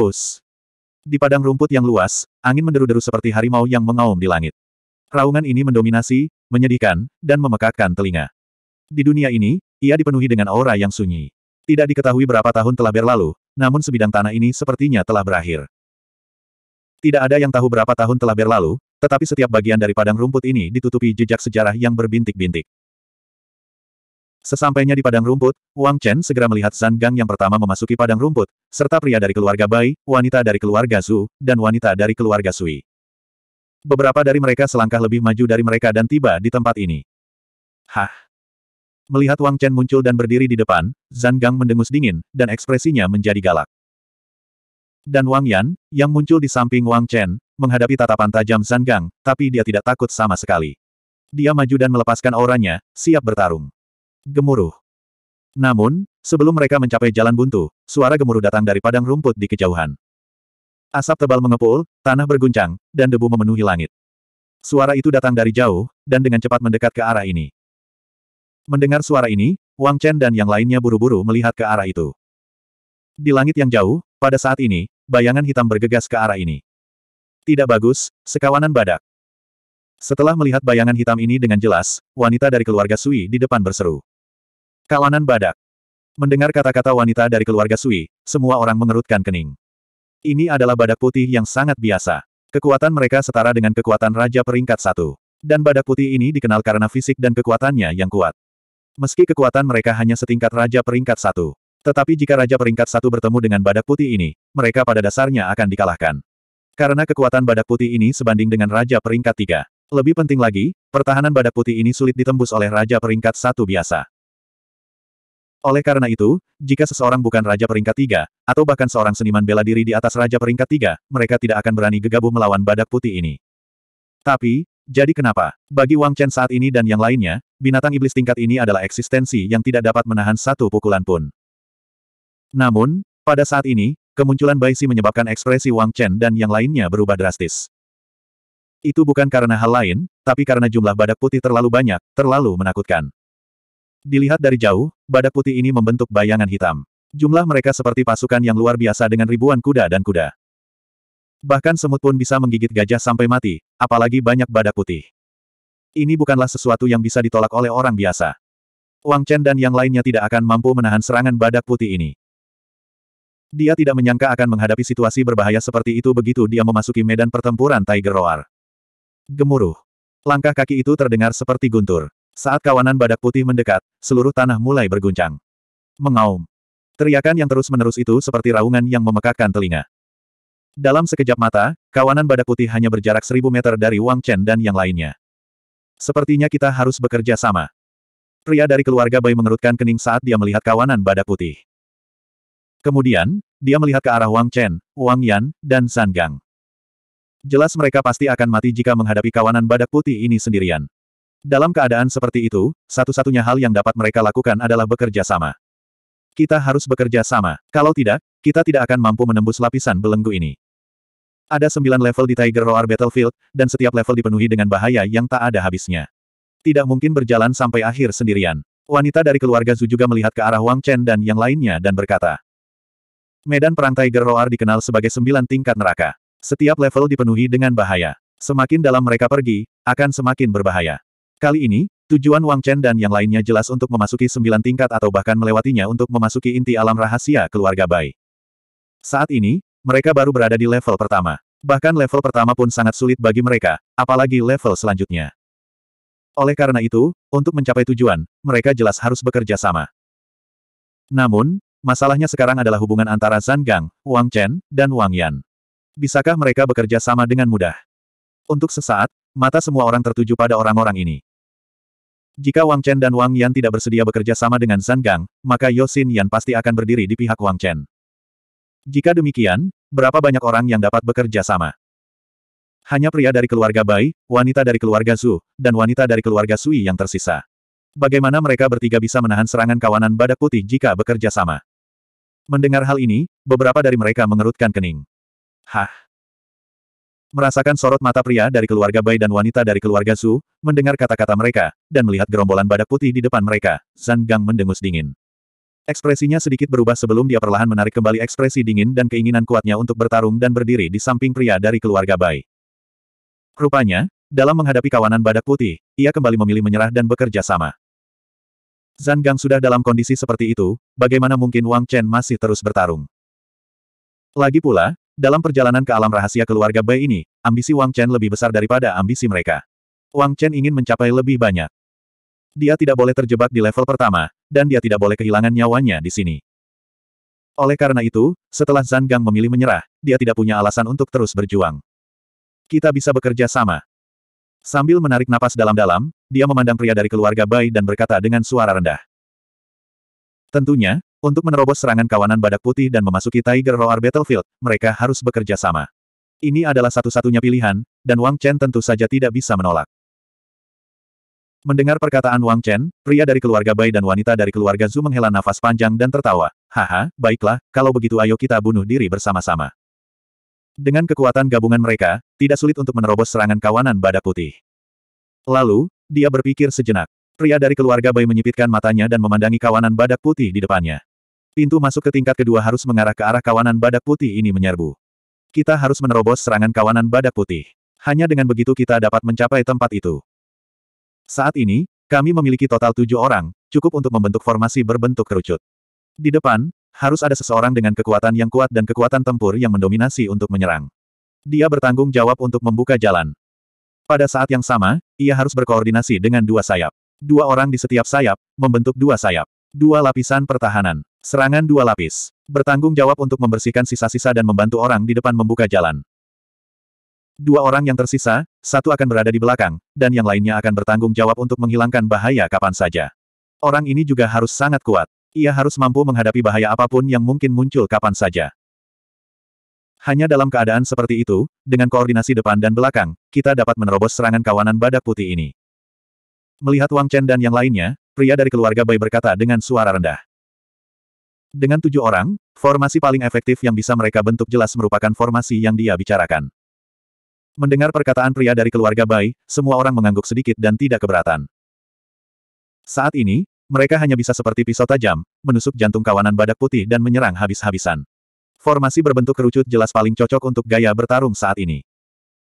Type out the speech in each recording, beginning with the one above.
Us. Di padang rumput yang luas, angin menderu-deru seperti harimau yang mengaum di langit. Raungan ini mendominasi, menyedihkan, dan memekakkan telinga. Di dunia ini, ia dipenuhi dengan aura yang sunyi. Tidak diketahui berapa tahun telah berlalu, namun sebidang tanah ini sepertinya telah berakhir. Tidak ada yang tahu berapa tahun telah berlalu, tetapi setiap bagian dari padang rumput ini ditutupi jejak sejarah yang berbintik-bintik. Sesampainya di padang rumput, Wang Chen segera melihat Zhang Gang yang pertama memasuki padang rumput, serta pria dari keluarga Bai, wanita dari keluarga Zhu, dan wanita dari keluarga Sui. Beberapa dari mereka selangkah lebih maju dari mereka dan tiba di tempat ini. Hah? Melihat Wang Chen muncul dan berdiri di depan, Zhang Gang mendengus dingin, dan ekspresinya menjadi galak. Dan Wang Yan, yang muncul di samping Wang Chen, menghadapi tatapan tajam Zhang tapi dia tidak takut sama sekali. Dia maju dan melepaskan auranya, siap bertarung. Gemuruh. Namun, sebelum mereka mencapai jalan buntu, suara gemuruh datang dari padang rumput di kejauhan. Asap tebal mengepul, tanah berguncang, dan debu memenuhi langit. Suara itu datang dari jauh, dan dengan cepat mendekat ke arah ini. Mendengar suara ini, Wang Chen dan yang lainnya buru-buru melihat ke arah itu. Di langit yang jauh, pada saat ini, bayangan hitam bergegas ke arah ini. Tidak bagus, sekawanan badak. Setelah melihat bayangan hitam ini dengan jelas, wanita dari keluarga Sui di depan berseru. Kawanan badak. Mendengar kata-kata wanita dari keluarga Sui, semua orang mengerutkan kening. Ini adalah badak putih yang sangat biasa. Kekuatan mereka setara dengan kekuatan Raja Peringkat Satu. Dan badak putih ini dikenal karena fisik dan kekuatannya yang kuat. Meski kekuatan mereka hanya setingkat Raja Peringkat Satu, tetapi jika Raja Peringkat Satu bertemu dengan badak putih ini, mereka pada dasarnya akan dikalahkan. Karena kekuatan badak putih ini sebanding dengan Raja peringkat tiga. Lebih penting lagi, pertahanan badak putih ini sulit ditembus oleh Raja peringkat satu biasa. Oleh karena itu, jika seseorang bukan Raja peringkat tiga, atau bahkan seorang seniman bela diri di atas Raja peringkat tiga, mereka tidak akan berani gegabah melawan badak putih ini. Tapi, jadi kenapa? Bagi Wang Chen saat ini dan yang lainnya, binatang iblis tingkat ini adalah eksistensi yang tidak dapat menahan satu pukulan pun. Namun, pada saat ini, Kemunculan Bai Xi menyebabkan ekspresi Wang Chen dan yang lainnya berubah drastis. Itu bukan karena hal lain, tapi karena jumlah badak putih terlalu banyak, terlalu menakutkan. Dilihat dari jauh, badak putih ini membentuk bayangan hitam. Jumlah mereka seperti pasukan yang luar biasa dengan ribuan kuda dan kuda. Bahkan semut pun bisa menggigit gajah sampai mati, apalagi banyak badak putih. Ini bukanlah sesuatu yang bisa ditolak oleh orang biasa. Wang Chen dan yang lainnya tidak akan mampu menahan serangan badak putih ini. Dia tidak menyangka akan menghadapi situasi berbahaya seperti itu begitu dia memasuki medan pertempuran Tiger Roar. Gemuruh. Langkah kaki itu terdengar seperti guntur. Saat kawanan badak putih mendekat, seluruh tanah mulai berguncang. Mengaum. Teriakan yang terus-menerus itu seperti raungan yang memekakkan telinga. Dalam sekejap mata, kawanan badak putih hanya berjarak seribu meter dari Wang Chen dan yang lainnya. Sepertinya kita harus bekerja sama. Pria dari keluarga Bai mengerutkan kening saat dia melihat kawanan badak putih. Kemudian, dia melihat ke arah Wang Chen, Wang Yan, dan San Gang. Jelas mereka pasti akan mati jika menghadapi kawanan badak putih ini sendirian. Dalam keadaan seperti itu, satu-satunya hal yang dapat mereka lakukan adalah bekerja sama. Kita harus bekerja sama. Kalau tidak, kita tidak akan mampu menembus lapisan belenggu ini. Ada sembilan level di Tiger Roar Battlefield, dan setiap level dipenuhi dengan bahaya yang tak ada habisnya. Tidak mungkin berjalan sampai akhir sendirian. Wanita dari keluarga Zu juga melihat ke arah Wang Chen dan yang lainnya dan berkata, Medan perang Tiger Roar dikenal sebagai sembilan tingkat neraka. Setiap level dipenuhi dengan bahaya. Semakin dalam mereka pergi, akan semakin berbahaya. Kali ini, tujuan Wang Chen dan yang lainnya jelas untuk memasuki sembilan tingkat atau bahkan melewatinya untuk memasuki inti alam rahasia keluarga Bai. Saat ini, mereka baru berada di level pertama. Bahkan level pertama pun sangat sulit bagi mereka, apalagi level selanjutnya. Oleh karena itu, untuk mencapai tujuan, mereka jelas harus bekerja sama. Namun, Masalahnya sekarang adalah hubungan antara Zhang Gang, Wang Chen, dan Wang Yan. Bisakah mereka bekerja sama dengan mudah? Untuk sesaat, mata semua orang tertuju pada orang-orang ini. Jika Wang Chen dan Wang Yan tidak bersedia bekerja sama dengan Zhang Gang, maka Yosin Yan pasti akan berdiri di pihak Wang Chen. Jika demikian, berapa banyak orang yang dapat bekerja sama? Hanya pria dari keluarga Bai, wanita dari keluarga Zhu, dan wanita dari keluarga Sui yang tersisa. Bagaimana mereka bertiga bisa menahan serangan kawanan badak putih jika bekerja sama? Mendengar hal ini, beberapa dari mereka mengerutkan kening. Hah? Merasakan sorot mata pria dari keluarga Bai dan wanita dari keluarga Su, mendengar kata-kata mereka, dan melihat gerombolan badak putih di depan mereka, Zan Gang mendengus dingin. Ekspresinya sedikit berubah sebelum dia perlahan menarik kembali ekspresi dingin dan keinginan kuatnya untuk bertarung dan berdiri di samping pria dari keluarga Bai. Rupanya, dalam menghadapi kawanan badak putih, ia kembali memilih menyerah dan bekerja sama. Zan Gang sudah dalam kondisi seperti itu, bagaimana mungkin Wang Chen masih terus bertarung? Lagi pula, dalam perjalanan ke alam rahasia keluarga B ini, ambisi Wang Chen lebih besar daripada ambisi mereka. Wang Chen ingin mencapai lebih banyak. Dia tidak boleh terjebak di level pertama, dan dia tidak boleh kehilangan nyawanya di sini. Oleh karena itu, setelah Zan Gang memilih menyerah, dia tidak punya alasan untuk terus berjuang. Kita bisa bekerja sama. Sambil menarik napas dalam-dalam, dia memandang pria dari keluarga Bai dan berkata dengan suara rendah. Tentunya, untuk menerobos serangan kawanan badak putih dan memasuki Tiger Roar Battlefield, mereka harus bekerja sama. Ini adalah satu-satunya pilihan, dan Wang Chen tentu saja tidak bisa menolak. Mendengar perkataan Wang Chen, pria dari keluarga Bai dan wanita dari keluarga Zhu menghela nafas panjang dan tertawa. Haha, baiklah, kalau begitu ayo kita bunuh diri bersama-sama. Dengan kekuatan gabungan mereka, tidak sulit untuk menerobos serangan kawanan badak putih. Lalu, dia berpikir sejenak. Pria dari keluarga Bai menyipitkan matanya dan memandangi kawanan badak putih di depannya. Pintu masuk ke tingkat kedua harus mengarah ke arah kawanan badak putih ini menyerbu. Kita harus menerobos serangan kawanan badak putih. Hanya dengan begitu kita dapat mencapai tempat itu. Saat ini, kami memiliki total tujuh orang, cukup untuk membentuk formasi berbentuk kerucut. Di depan, harus ada seseorang dengan kekuatan yang kuat dan kekuatan tempur yang mendominasi untuk menyerang. Dia bertanggung jawab untuk membuka jalan. Pada saat yang sama, ia harus berkoordinasi dengan dua sayap. Dua orang di setiap sayap, membentuk dua sayap. Dua lapisan pertahanan. Serangan dua lapis. Bertanggung jawab untuk membersihkan sisa-sisa dan membantu orang di depan membuka jalan. Dua orang yang tersisa, satu akan berada di belakang, dan yang lainnya akan bertanggung jawab untuk menghilangkan bahaya kapan saja. Orang ini juga harus sangat kuat. Ia harus mampu menghadapi bahaya apapun yang mungkin muncul kapan saja. Hanya dalam keadaan seperti itu, dengan koordinasi depan dan belakang, kita dapat menerobos serangan kawanan badak putih ini. Melihat Wang Chen dan yang lainnya, pria dari keluarga Bai berkata dengan suara rendah. Dengan tujuh orang, formasi paling efektif yang bisa mereka bentuk jelas merupakan formasi yang dia bicarakan. Mendengar perkataan pria dari keluarga Bai, semua orang mengangguk sedikit dan tidak keberatan. Saat ini, mereka hanya bisa seperti pisau tajam, menusuk jantung kawanan badak putih dan menyerang habis-habisan. Formasi berbentuk kerucut jelas paling cocok untuk gaya bertarung saat ini.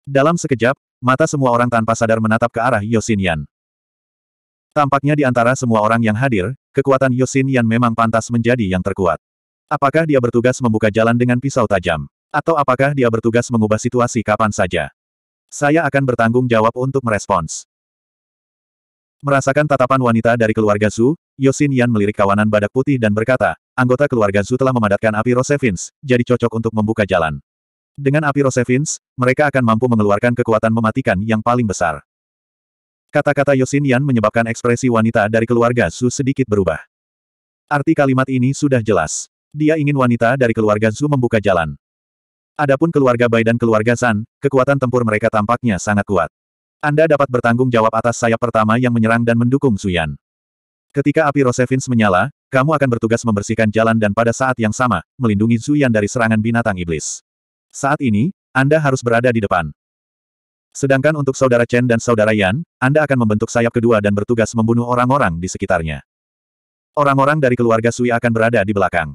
Dalam sekejap, mata semua orang tanpa sadar menatap ke arah Yosin Yan. Tampaknya di antara semua orang yang hadir, kekuatan Yosin Yan memang pantas menjadi yang terkuat. Apakah dia bertugas membuka jalan dengan pisau tajam? Atau apakah dia bertugas mengubah situasi kapan saja? Saya akan bertanggung jawab untuk merespons. Merasakan tatapan wanita dari keluarga Su, Yosin Yan melirik kawanan badak putih dan berkata, anggota keluarga Su telah memadatkan api Rosevins, jadi cocok untuk membuka jalan. Dengan api Rosevins, mereka akan mampu mengeluarkan kekuatan mematikan yang paling besar. Kata-kata Yosin Yan menyebabkan ekspresi wanita dari keluarga Su sedikit berubah. Arti kalimat ini sudah jelas. Dia ingin wanita dari keluarga Su membuka jalan. Adapun keluarga Bai dan keluarga San, kekuatan tempur mereka tampaknya sangat kuat. Anda dapat bertanggung jawab atas sayap pertama yang menyerang dan mendukung Suyan. Ketika api Rosevins menyala, kamu akan bertugas membersihkan jalan dan pada saat yang sama, melindungi Zuyan dari serangan binatang iblis. Saat ini, Anda harus berada di depan. Sedangkan untuk saudara Chen dan saudara Yan, Anda akan membentuk sayap kedua dan bertugas membunuh orang-orang di sekitarnya. Orang-orang dari keluarga Sui akan berada di belakang.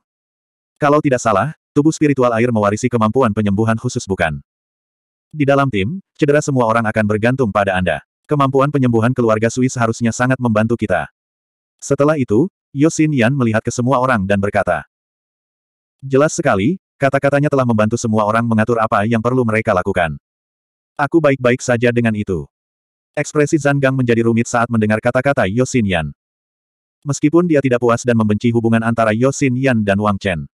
Kalau tidak salah, tubuh spiritual air mewarisi kemampuan penyembuhan khusus bukan? Di dalam tim, cedera semua orang akan bergantung pada Anda. Kemampuan penyembuhan keluarga Sui seharusnya sangat membantu kita. Setelah itu, Yosin Yan melihat ke semua orang dan berkata. Jelas sekali, kata-katanya telah membantu semua orang mengatur apa yang perlu mereka lakukan. Aku baik-baik saja dengan itu. Ekspresi Zhang menjadi rumit saat mendengar kata-kata Yosin Yan. Meskipun dia tidak puas dan membenci hubungan antara Yosin Yan dan Wang Chen.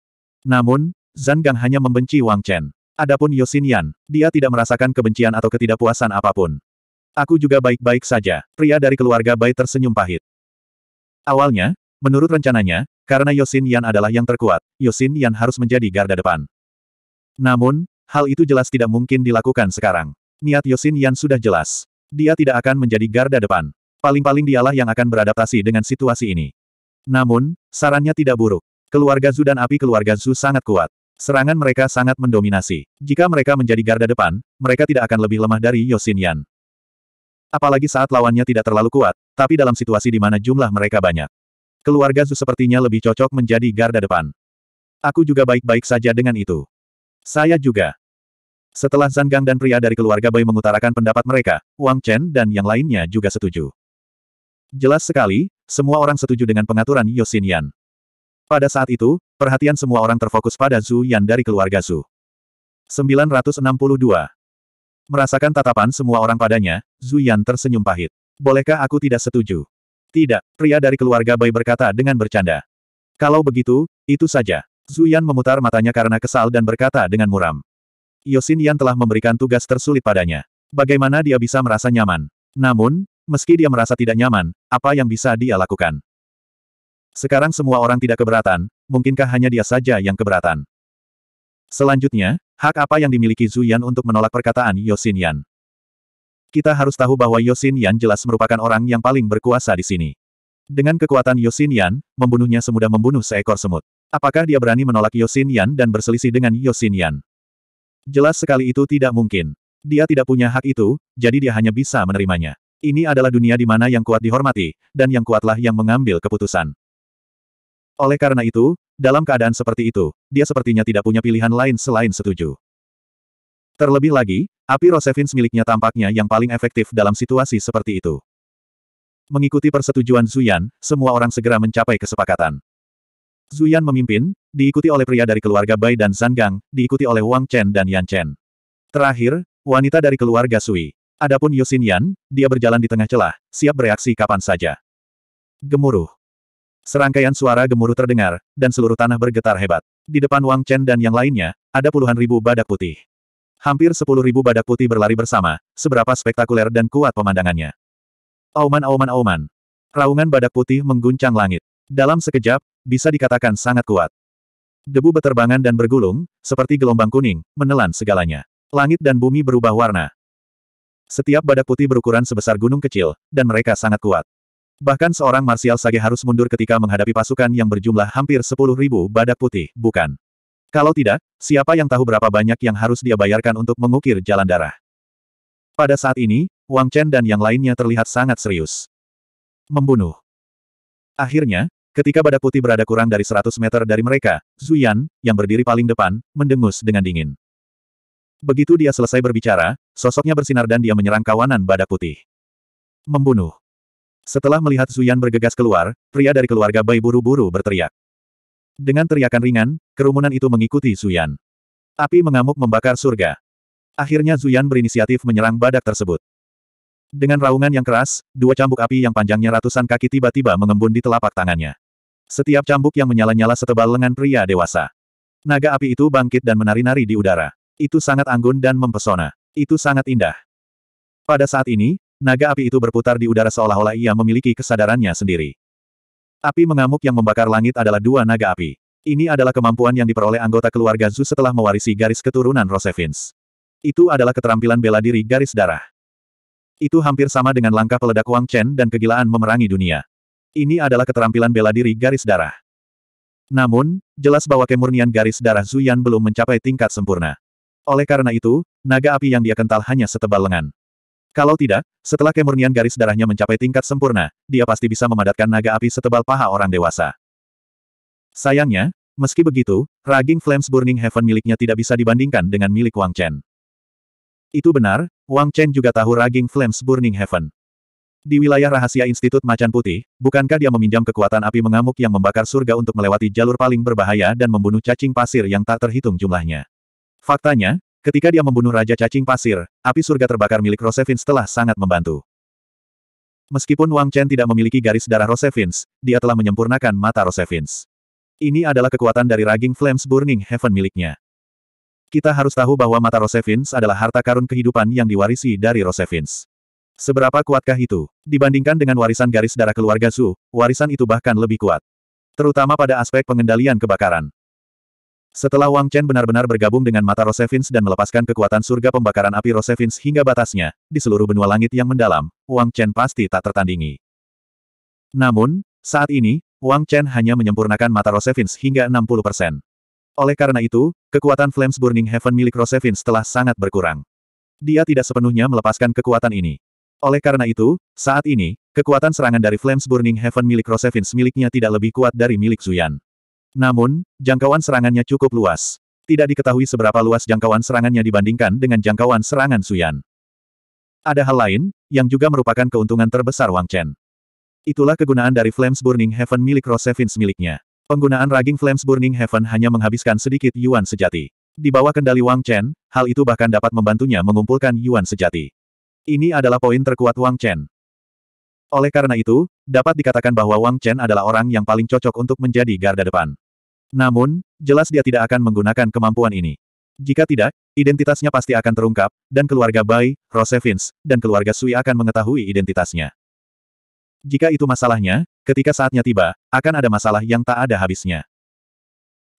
Namun, Zhang hanya membenci Wang Chen. Adapun Yosinian, dia tidak merasakan kebencian atau ketidakpuasan apapun. Aku juga baik-baik saja, pria dari keluarga Bai tersenyum pahit. Awalnya, menurut rencananya, karena Yosinian adalah yang terkuat, Yosinian harus menjadi garda depan. Namun, hal itu jelas tidak mungkin dilakukan sekarang. Niat Yosinian sudah jelas. Dia tidak akan menjadi garda depan. Paling-paling dialah yang akan beradaptasi dengan situasi ini. Namun, sarannya tidak buruk. Keluarga Zu dan api keluarga Zu sangat kuat. Serangan mereka sangat mendominasi. Jika mereka menjadi garda depan, mereka tidak akan lebih lemah dari Yosin Yan. Apalagi saat lawannya tidak terlalu kuat, tapi dalam situasi di mana jumlah mereka banyak. Keluarga Zu sepertinya lebih cocok menjadi garda depan. Aku juga baik-baik saja dengan itu. Saya juga. Setelah Zhang Gang dan pria dari keluarga Bai mengutarakan pendapat mereka, Wang Chen dan yang lainnya juga setuju. Jelas sekali, semua orang setuju dengan pengaturan Yosin Yan. Pada saat itu, perhatian semua orang terfokus pada Zhu Yan dari keluarga Zhu. 962. Merasakan tatapan semua orang padanya, Zhu Yan tersenyum pahit. Bolehkah aku tidak setuju? Tidak, pria dari keluarga Bai berkata dengan bercanda. Kalau begitu, itu saja. Zhu Yan memutar matanya karena kesal dan berkata dengan muram. Yosin Yan telah memberikan tugas tersulit padanya. Bagaimana dia bisa merasa nyaman? Namun, meski dia merasa tidak nyaman, apa yang bisa dia lakukan? Sekarang semua orang tidak keberatan, mungkinkah hanya dia saja yang keberatan? Selanjutnya, hak apa yang dimiliki Zhu Yan untuk menolak perkataan Yosin Yan? Kita harus tahu bahwa Yosin Yan jelas merupakan orang yang paling berkuasa di sini. Dengan kekuatan Yosin Yan, membunuhnya semudah membunuh seekor semut. Apakah dia berani menolak Yosin Yan dan berselisih dengan Yosin Yan? Jelas sekali itu tidak mungkin. Dia tidak punya hak itu, jadi dia hanya bisa menerimanya. Ini adalah dunia di mana yang kuat dihormati, dan yang kuatlah yang mengambil keputusan. Oleh karena itu, dalam keadaan seperti itu, dia sepertinya tidak punya pilihan lain selain setuju. Terlebih lagi, api Rosevins miliknya tampaknya yang paling efektif dalam situasi seperti itu. Mengikuti persetujuan Zuyan, semua orang segera mencapai kesepakatan. Zuyan memimpin, diikuti oleh pria dari keluarga Bai dan Zanggang, diikuti oleh Wang Chen dan Yan Chen. Terakhir, wanita dari keluarga Sui. Adapun Yosin Yan, dia berjalan di tengah celah, siap bereaksi kapan saja. Gemuruh. Serangkaian suara gemuruh terdengar, dan seluruh tanah bergetar hebat. Di depan Wang Chen dan yang lainnya, ada puluhan ribu badak putih. Hampir sepuluh ribu badak putih berlari bersama, seberapa spektakuler dan kuat pemandangannya. Auman auman auman. Raungan badak putih mengguncang langit. Dalam sekejap, bisa dikatakan sangat kuat. Debu beterbangan dan bergulung, seperti gelombang kuning, menelan segalanya. Langit dan bumi berubah warna. Setiap badak putih berukuran sebesar gunung kecil, dan mereka sangat kuat. Bahkan seorang Marsial Sage harus mundur ketika menghadapi pasukan yang berjumlah hampir sepuluh ribu badak putih, bukan? Kalau tidak, siapa yang tahu berapa banyak yang harus dia bayarkan untuk mengukir jalan darah? Pada saat ini, Wang Chen dan yang lainnya terlihat sangat serius. Membunuh. Akhirnya, ketika badak putih berada kurang dari 100 meter dari mereka, Yan, yang berdiri paling depan, mendengus dengan dingin. Begitu dia selesai berbicara, sosoknya bersinar dan dia menyerang kawanan badak putih. Membunuh. Setelah melihat Zuyan bergegas keluar, pria dari keluarga Bai buru-buru berteriak. Dengan teriakan ringan, kerumunan itu mengikuti Zuyan. Api mengamuk membakar surga. Akhirnya Zuyan berinisiatif menyerang badak tersebut. Dengan raungan yang keras, dua cambuk api yang panjangnya ratusan kaki tiba-tiba mengembun di telapak tangannya. Setiap cambuk yang menyala-nyala setebal lengan pria dewasa. Naga api itu bangkit dan menari-nari di udara. Itu sangat anggun dan mempesona. Itu sangat indah. Pada saat ini, Naga api itu berputar di udara seolah-olah ia memiliki kesadarannya sendiri. Api mengamuk yang membakar langit adalah dua naga api. Ini adalah kemampuan yang diperoleh anggota keluarga Zu setelah mewarisi garis keturunan Rosevins. Itu adalah keterampilan bela diri garis darah. Itu hampir sama dengan langkah peledak Wang Chen dan kegilaan memerangi dunia. Ini adalah keterampilan bela diri garis darah. Namun, jelas bahwa kemurnian garis darah Zuyan belum mencapai tingkat sempurna. Oleh karena itu, naga api yang dia kental hanya setebal lengan. Kalau tidak, setelah kemurnian garis darahnya mencapai tingkat sempurna, dia pasti bisa memadatkan naga api setebal paha orang dewasa. Sayangnya, meski begitu, Raging Flames Burning Heaven miliknya tidak bisa dibandingkan dengan milik Wang Chen. Itu benar, Wang Chen juga tahu Raging Flames Burning Heaven. Di wilayah rahasia Institut Macan Putih, bukankah dia meminjam kekuatan api mengamuk yang membakar surga untuk melewati jalur paling berbahaya dan membunuh cacing pasir yang tak terhitung jumlahnya? Faktanya, Ketika dia membunuh Raja Cacing Pasir, api surga terbakar milik Rosevins telah sangat membantu. Meskipun Wang Chen tidak memiliki garis darah Rosevins, dia telah menyempurnakan mata Rosevins. Ini adalah kekuatan dari Raging Flames Burning Heaven miliknya. Kita harus tahu bahwa mata Rosevins adalah harta karun kehidupan yang diwarisi dari Rosevins. Seberapa kuatkah itu? Dibandingkan dengan warisan garis darah keluarga Su, warisan itu bahkan lebih kuat. Terutama pada aspek pengendalian kebakaran. Setelah Wang Chen benar-benar bergabung dengan mata Rosevins dan melepaskan kekuatan surga pembakaran api Rosevins hingga batasnya, di seluruh benua langit yang mendalam, Wang Chen pasti tak tertandingi. Namun, saat ini, Wang Chen hanya menyempurnakan mata Rosevins hingga 60%. Oleh karena itu, kekuatan Flames Burning Heaven milik Rosevins telah sangat berkurang. Dia tidak sepenuhnya melepaskan kekuatan ini. Oleh karena itu, saat ini, kekuatan serangan dari Flames Burning Heaven milik Rosevins miliknya tidak lebih kuat dari milik Zuyan. Namun, jangkauan serangannya cukup luas. Tidak diketahui seberapa luas jangkauan serangannya dibandingkan dengan jangkauan serangan Suyan. Ada hal lain, yang juga merupakan keuntungan terbesar Wang Chen. Itulah kegunaan dari Flames Burning Heaven milik Rosevins miliknya. Penggunaan raging Flames Burning Heaven hanya menghabiskan sedikit yuan sejati. Di bawah kendali Wang Chen, hal itu bahkan dapat membantunya mengumpulkan yuan sejati. Ini adalah poin terkuat Wang Chen. Oleh karena itu, dapat dikatakan bahwa Wang Chen adalah orang yang paling cocok untuk menjadi garda depan. Namun, jelas dia tidak akan menggunakan kemampuan ini. Jika tidak, identitasnya pasti akan terungkap, dan keluarga Bai, Rosevins, dan keluarga Sui akan mengetahui identitasnya. Jika itu masalahnya, ketika saatnya tiba, akan ada masalah yang tak ada habisnya.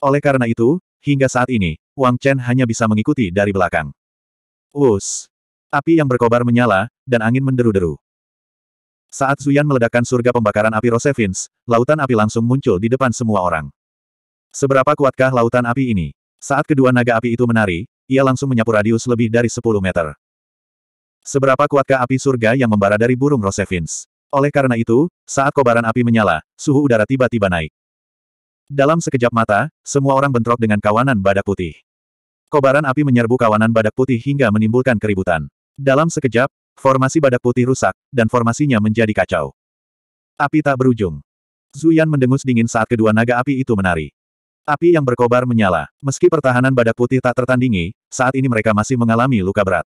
Oleh karena itu, hingga saat ini, Wang Chen hanya bisa mengikuti dari belakang. Us. Api yang berkobar menyala, dan angin menderu-deru. Saat Suyan meledakkan surga pembakaran api Rosevins, lautan api langsung muncul di depan semua orang. Seberapa kuatkah lautan api ini? Saat kedua naga api itu menari, ia langsung menyapu radius lebih dari 10 meter. Seberapa kuatkah api surga yang membara dari burung Rosevins? Oleh karena itu, saat kobaran api menyala, suhu udara tiba-tiba naik. Dalam sekejap mata, semua orang bentrok dengan kawanan badak putih. Kobaran api menyerbu kawanan badak putih hingga menimbulkan keributan. Dalam sekejap, Formasi badak putih rusak, dan formasinya menjadi kacau. Api tak berujung. Zuyan mendengus dingin saat kedua naga api itu menari. Api yang berkobar menyala, meski pertahanan badak putih tak tertandingi, saat ini mereka masih mengalami luka berat.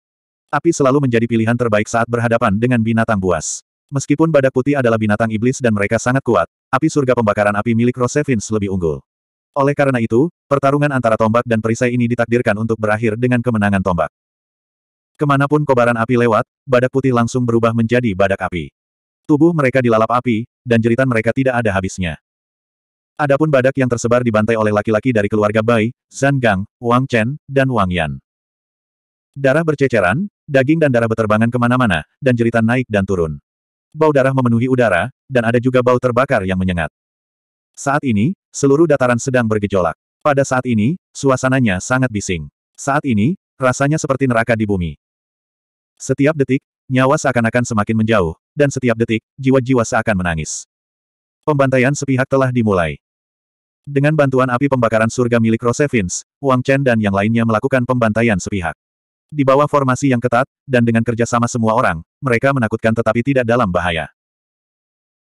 Api selalu menjadi pilihan terbaik saat berhadapan dengan binatang buas. Meskipun badak putih adalah binatang iblis dan mereka sangat kuat, api surga pembakaran api milik Rosevins lebih unggul. Oleh karena itu, pertarungan antara tombak dan perisai ini ditakdirkan untuk berakhir dengan kemenangan tombak. Kemanapun kobaran api lewat, badak putih langsung berubah menjadi badak api. Tubuh mereka dilalap api, dan jeritan mereka tidak ada habisnya. Adapun badak yang tersebar dibantai oleh laki-laki dari keluarga Bai, Zhang Gang, Wang Chen, dan Wang Yan. Darah berceceran, daging dan darah beterbangan kemana-mana, dan jeritan naik dan turun. Bau darah memenuhi udara, dan ada juga bau terbakar yang menyengat. Saat ini, seluruh dataran sedang bergejolak. Pada saat ini, suasananya sangat bising. Saat ini, rasanya seperti neraka di bumi. Setiap detik, nyawa seakan-akan semakin menjauh, dan setiap detik, jiwa-jiwa seakan menangis. Pembantaian sepihak telah dimulai. Dengan bantuan api pembakaran surga milik Rosevins, Wang Chen dan yang lainnya melakukan pembantaian sepihak. Di bawah formasi yang ketat, dan dengan kerjasama semua orang, mereka menakutkan tetapi tidak dalam bahaya.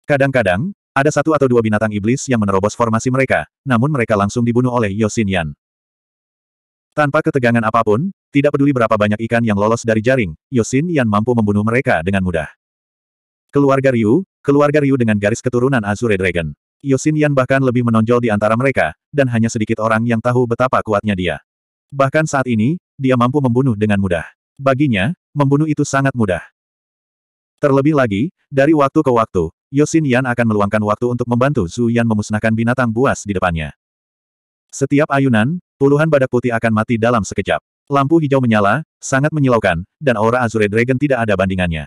Kadang-kadang, ada satu atau dua binatang iblis yang menerobos formasi mereka, namun mereka langsung dibunuh oleh Yosin Yan. Tanpa ketegangan apapun, tidak peduli berapa banyak ikan yang lolos dari jaring, Yosin Yan mampu membunuh mereka dengan mudah. Keluarga Ryu, keluarga Ryu dengan garis keturunan Azure Dragon. Yosin Yan bahkan lebih menonjol di antara mereka, dan hanya sedikit orang yang tahu betapa kuatnya dia. Bahkan saat ini, dia mampu membunuh dengan mudah. Baginya, membunuh itu sangat mudah. Terlebih lagi, dari waktu ke waktu, Yosin Yan akan meluangkan waktu untuk membantu Zhu Yan memusnahkan binatang buas di depannya. Setiap ayunan, Puluhan badak putih akan mati dalam sekejap. Lampu hijau menyala, sangat menyilaukan, dan aura Azure Dragon tidak ada bandingannya.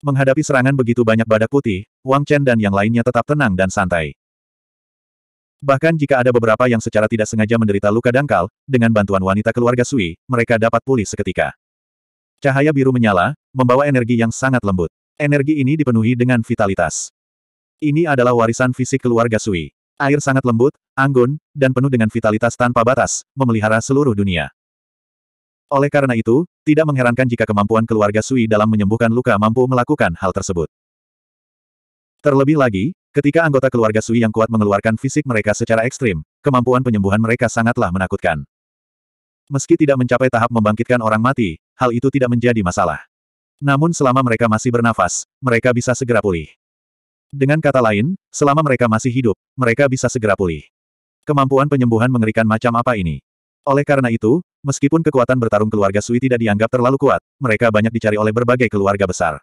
Menghadapi serangan begitu banyak badak putih, Wang Chen dan yang lainnya tetap tenang dan santai. Bahkan jika ada beberapa yang secara tidak sengaja menderita luka dangkal, dengan bantuan wanita keluarga Sui, mereka dapat pulih seketika. Cahaya biru menyala, membawa energi yang sangat lembut. Energi ini dipenuhi dengan vitalitas. Ini adalah warisan fisik keluarga Sui. Air sangat lembut, anggun, dan penuh dengan vitalitas tanpa batas, memelihara seluruh dunia. Oleh karena itu, tidak mengherankan jika kemampuan keluarga Sui dalam menyembuhkan luka mampu melakukan hal tersebut. Terlebih lagi, ketika anggota keluarga Sui yang kuat mengeluarkan fisik mereka secara ekstrim, kemampuan penyembuhan mereka sangatlah menakutkan. Meski tidak mencapai tahap membangkitkan orang mati, hal itu tidak menjadi masalah. Namun selama mereka masih bernafas, mereka bisa segera pulih. Dengan kata lain, selama mereka masih hidup, mereka bisa segera pulih. Kemampuan penyembuhan mengerikan macam apa ini. Oleh karena itu, meskipun kekuatan bertarung keluarga Sui tidak dianggap terlalu kuat, mereka banyak dicari oleh berbagai keluarga besar.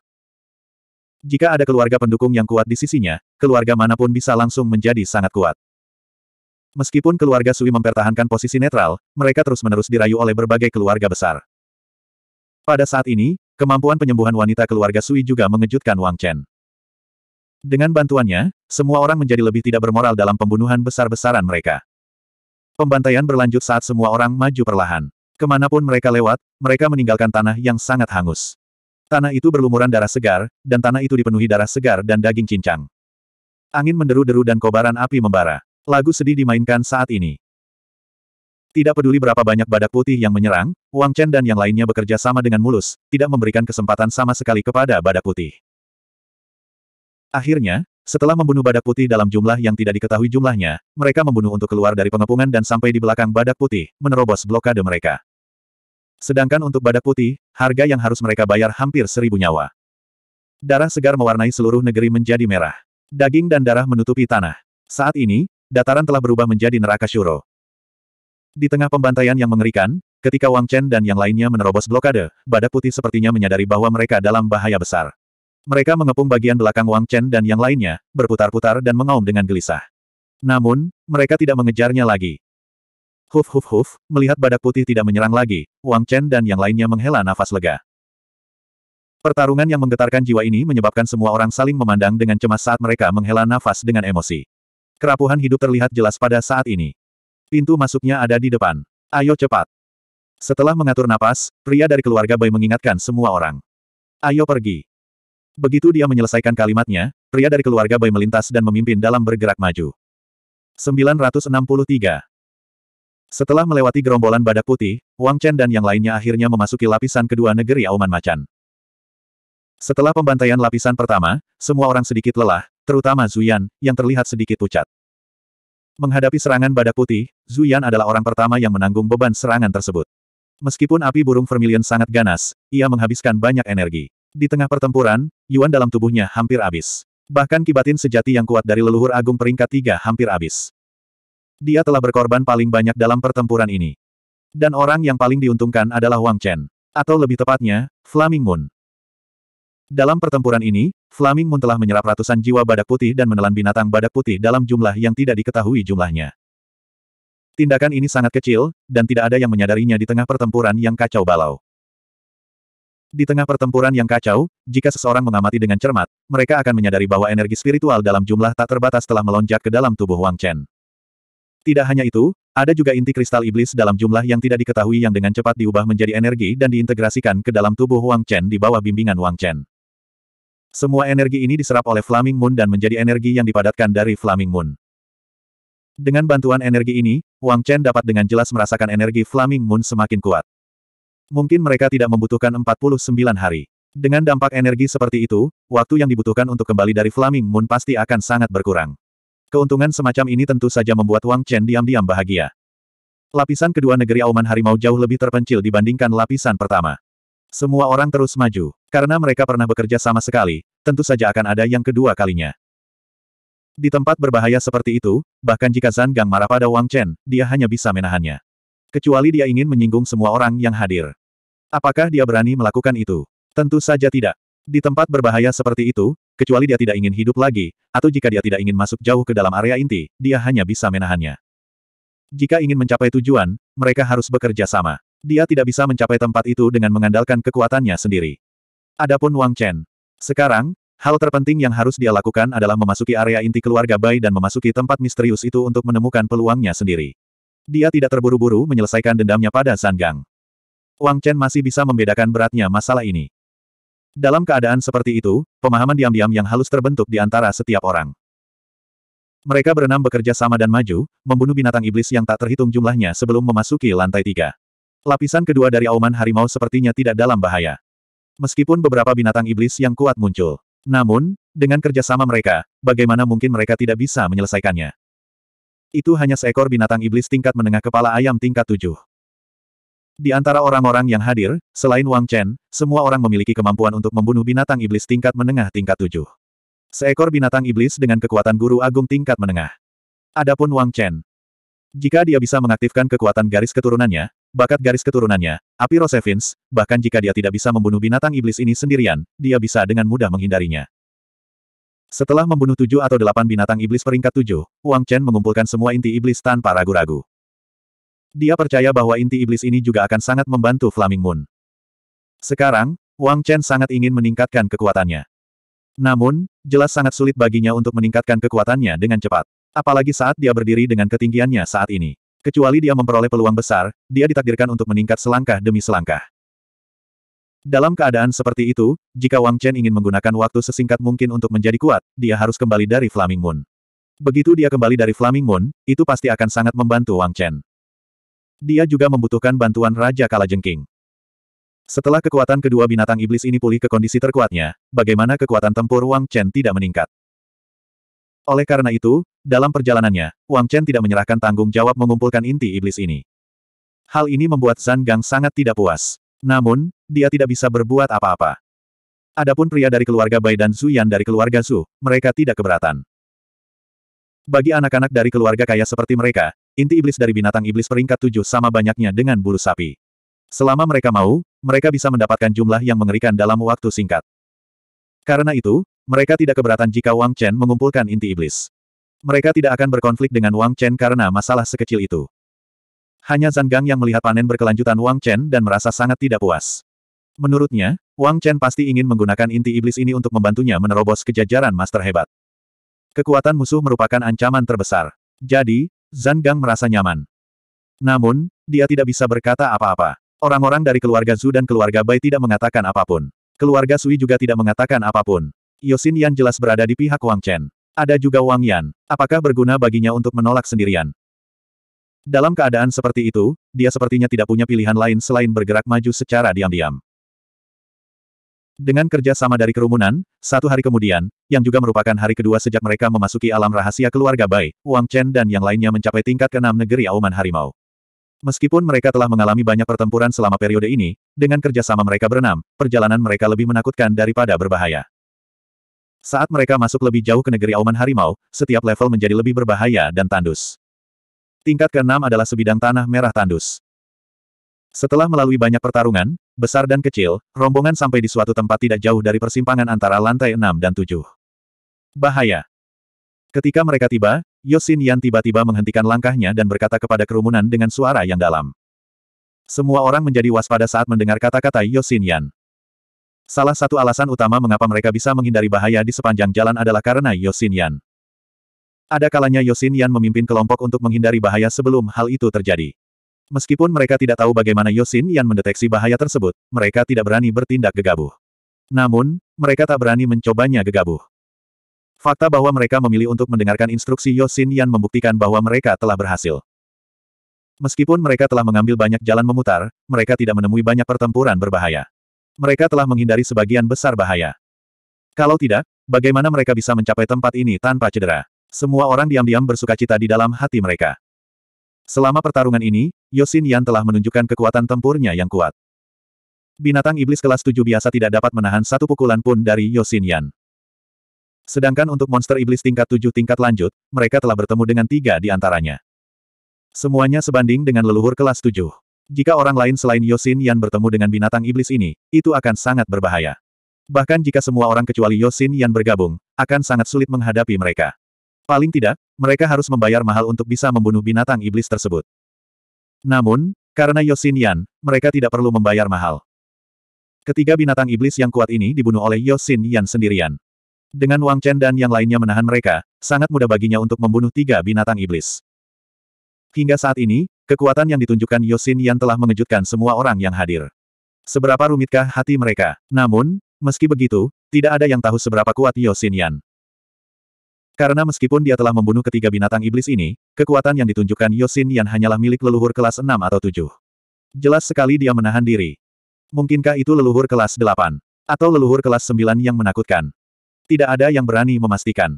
Jika ada keluarga pendukung yang kuat di sisinya, keluarga manapun bisa langsung menjadi sangat kuat. Meskipun keluarga Sui mempertahankan posisi netral, mereka terus-menerus dirayu oleh berbagai keluarga besar. Pada saat ini, kemampuan penyembuhan wanita keluarga Sui juga mengejutkan Wang Chen. Dengan bantuannya, semua orang menjadi lebih tidak bermoral dalam pembunuhan besar-besaran mereka. Pembantaian berlanjut saat semua orang maju perlahan. Kemanapun mereka lewat, mereka meninggalkan tanah yang sangat hangus. Tanah itu berlumuran darah segar, dan tanah itu dipenuhi darah segar dan daging cincang. Angin menderu-deru dan kobaran api membara. Lagu sedih dimainkan saat ini. Tidak peduli berapa banyak badak putih yang menyerang, Wang Chen dan yang lainnya bekerja sama dengan mulus, tidak memberikan kesempatan sama sekali kepada badak putih. Akhirnya, setelah membunuh badak putih dalam jumlah yang tidak diketahui jumlahnya, mereka membunuh untuk keluar dari pengepungan dan sampai di belakang badak putih, menerobos blokade mereka. Sedangkan untuk badak putih, harga yang harus mereka bayar hampir seribu nyawa. Darah segar mewarnai seluruh negeri menjadi merah. Daging dan darah menutupi tanah. Saat ini, dataran telah berubah menjadi neraka syuro. Di tengah pembantaian yang mengerikan, ketika Wang Chen dan yang lainnya menerobos blokade, badak putih sepertinya menyadari bahwa mereka dalam bahaya besar. Mereka mengepung bagian belakang Wang Chen dan yang lainnya, berputar-putar dan mengaum dengan gelisah. Namun, mereka tidak mengejarnya lagi. Huf huf huf, melihat badak putih tidak menyerang lagi, Wang Chen dan yang lainnya menghela nafas lega. Pertarungan yang menggetarkan jiwa ini menyebabkan semua orang saling memandang dengan cemas saat mereka menghela nafas dengan emosi. Kerapuhan hidup terlihat jelas pada saat ini. Pintu masuknya ada di depan. Ayo cepat. Setelah mengatur napas, pria dari keluarga Bai mengingatkan semua orang. Ayo pergi. Begitu dia menyelesaikan kalimatnya, pria dari keluarga Bai melintas dan memimpin dalam bergerak maju. 963. Setelah melewati gerombolan badak putih, Wang Chen dan yang lainnya akhirnya memasuki lapisan kedua negeri Auman Macan. Setelah pembantaian lapisan pertama, semua orang sedikit lelah, terutama Zuyan, yang terlihat sedikit pucat. Menghadapi serangan badak putih, Zuyan adalah orang pertama yang menanggung beban serangan tersebut. Meskipun api burung vermilion sangat ganas, ia menghabiskan banyak energi. Di tengah pertempuran, Yuan dalam tubuhnya hampir habis. Bahkan kibatin sejati yang kuat dari leluhur agung peringkat tiga hampir habis. Dia telah berkorban paling banyak dalam pertempuran ini. Dan orang yang paling diuntungkan adalah Wang Chen. Atau lebih tepatnya, Flaming Moon. Dalam pertempuran ini, Flaming Moon telah menyerap ratusan jiwa badak putih dan menelan binatang badak putih dalam jumlah yang tidak diketahui jumlahnya. Tindakan ini sangat kecil, dan tidak ada yang menyadarinya di tengah pertempuran yang kacau balau. Di tengah pertempuran yang kacau, jika seseorang mengamati dengan cermat, mereka akan menyadari bahwa energi spiritual dalam jumlah tak terbatas telah melonjak ke dalam tubuh Wang Chen. Tidak hanya itu, ada juga inti kristal iblis dalam jumlah yang tidak diketahui yang dengan cepat diubah menjadi energi dan diintegrasikan ke dalam tubuh Wang Chen di bawah bimbingan Wang Chen. Semua energi ini diserap oleh Flaming Moon dan menjadi energi yang dipadatkan dari Flaming Moon. Dengan bantuan energi ini, Wang Chen dapat dengan jelas merasakan energi Flaming Moon semakin kuat. Mungkin mereka tidak membutuhkan 49 hari. Dengan dampak energi seperti itu, waktu yang dibutuhkan untuk kembali dari Flaming Moon pasti akan sangat berkurang. Keuntungan semacam ini tentu saja membuat Wang Chen diam-diam bahagia. Lapisan kedua negeri auman harimau jauh lebih terpencil dibandingkan lapisan pertama. Semua orang terus maju, karena mereka pernah bekerja sama sekali, tentu saja akan ada yang kedua kalinya. Di tempat berbahaya seperti itu, bahkan jika Zhang Gang marah pada Wang Chen, dia hanya bisa menahannya kecuali dia ingin menyinggung semua orang yang hadir. Apakah dia berani melakukan itu? Tentu saja tidak. Di tempat berbahaya seperti itu, kecuali dia tidak ingin hidup lagi, atau jika dia tidak ingin masuk jauh ke dalam area inti, dia hanya bisa menahannya. Jika ingin mencapai tujuan, mereka harus bekerja sama. Dia tidak bisa mencapai tempat itu dengan mengandalkan kekuatannya sendiri. Adapun Wang Chen. Sekarang, hal terpenting yang harus dia lakukan adalah memasuki area inti keluarga Bai dan memasuki tempat misterius itu untuk menemukan peluangnya sendiri. Dia tidak terburu-buru menyelesaikan dendamnya pada Sanggang. Gang. Wang Chen masih bisa membedakan beratnya masalah ini. Dalam keadaan seperti itu, pemahaman diam-diam yang halus terbentuk di antara setiap orang. Mereka berenam bekerja sama dan maju, membunuh binatang iblis yang tak terhitung jumlahnya sebelum memasuki lantai tiga. Lapisan kedua dari auman harimau sepertinya tidak dalam bahaya. Meskipun beberapa binatang iblis yang kuat muncul. Namun, dengan kerjasama mereka, bagaimana mungkin mereka tidak bisa menyelesaikannya? Itu hanya seekor binatang iblis tingkat menengah kepala ayam tingkat tujuh. Di antara orang-orang yang hadir, selain Wang Chen, semua orang memiliki kemampuan untuk membunuh binatang iblis tingkat menengah tingkat tujuh. Seekor binatang iblis dengan kekuatan guru agung tingkat menengah. Adapun Wang Chen, jika dia bisa mengaktifkan kekuatan garis keturunannya, bakat garis keturunannya, api Rosevins, bahkan jika dia tidak bisa membunuh binatang iblis ini sendirian, dia bisa dengan mudah menghindarinya. Setelah membunuh tujuh atau delapan binatang iblis peringkat tujuh, Wang Chen mengumpulkan semua inti iblis tanpa ragu-ragu. Dia percaya bahwa inti iblis ini juga akan sangat membantu Flaming Moon. Sekarang, Wang Chen sangat ingin meningkatkan kekuatannya. Namun, jelas sangat sulit baginya untuk meningkatkan kekuatannya dengan cepat. Apalagi saat dia berdiri dengan ketinggiannya saat ini. Kecuali dia memperoleh peluang besar, dia ditakdirkan untuk meningkat selangkah demi selangkah. Dalam keadaan seperti itu, jika Wang Chen ingin menggunakan waktu sesingkat mungkin untuk menjadi kuat, dia harus kembali dari Flaming Moon. Begitu dia kembali dari Flaming Moon, itu pasti akan sangat membantu Wang Chen. Dia juga membutuhkan bantuan Raja Kalajengking. Setelah kekuatan kedua binatang iblis ini pulih ke kondisi terkuatnya, bagaimana kekuatan tempur Wang Chen tidak meningkat? Oleh karena itu, dalam perjalanannya, Wang Chen tidak menyerahkan tanggung jawab mengumpulkan inti iblis ini. Hal ini membuat Zhang Gang sangat tidak puas. Namun, dia tidak bisa berbuat apa-apa. Adapun pria dari keluarga Bai dan Zuyan dari keluarga Su, mereka tidak keberatan. Bagi anak-anak dari keluarga kaya seperti mereka, inti iblis dari binatang iblis peringkat tujuh sama banyaknya dengan bulu sapi. Selama mereka mau, mereka bisa mendapatkan jumlah yang mengerikan dalam waktu singkat. Karena itu, mereka tidak keberatan jika Wang Chen mengumpulkan inti iblis. Mereka tidak akan berkonflik dengan Wang Chen karena masalah sekecil itu. Hanya Zhang Gang yang melihat panen berkelanjutan Wang Chen dan merasa sangat tidak puas. Menurutnya, Wang Chen pasti ingin menggunakan inti iblis ini untuk membantunya menerobos kejajaran master hebat. Kekuatan musuh merupakan ancaman terbesar. Jadi, Zhang Gang merasa nyaman. Namun, dia tidak bisa berkata apa-apa. Orang-orang dari keluarga Zhu dan keluarga Bai tidak mengatakan apapun. Keluarga Sui juga tidak mengatakan apapun. Yosin Yan jelas berada di pihak Wang Chen. Ada juga Wang Yan. Apakah berguna baginya untuk menolak sendirian? Dalam keadaan seperti itu, dia sepertinya tidak punya pilihan lain selain bergerak maju secara diam-diam. Dengan kerja sama dari kerumunan, satu hari kemudian, yang juga merupakan hari kedua sejak mereka memasuki alam rahasia keluarga Bai, Wang Chen dan yang lainnya mencapai tingkat keenam negeri Auman Harimau. Meskipun mereka telah mengalami banyak pertempuran selama periode ini, dengan kerja sama mereka berenam, perjalanan mereka lebih menakutkan daripada berbahaya. Saat mereka masuk lebih jauh ke negeri Auman Harimau, setiap level menjadi lebih berbahaya dan tandus. Tingkat keenam adalah sebidang tanah merah tandus. Setelah melalui banyak pertarungan, besar dan kecil, rombongan sampai di suatu tempat tidak jauh dari persimpangan antara lantai 6 dan 7. Bahaya. Ketika mereka tiba, Yosin Yan tiba-tiba menghentikan langkahnya dan berkata kepada kerumunan dengan suara yang dalam. Semua orang menjadi waspada saat mendengar kata-kata Yosin Yan. Salah satu alasan utama mengapa mereka bisa menghindari bahaya di sepanjang jalan adalah karena Yosin Yan. Ada kalanya Yosin Yan memimpin kelompok untuk menghindari bahaya sebelum hal itu terjadi. Meskipun mereka tidak tahu bagaimana Yosin Yan mendeteksi bahaya tersebut, mereka tidak berani bertindak gegabah. Namun, mereka tak berani mencobanya gegabah. Fakta bahwa mereka memilih untuk mendengarkan instruksi Yosin Yan membuktikan bahwa mereka telah berhasil. Meskipun mereka telah mengambil banyak jalan memutar, mereka tidak menemui banyak pertempuran berbahaya. Mereka telah menghindari sebagian besar bahaya. Kalau tidak, bagaimana mereka bisa mencapai tempat ini tanpa cedera? Semua orang diam-diam bersuka cita di dalam hati mereka. Selama pertarungan ini, Yosin Yan telah menunjukkan kekuatan tempurnya yang kuat. Binatang iblis kelas 7 biasa tidak dapat menahan satu pukulan pun dari Yosin Yan. Sedangkan untuk monster iblis tingkat 7 tingkat lanjut, mereka telah bertemu dengan tiga di antaranya. Semuanya sebanding dengan leluhur kelas 7. Jika orang lain selain Yosin Yan bertemu dengan binatang iblis ini, itu akan sangat berbahaya. Bahkan jika semua orang kecuali Yosin Yan bergabung, akan sangat sulit menghadapi mereka. Paling tidak, mereka harus membayar mahal untuk bisa membunuh binatang iblis tersebut. Namun, karena Yosinian, mereka tidak perlu membayar mahal. Ketiga binatang iblis yang kuat ini dibunuh oleh Yosin Yan sendirian. Dengan Wang Chen dan yang lainnya menahan mereka, sangat mudah baginya untuk membunuh tiga binatang iblis. Hingga saat ini, kekuatan yang ditunjukkan Yosin Yan telah mengejutkan semua orang yang hadir. Seberapa rumitkah hati mereka? Namun, meski begitu, tidak ada yang tahu seberapa kuat Yosin Yan. Karena meskipun dia telah membunuh ketiga binatang iblis ini, kekuatan yang ditunjukkan Yosin Yan hanyalah milik leluhur kelas 6 atau 7. Jelas sekali dia menahan diri. Mungkinkah itu leluhur kelas 8? Atau leluhur kelas 9 yang menakutkan? Tidak ada yang berani memastikan.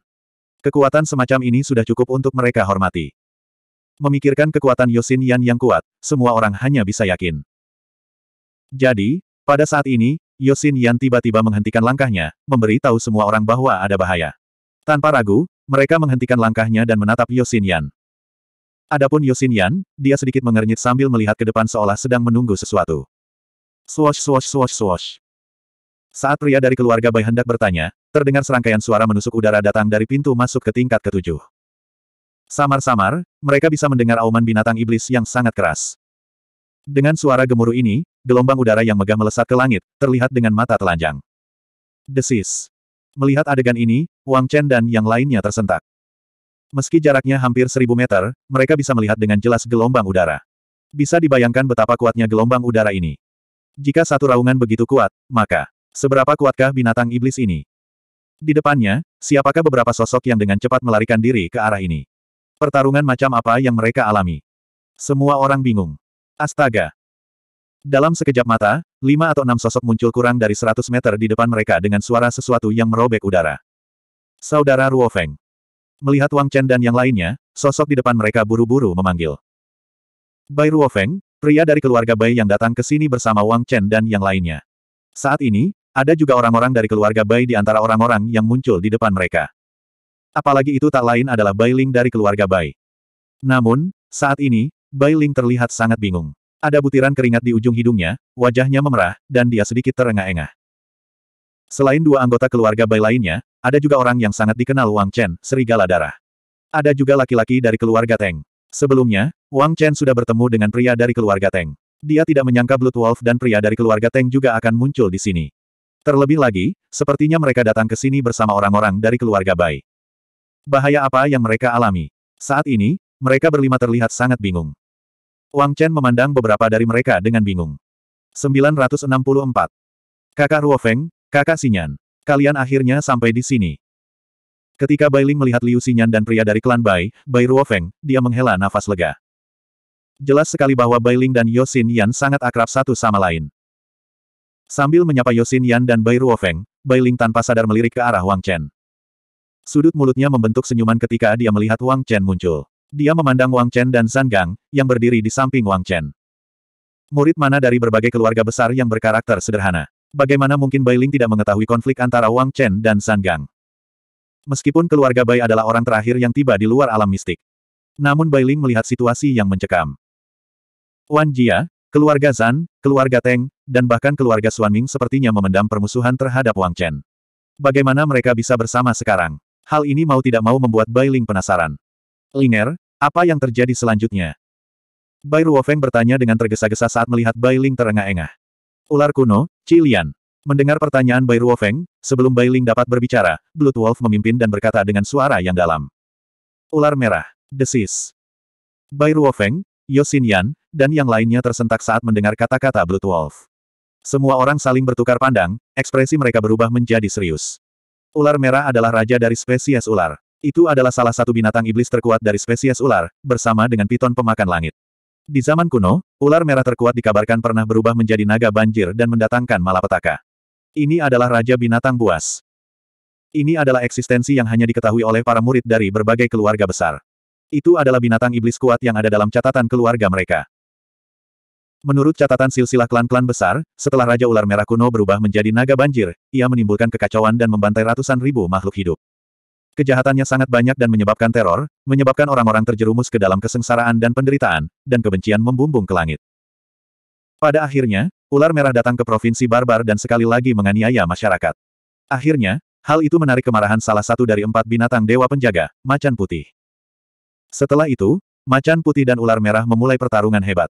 Kekuatan semacam ini sudah cukup untuk mereka hormati. Memikirkan kekuatan Yosin Yan yang kuat, semua orang hanya bisa yakin. Jadi, pada saat ini, Yosin Yan tiba-tiba menghentikan langkahnya, memberi tahu semua orang bahwa ada bahaya. Tanpa ragu, mereka menghentikan langkahnya dan menatap Yosin Yan. Adapun Yosin Yan, dia sedikit mengernyit sambil melihat ke depan seolah sedang menunggu sesuatu. Swash swash swash swash. Saat pria dari keluarga Bai hendak bertanya, terdengar serangkaian suara menusuk udara datang dari pintu masuk ke tingkat ketujuh. Samar-samar, mereka bisa mendengar auman binatang iblis yang sangat keras. Dengan suara gemuruh ini, gelombang udara yang megah melesat ke langit, terlihat dengan mata telanjang. Desis. Melihat adegan ini, Wang Chen dan yang lainnya tersentak. Meski jaraknya hampir seribu meter, mereka bisa melihat dengan jelas gelombang udara. Bisa dibayangkan betapa kuatnya gelombang udara ini. Jika satu raungan begitu kuat, maka seberapa kuatkah binatang iblis ini? Di depannya, siapakah beberapa sosok yang dengan cepat melarikan diri ke arah ini? Pertarungan macam apa yang mereka alami? Semua orang bingung. Astaga! Dalam sekejap mata, lima atau enam sosok muncul kurang dari seratus meter di depan mereka dengan suara sesuatu yang merobek udara. Saudara Ruofeng. Melihat Wang Chen dan yang lainnya, sosok di depan mereka buru-buru memanggil. Bai Ruofeng, pria dari keluarga Bai yang datang ke sini bersama Wang Chen dan yang lainnya. Saat ini, ada juga orang-orang dari keluarga Bai di antara orang-orang yang muncul di depan mereka. Apalagi itu tak lain adalah Bai Ling dari keluarga Bai. Namun, saat ini, Bai Ling terlihat sangat bingung. Ada butiran keringat di ujung hidungnya, wajahnya memerah, dan dia sedikit terengah-engah. Selain dua anggota keluarga Bai lainnya, ada juga orang yang sangat dikenal Wang Chen, serigala darah. Ada juga laki-laki dari keluarga Teng. Sebelumnya, Wang Chen sudah bertemu dengan pria dari keluarga Teng. Dia tidak menyangka Blood Wolf dan pria dari keluarga Teng juga akan muncul di sini. Terlebih lagi, sepertinya mereka datang ke sini bersama orang-orang dari keluarga Bai. Bahaya apa yang mereka alami? Saat ini, mereka berlima terlihat sangat bingung. Wang Chen memandang beberapa dari mereka dengan bingung. 964. Kakak Ruofeng, kakak Sinyan. Kalian akhirnya sampai di sini. Ketika Bai Ling melihat Liu Sinyan dan pria dari klan Bai, Bai Ruofeng, dia menghela nafas lega. Jelas sekali bahwa Bai Ling dan Yosin Yan sangat akrab satu sama lain. Sambil menyapa Yosin Yan dan Bai Ruofeng, Bai Ling tanpa sadar melirik ke arah Wang Chen. Sudut mulutnya membentuk senyuman ketika dia melihat Wang Chen muncul. Dia memandang Wang Chen dan Zhang Gang, yang berdiri di samping Wang Chen. Murid mana dari berbagai keluarga besar yang berkarakter sederhana. Bagaimana mungkin Bai Ling tidak mengetahui konflik antara Wang Chen dan Zhang Gang? Meskipun keluarga Bai adalah orang terakhir yang tiba di luar alam mistik. Namun Bai Ling melihat situasi yang mencekam. Wan Jia, keluarga Zan, keluarga Teng, dan bahkan keluarga Ming sepertinya memendam permusuhan terhadap Wang Chen. Bagaimana mereka bisa bersama sekarang? Hal ini mau tidak mau membuat Bai Ling penasaran. Linger, apa yang terjadi selanjutnya? Bai Ruofeng bertanya dengan tergesa-gesa saat melihat Bai Ling terengah-engah. Ular kuno, Cilian. Mendengar pertanyaan Bai Ruofeng, sebelum Bai Ling dapat berbicara, Blood Wolf memimpin dan berkata dengan suara yang dalam. Ular merah, desis. Bai Ruofeng, Yosin Yan, dan yang lainnya tersentak saat mendengar kata-kata Blood Wolf. Semua orang saling bertukar pandang, ekspresi mereka berubah menjadi serius. Ular merah adalah raja dari spesies ular. Itu adalah salah satu binatang iblis terkuat dari spesies ular, bersama dengan piton pemakan langit. Di zaman kuno, ular merah terkuat dikabarkan pernah berubah menjadi naga banjir dan mendatangkan malapetaka. Ini adalah raja binatang buas. Ini adalah eksistensi yang hanya diketahui oleh para murid dari berbagai keluarga besar. Itu adalah binatang iblis kuat yang ada dalam catatan keluarga mereka. Menurut catatan silsilah klan-klan besar, setelah Raja Ular Merah kuno berubah menjadi naga banjir, ia menimbulkan kekacauan dan membantai ratusan ribu makhluk hidup. Kejahatannya sangat banyak dan menyebabkan teror, menyebabkan orang-orang terjerumus ke dalam kesengsaraan dan penderitaan, dan kebencian membumbung ke langit. Pada akhirnya, ular merah datang ke provinsi barbar dan sekali lagi menganiaya masyarakat. Akhirnya, hal itu menarik kemarahan salah satu dari empat binatang dewa penjaga, macan putih. Setelah itu, macan putih dan ular merah memulai pertarungan hebat.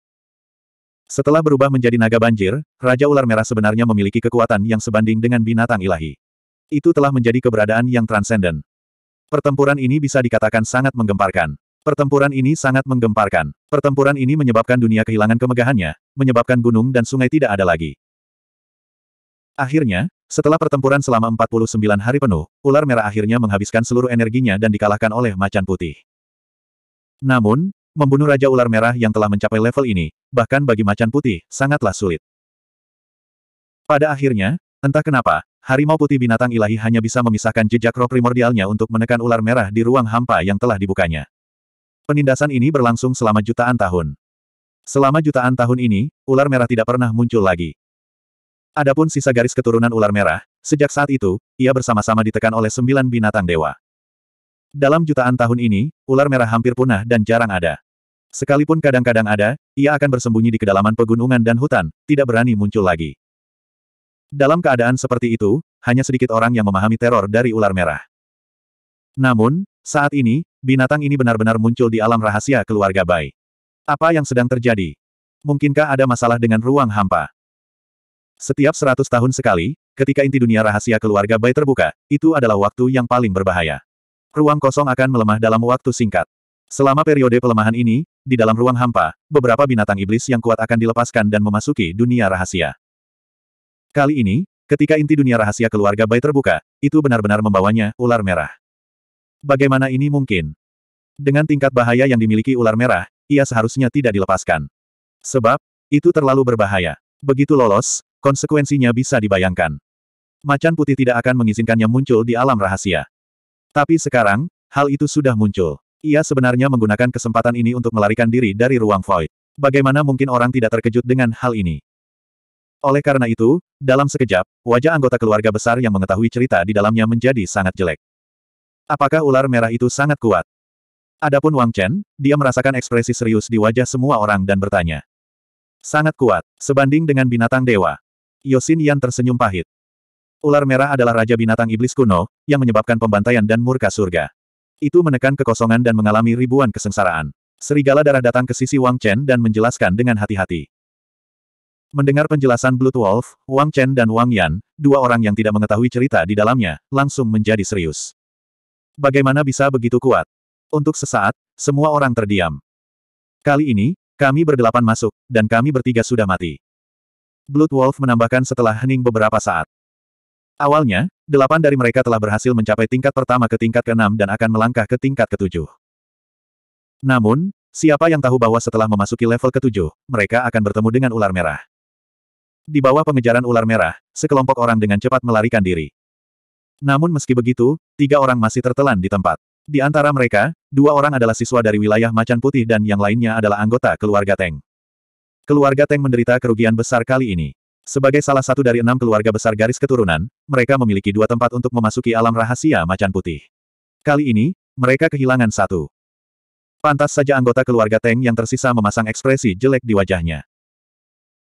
Setelah berubah menjadi naga banjir, Raja Ular Merah sebenarnya memiliki kekuatan yang sebanding dengan binatang ilahi. Itu telah menjadi keberadaan yang transenden, Pertempuran ini bisa dikatakan sangat menggemparkan. Pertempuran ini sangat menggemparkan. Pertempuran ini menyebabkan dunia kehilangan kemegahannya, menyebabkan gunung dan sungai tidak ada lagi. Akhirnya, setelah pertempuran selama 49 hari penuh, ular merah akhirnya menghabiskan seluruh energinya dan dikalahkan oleh macan putih. Namun, membunuh Raja Ular Merah yang telah mencapai level ini, bahkan bagi macan putih, sangatlah sulit. Pada akhirnya, entah kenapa, Harimau putih binatang ilahi hanya bisa memisahkan jejak roh primordialnya untuk menekan ular merah di ruang hampa yang telah dibukanya. Penindasan ini berlangsung selama jutaan tahun. Selama jutaan tahun ini, ular merah tidak pernah muncul lagi. Adapun sisa garis keturunan ular merah, sejak saat itu, ia bersama-sama ditekan oleh sembilan binatang dewa. Dalam jutaan tahun ini, ular merah hampir punah dan jarang ada. Sekalipun kadang-kadang ada, ia akan bersembunyi di kedalaman pegunungan dan hutan, tidak berani muncul lagi. Dalam keadaan seperti itu, hanya sedikit orang yang memahami teror dari ular merah. Namun, saat ini, binatang ini benar-benar muncul di alam rahasia keluarga Bai. Apa yang sedang terjadi? Mungkinkah ada masalah dengan ruang hampa? Setiap seratus tahun sekali, ketika inti dunia rahasia keluarga Bai terbuka, itu adalah waktu yang paling berbahaya. Ruang kosong akan melemah dalam waktu singkat. Selama periode pelemahan ini, di dalam ruang hampa, beberapa binatang iblis yang kuat akan dilepaskan dan memasuki dunia rahasia. Kali ini, ketika inti dunia rahasia keluarga Bai terbuka, itu benar-benar membawanya, ular merah. Bagaimana ini mungkin? Dengan tingkat bahaya yang dimiliki ular merah, ia seharusnya tidak dilepaskan. Sebab, itu terlalu berbahaya. Begitu lolos, konsekuensinya bisa dibayangkan. Macan putih tidak akan mengizinkannya muncul di alam rahasia. Tapi sekarang, hal itu sudah muncul. Ia sebenarnya menggunakan kesempatan ini untuk melarikan diri dari ruang void. Bagaimana mungkin orang tidak terkejut dengan hal ini? Oleh karena itu, dalam sekejap, wajah anggota keluarga besar yang mengetahui cerita di dalamnya menjadi sangat jelek. Apakah ular merah itu sangat kuat? Adapun Wang Chen, dia merasakan ekspresi serius di wajah semua orang dan bertanya. Sangat kuat, sebanding dengan binatang dewa. Yosin Yan tersenyum pahit. Ular merah adalah raja binatang iblis kuno, yang menyebabkan pembantaian dan murka surga. Itu menekan kekosongan dan mengalami ribuan kesengsaraan. Serigala darah datang ke sisi Wang Chen dan menjelaskan dengan hati-hati. Mendengar penjelasan Blue Wolf, Wang Chen dan Wang Yan, dua orang yang tidak mengetahui cerita di dalamnya, langsung menjadi serius. Bagaimana bisa begitu kuat? Untuk sesaat, semua orang terdiam. Kali ini, kami berdelapan masuk, dan kami bertiga sudah mati. Blood Wolf menambahkan setelah hening beberapa saat. Awalnya, delapan dari mereka telah berhasil mencapai tingkat pertama ke tingkat keenam dan akan melangkah ke tingkat ketujuh. Namun, siapa yang tahu bahwa setelah memasuki level ketujuh, mereka akan bertemu dengan ular merah. Di bawah pengejaran ular merah, sekelompok orang dengan cepat melarikan diri. Namun meski begitu, tiga orang masih tertelan di tempat. Di antara mereka, dua orang adalah siswa dari wilayah Macan Putih dan yang lainnya adalah anggota keluarga Teng. Keluarga Teng menderita kerugian besar kali ini. Sebagai salah satu dari enam keluarga besar garis keturunan, mereka memiliki dua tempat untuk memasuki alam rahasia Macan Putih. Kali ini, mereka kehilangan satu. Pantas saja anggota keluarga Teng yang tersisa memasang ekspresi jelek di wajahnya.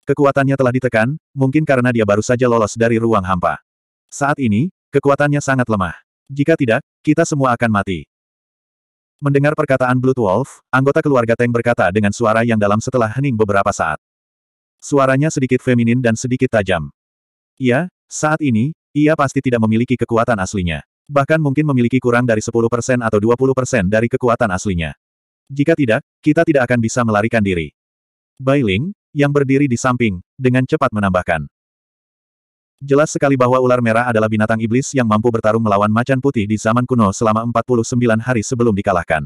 Kekuatannya telah ditekan, mungkin karena dia baru saja lolos dari ruang hampa. Saat ini, kekuatannya sangat lemah. Jika tidak, kita semua akan mati. Mendengar perkataan Blood Wolf, anggota keluarga Teng berkata dengan suara yang dalam setelah hening beberapa saat. Suaranya sedikit feminin dan sedikit tajam. Ya, saat ini, ia pasti tidak memiliki kekuatan aslinya. Bahkan mungkin memiliki kurang dari 10% atau 20% dari kekuatan aslinya. Jika tidak, kita tidak akan bisa melarikan diri. Bailing, yang berdiri di samping, dengan cepat menambahkan. Jelas sekali bahwa ular merah adalah binatang iblis yang mampu bertarung melawan macan putih di zaman kuno selama 49 hari sebelum dikalahkan.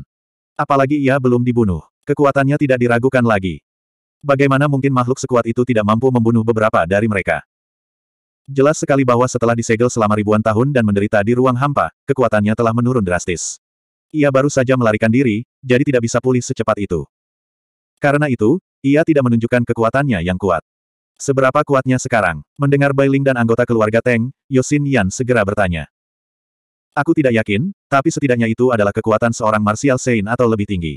Apalagi ia belum dibunuh. Kekuatannya tidak diragukan lagi. Bagaimana mungkin makhluk sekuat itu tidak mampu membunuh beberapa dari mereka? Jelas sekali bahwa setelah disegel selama ribuan tahun dan menderita di ruang hampa, kekuatannya telah menurun drastis. Ia baru saja melarikan diri, jadi tidak bisa pulih secepat itu. Karena itu, ia tidak menunjukkan kekuatannya yang kuat. Seberapa kuatnya sekarang? Mendengar Bailing dan anggota keluarga Teng, Yosin Yan segera bertanya. Aku tidak yakin, tapi setidaknya itu adalah kekuatan seorang Martial Saint atau lebih tinggi.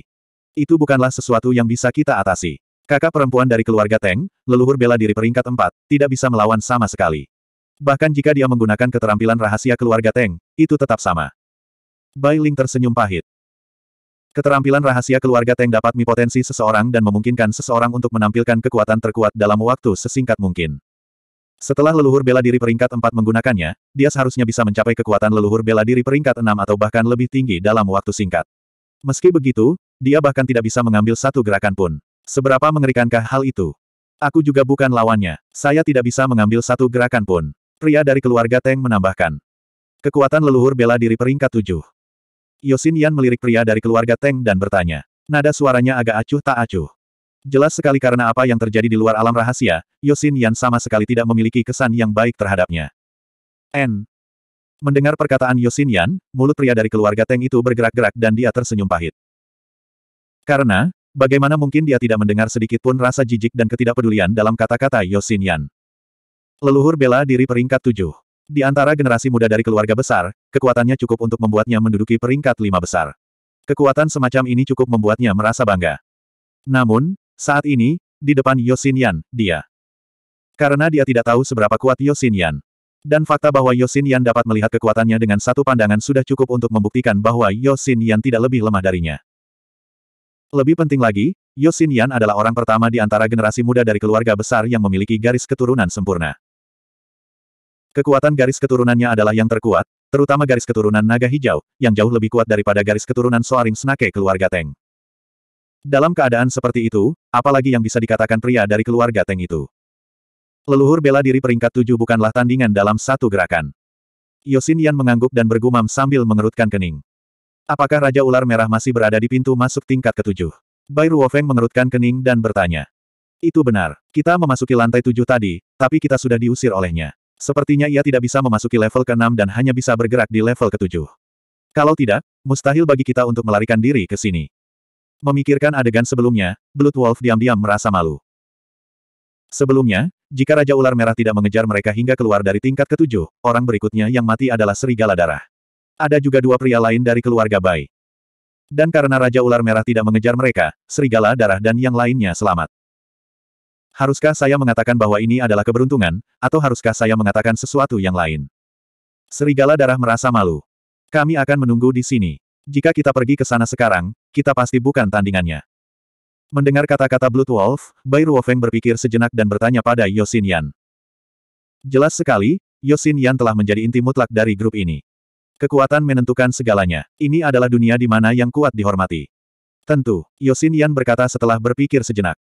Itu bukanlah sesuatu yang bisa kita atasi. Kakak perempuan dari keluarga Teng, leluhur bela diri peringkat empat, tidak bisa melawan sama sekali. Bahkan jika dia menggunakan keterampilan rahasia keluarga Teng, itu tetap sama. Bailing tersenyum pahit. Keterampilan rahasia keluarga Teng dapat mipotensi seseorang dan memungkinkan seseorang untuk menampilkan kekuatan terkuat dalam waktu sesingkat mungkin. Setelah leluhur bela diri peringkat 4 menggunakannya, dia seharusnya bisa mencapai kekuatan leluhur bela diri peringkat 6 atau bahkan lebih tinggi dalam waktu singkat. Meski begitu, dia bahkan tidak bisa mengambil satu gerakan pun. Seberapa mengerikankah hal itu? Aku juga bukan lawannya. Saya tidak bisa mengambil satu gerakan pun. Pria dari keluarga Teng menambahkan. Kekuatan leluhur bela diri peringkat 7. Yosin Yan melirik pria dari keluarga Teng dan bertanya. Nada suaranya agak acuh tak acuh. Jelas sekali karena apa yang terjadi di luar alam rahasia, Yosin Yan sama sekali tidak memiliki kesan yang baik terhadapnya. N. Mendengar perkataan Yosin Yan, mulut pria dari keluarga Teng itu bergerak-gerak dan dia tersenyum pahit. Karena, bagaimana mungkin dia tidak mendengar sedikitpun rasa jijik dan ketidakpedulian dalam kata-kata Yosin Yan. Leluhur bela diri peringkat tujuh. Di antara generasi muda dari keluarga besar, kekuatannya cukup untuk membuatnya menduduki peringkat lima besar. Kekuatan semacam ini cukup membuatnya merasa bangga. Namun, saat ini, di depan Yosin Yan, dia. Karena dia tidak tahu seberapa kuat Yosin Yan. Dan fakta bahwa Yosin Yan dapat melihat kekuatannya dengan satu pandangan sudah cukup untuk membuktikan bahwa Yosin Yan tidak lebih lemah darinya. Lebih penting lagi, Yosin Yan adalah orang pertama di antara generasi muda dari keluarga besar yang memiliki garis keturunan sempurna. Kekuatan garis keturunannya adalah yang terkuat, terutama garis keturunan naga hijau, yang jauh lebih kuat daripada garis keturunan Soaring Snake keluarga Teng. Dalam keadaan seperti itu, apalagi yang bisa dikatakan pria dari keluarga Teng itu. Leluhur bela diri peringkat tujuh bukanlah tandingan dalam satu gerakan. Yosin Yan mengangguk dan bergumam sambil mengerutkan kening. Apakah Raja Ular Merah masih berada di pintu masuk tingkat ketujuh? Bai Ruofeng mengerutkan kening dan bertanya. Itu benar, kita memasuki lantai tujuh tadi, tapi kita sudah diusir olehnya. Sepertinya ia tidak bisa memasuki level ke-6 dan hanya bisa bergerak di level ke-7. Kalau tidak, mustahil bagi kita untuk melarikan diri ke sini. Memikirkan adegan sebelumnya, Blood Wolf diam-diam merasa malu. Sebelumnya, jika Raja Ular Merah tidak mengejar mereka hingga keluar dari tingkat ke-7, orang berikutnya yang mati adalah serigala darah. Ada juga dua pria lain dari keluarga Bai. Dan karena Raja Ular Merah tidak mengejar mereka, serigala darah dan yang lainnya selamat. Haruskah saya mengatakan bahwa ini adalah keberuntungan, atau haruskah saya mengatakan sesuatu yang lain? Serigala darah merasa malu. Kami akan menunggu di sini. Jika kita pergi ke sana sekarang, kita pasti bukan tandingannya. Mendengar kata-kata Blood Wolf, Bai Ruofeng berpikir sejenak dan bertanya pada Yosin Yan. Jelas sekali, Yosin Yan telah menjadi inti mutlak dari grup ini. Kekuatan menentukan segalanya. Ini adalah dunia di mana yang kuat dihormati. Tentu, Yosin Yan berkata setelah berpikir sejenak.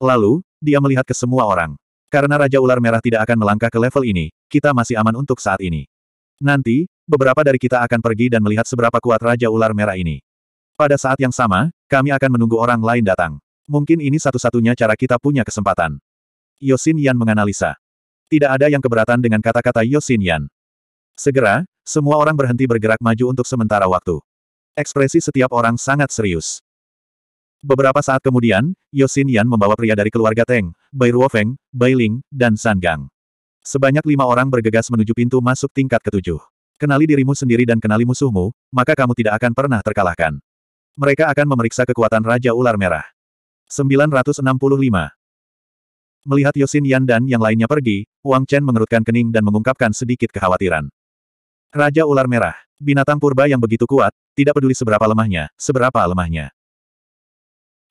Lalu, dia melihat ke semua orang. Karena Raja Ular Merah tidak akan melangkah ke level ini, kita masih aman untuk saat ini. Nanti, beberapa dari kita akan pergi dan melihat seberapa kuat Raja Ular Merah ini. Pada saat yang sama, kami akan menunggu orang lain datang. Mungkin ini satu-satunya cara kita punya kesempatan. Yosin Yan menganalisa. Tidak ada yang keberatan dengan kata-kata Yosin Yan. Segera, semua orang berhenti bergerak maju untuk sementara waktu. Ekspresi setiap orang sangat serius. Beberapa saat kemudian, Yosin Yan membawa pria dari keluarga Teng, Bai Ruofeng, Bai Ling, dan San Gang. Sebanyak lima orang bergegas menuju pintu masuk tingkat ketujuh. Kenali dirimu sendiri dan kenali musuhmu, maka kamu tidak akan pernah terkalahkan. Mereka akan memeriksa kekuatan Raja Ular Merah. 965 Melihat Yosin Yan dan yang lainnya pergi, Wang Chen mengerutkan kening dan mengungkapkan sedikit kekhawatiran. Raja Ular Merah, binatang purba yang begitu kuat, tidak peduli seberapa lemahnya, seberapa lemahnya.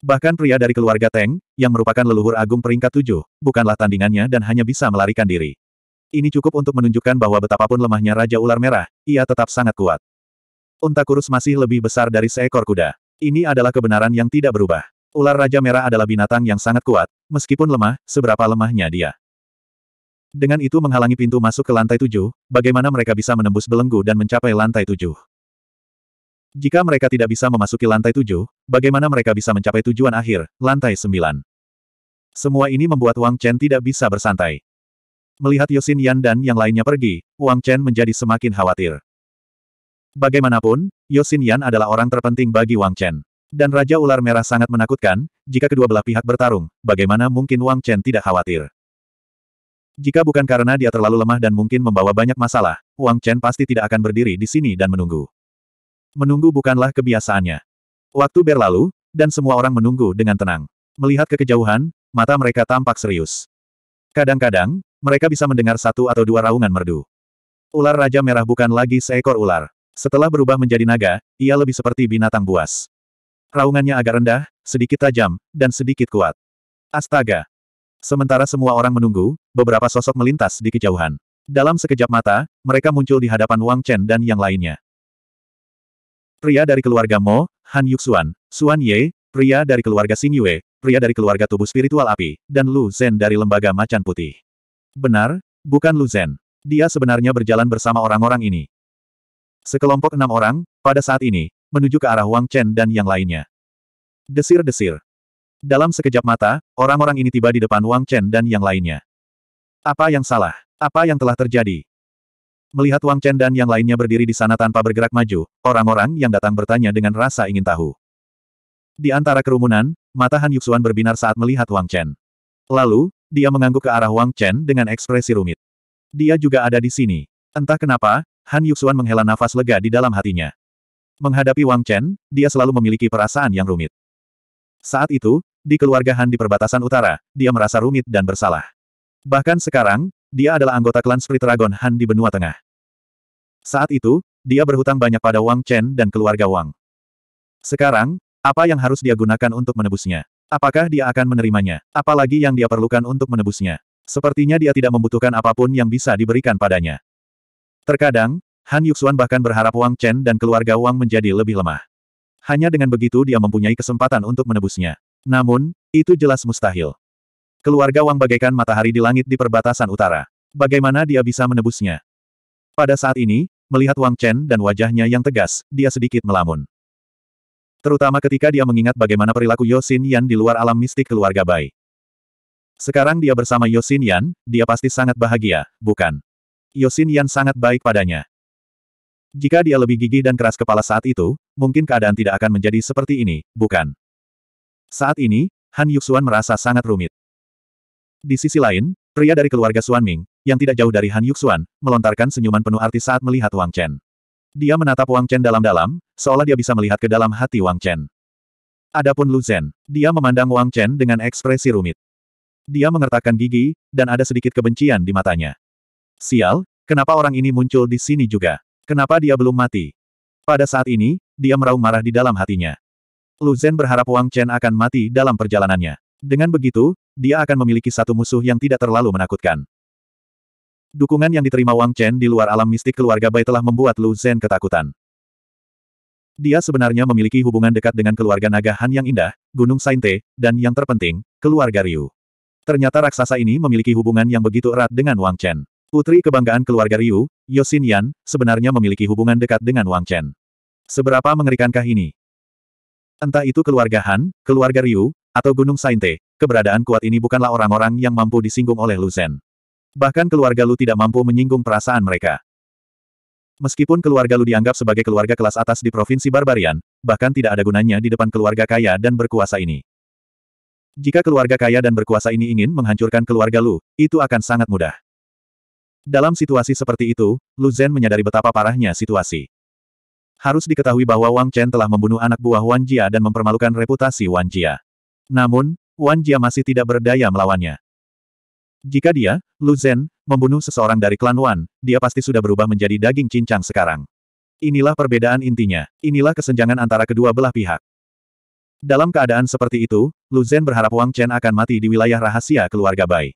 Bahkan pria dari keluarga Teng, yang merupakan leluhur agung peringkat tujuh, bukanlah tandingannya dan hanya bisa melarikan diri. Ini cukup untuk menunjukkan bahwa betapapun lemahnya Raja Ular Merah, ia tetap sangat kuat. Unta kurus masih lebih besar dari seekor kuda. Ini adalah kebenaran yang tidak berubah. Ular Raja Merah adalah binatang yang sangat kuat, meskipun lemah, seberapa lemahnya dia. Dengan itu menghalangi pintu masuk ke lantai tujuh, bagaimana mereka bisa menembus belenggu dan mencapai lantai tujuh. Jika mereka tidak bisa memasuki lantai tujuh, bagaimana mereka bisa mencapai tujuan akhir, lantai sembilan? Semua ini membuat Wang Chen tidak bisa bersantai. Melihat Yosin Yan dan yang lainnya pergi, Wang Chen menjadi semakin khawatir. Bagaimanapun, Yosin Yan adalah orang terpenting bagi Wang Chen. Dan Raja Ular Merah sangat menakutkan, jika kedua belah pihak bertarung, bagaimana mungkin Wang Chen tidak khawatir? Jika bukan karena dia terlalu lemah dan mungkin membawa banyak masalah, Wang Chen pasti tidak akan berdiri di sini dan menunggu. Menunggu bukanlah kebiasaannya. Waktu berlalu, dan semua orang menunggu dengan tenang. Melihat ke kejauhan, mata mereka tampak serius. Kadang-kadang, mereka bisa mendengar satu atau dua raungan merdu. Ular Raja Merah bukan lagi seekor ular. Setelah berubah menjadi naga, ia lebih seperti binatang buas. Raungannya agak rendah, sedikit tajam, dan sedikit kuat. Astaga! Sementara semua orang menunggu, beberapa sosok melintas di kejauhan. Dalam sekejap mata, mereka muncul di hadapan Wang Chen dan yang lainnya. Pria dari keluarga Mo, Han Yuxuan, Suan Ye, pria dari keluarga Xing Yue, pria dari keluarga tubuh spiritual api, dan Lu Zhen dari lembaga macan putih. Benar, bukan Lu Zhen. Dia sebenarnya berjalan bersama orang-orang ini. Sekelompok enam orang, pada saat ini, menuju ke arah Wang Chen dan yang lainnya. Desir-desir. Dalam sekejap mata, orang-orang ini tiba di depan Wang Chen dan yang lainnya. Apa yang salah? Apa yang telah terjadi? Melihat Wang Chen dan yang lainnya berdiri di sana tanpa bergerak maju, orang-orang yang datang bertanya dengan rasa ingin tahu. Di antara kerumunan, mata Han Yuxuan berbinar saat melihat Wang Chen. Lalu, dia mengangguk ke arah Wang Chen dengan ekspresi rumit. Dia juga ada di sini. Entah kenapa, Han Yuxuan menghela nafas lega di dalam hatinya. Menghadapi Wang Chen, dia selalu memiliki perasaan yang rumit. Saat itu, di keluarga Han di perbatasan utara, dia merasa rumit dan bersalah. Bahkan sekarang, dia adalah anggota klan Spirit Dragon Han di benua tengah. Saat itu, dia berhutang banyak pada Wang Chen dan keluarga Wang. Sekarang, apa yang harus dia gunakan untuk menebusnya? Apakah dia akan menerimanya? Apalagi yang dia perlukan untuk menebusnya? Sepertinya dia tidak membutuhkan apapun yang bisa diberikan padanya. Terkadang, Han Yuxuan bahkan berharap Wang Chen dan keluarga Wang menjadi lebih lemah. Hanya dengan begitu dia mempunyai kesempatan untuk menebusnya. Namun, itu jelas mustahil. Keluarga Wang bagaikan matahari di langit di perbatasan utara. Bagaimana dia bisa menebusnya? Pada saat ini, melihat Wang Chen dan wajahnya yang tegas, dia sedikit melamun. Terutama ketika dia mengingat bagaimana perilaku Yosin Yan di luar alam mistik keluarga Bai. Sekarang dia bersama Yosin Yan, dia pasti sangat bahagia, bukan? Yosin Yan sangat baik padanya. Jika dia lebih gigih dan keras kepala saat itu, mungkin keadaan tidak akan menjadi seperti ini, bukan? Saat ini, Han Yuxuan merasa sangat rumit. Di sisi lain, pria dari keluarga Suan Ming, yang tidak jauh dari Han Yuxuan, melontarkan senyuman penuh arti saat melihat Wang Chen. Dia menatap Wang Chen dalam-dalam, seolah dia bisa melihat ke dalam hati Wang Chen. Adapun Lu Zhen, dia memandang Wang Chen dengan ekspresi rumit. Dia mengertakkan gigi, dan ada sedikit kebencian di matanya. Sial, kenapa orang ini muncul di sini juga? Kenapa dia belum mati? Pada saat ini, dia meraung marah di dalam hatinya. Lu Zhen berharap Wang Chen akan mati dalam perjalanannya. Dengan begitu, dia akan memiliki satu musuh yang tidak terlalu menakutkan. Dukungan yang diterima Wang Chen di luar alam mistik keluarga Bai telah membuat Lu Zhen ketakutan. Dia sebenarnya memiliki hubungan dekat dengan keluarga naga Han yang indah, Gunung Sainte, dan yang terpenting, keluarga Ryu. Ternyata raksasa ini memiliki hubungan yang begitu erat dengan Wang Chen. Putri kebanggaan keluarga Ryu, Yosin Yan, sebenarnya memiliki hubungan dekat dengan Wang Chen. Seberapa mengerikankah ini? Entah itu keluarga Han, keluarga Ryu, atau Gunung Sainte, keberadaan kuat ini bukanlah orang-orang yang mampu disinggung oleh Luzen. Bahkan keluarga Lu tidak mampu menyinggung perasaan mereka. Meskipun keluarga Lu dianggap sebagai keluarga kelas atas di Provinsi Barbarian, bahkan tidak ada gunanya di depan keluarga kaya dan berkuasa ini. Jika keluarga kaya dan berkuasa ini ingin menghancurkan keluarga Lu, itu akan sangat mudah. Dalam situasi seperti itu, Lu Zhen menyadari betapa parahnya situasi. Harus diketahui bahwa Wang Chen telah membunuh anak buah Wan Jia dan mempermalukan reputasi Wan Jia. Namun, Wan Jia masih tidak berdaya melawannya. Jika dia, Lu Zhen, membunuh seseorang dari klan Wan, dia pasti sudah berubah menjadi daging cincang sekarang. Inilah perbedaan intinya. Inilah kesenjangan antara kedua belah pihak. Dalam keadaan seperti itu, Lu Zhen berharap Wang Chen akan mati di wilayah rahasia keluarga Bai.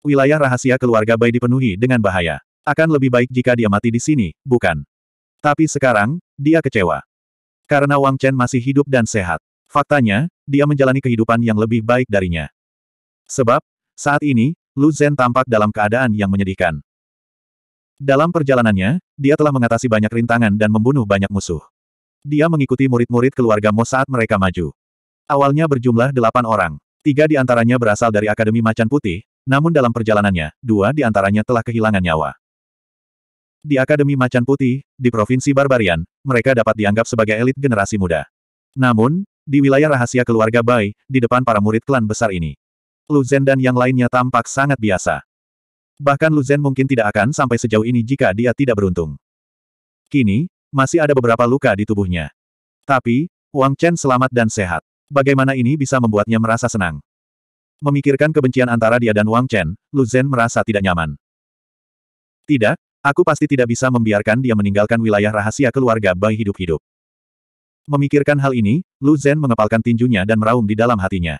Wilayah rahasia keluarga Bai dipenuhi dengan bahaya. Akan lebih baik jika dia mati di sini, bukan? Tapi sekarang, dia kecewa. Karena Wang Chen masih hidup dan sehat. Faktanya, dia menjalani kehidupan yang lebih baik darinya. Sebab, saat ini, Lu Zhen tampak dalam keadaan yang menyedihkan. Dalam perjalanannya, dia telah mengatasi banyak rintangan dan membunuh banyak musuh. Dia mengikuti murid-murid keluarga Mo saat mereka maju. Awalnya berjumlah delapan orang. Tiga di antaranya berasal dari Akademi Macan Putih, namun dalam perjalanannya, dua di antaranya telah kehilangan nyawa. Di Akademi Macan Putih, di Provinsi Barbarian, mereka dapat dianggap sebagai elit generasi muda. Namun, di wilayah rahasia keluarga Bai, di depan para murid klan besar ini. Lu Zhen dan yang lainnya tampak sangat biasa. Bahkan Lu Zhen mungkin tidak akan sampai sejauh ini jika dia tidak beruntung. Kini, masih ada beberapa luka di tubuhnya. Tapi, Wang Chen selamat dan sehat. Bagaimana ini bisa membuatnya merasa senang? Memikirkan kebencian antara dia dan Wang Chen, Lu Zhen merasa tidak nyaman. Tidak, aku pasti tidak bisa membiarkan dia meninggalkan wilayah rahasia keluarga Bai hidup-hidup. Memikirkan hal ini, Lu Zhen mengepalkan tinjunya dan meraung di dalam hatinya.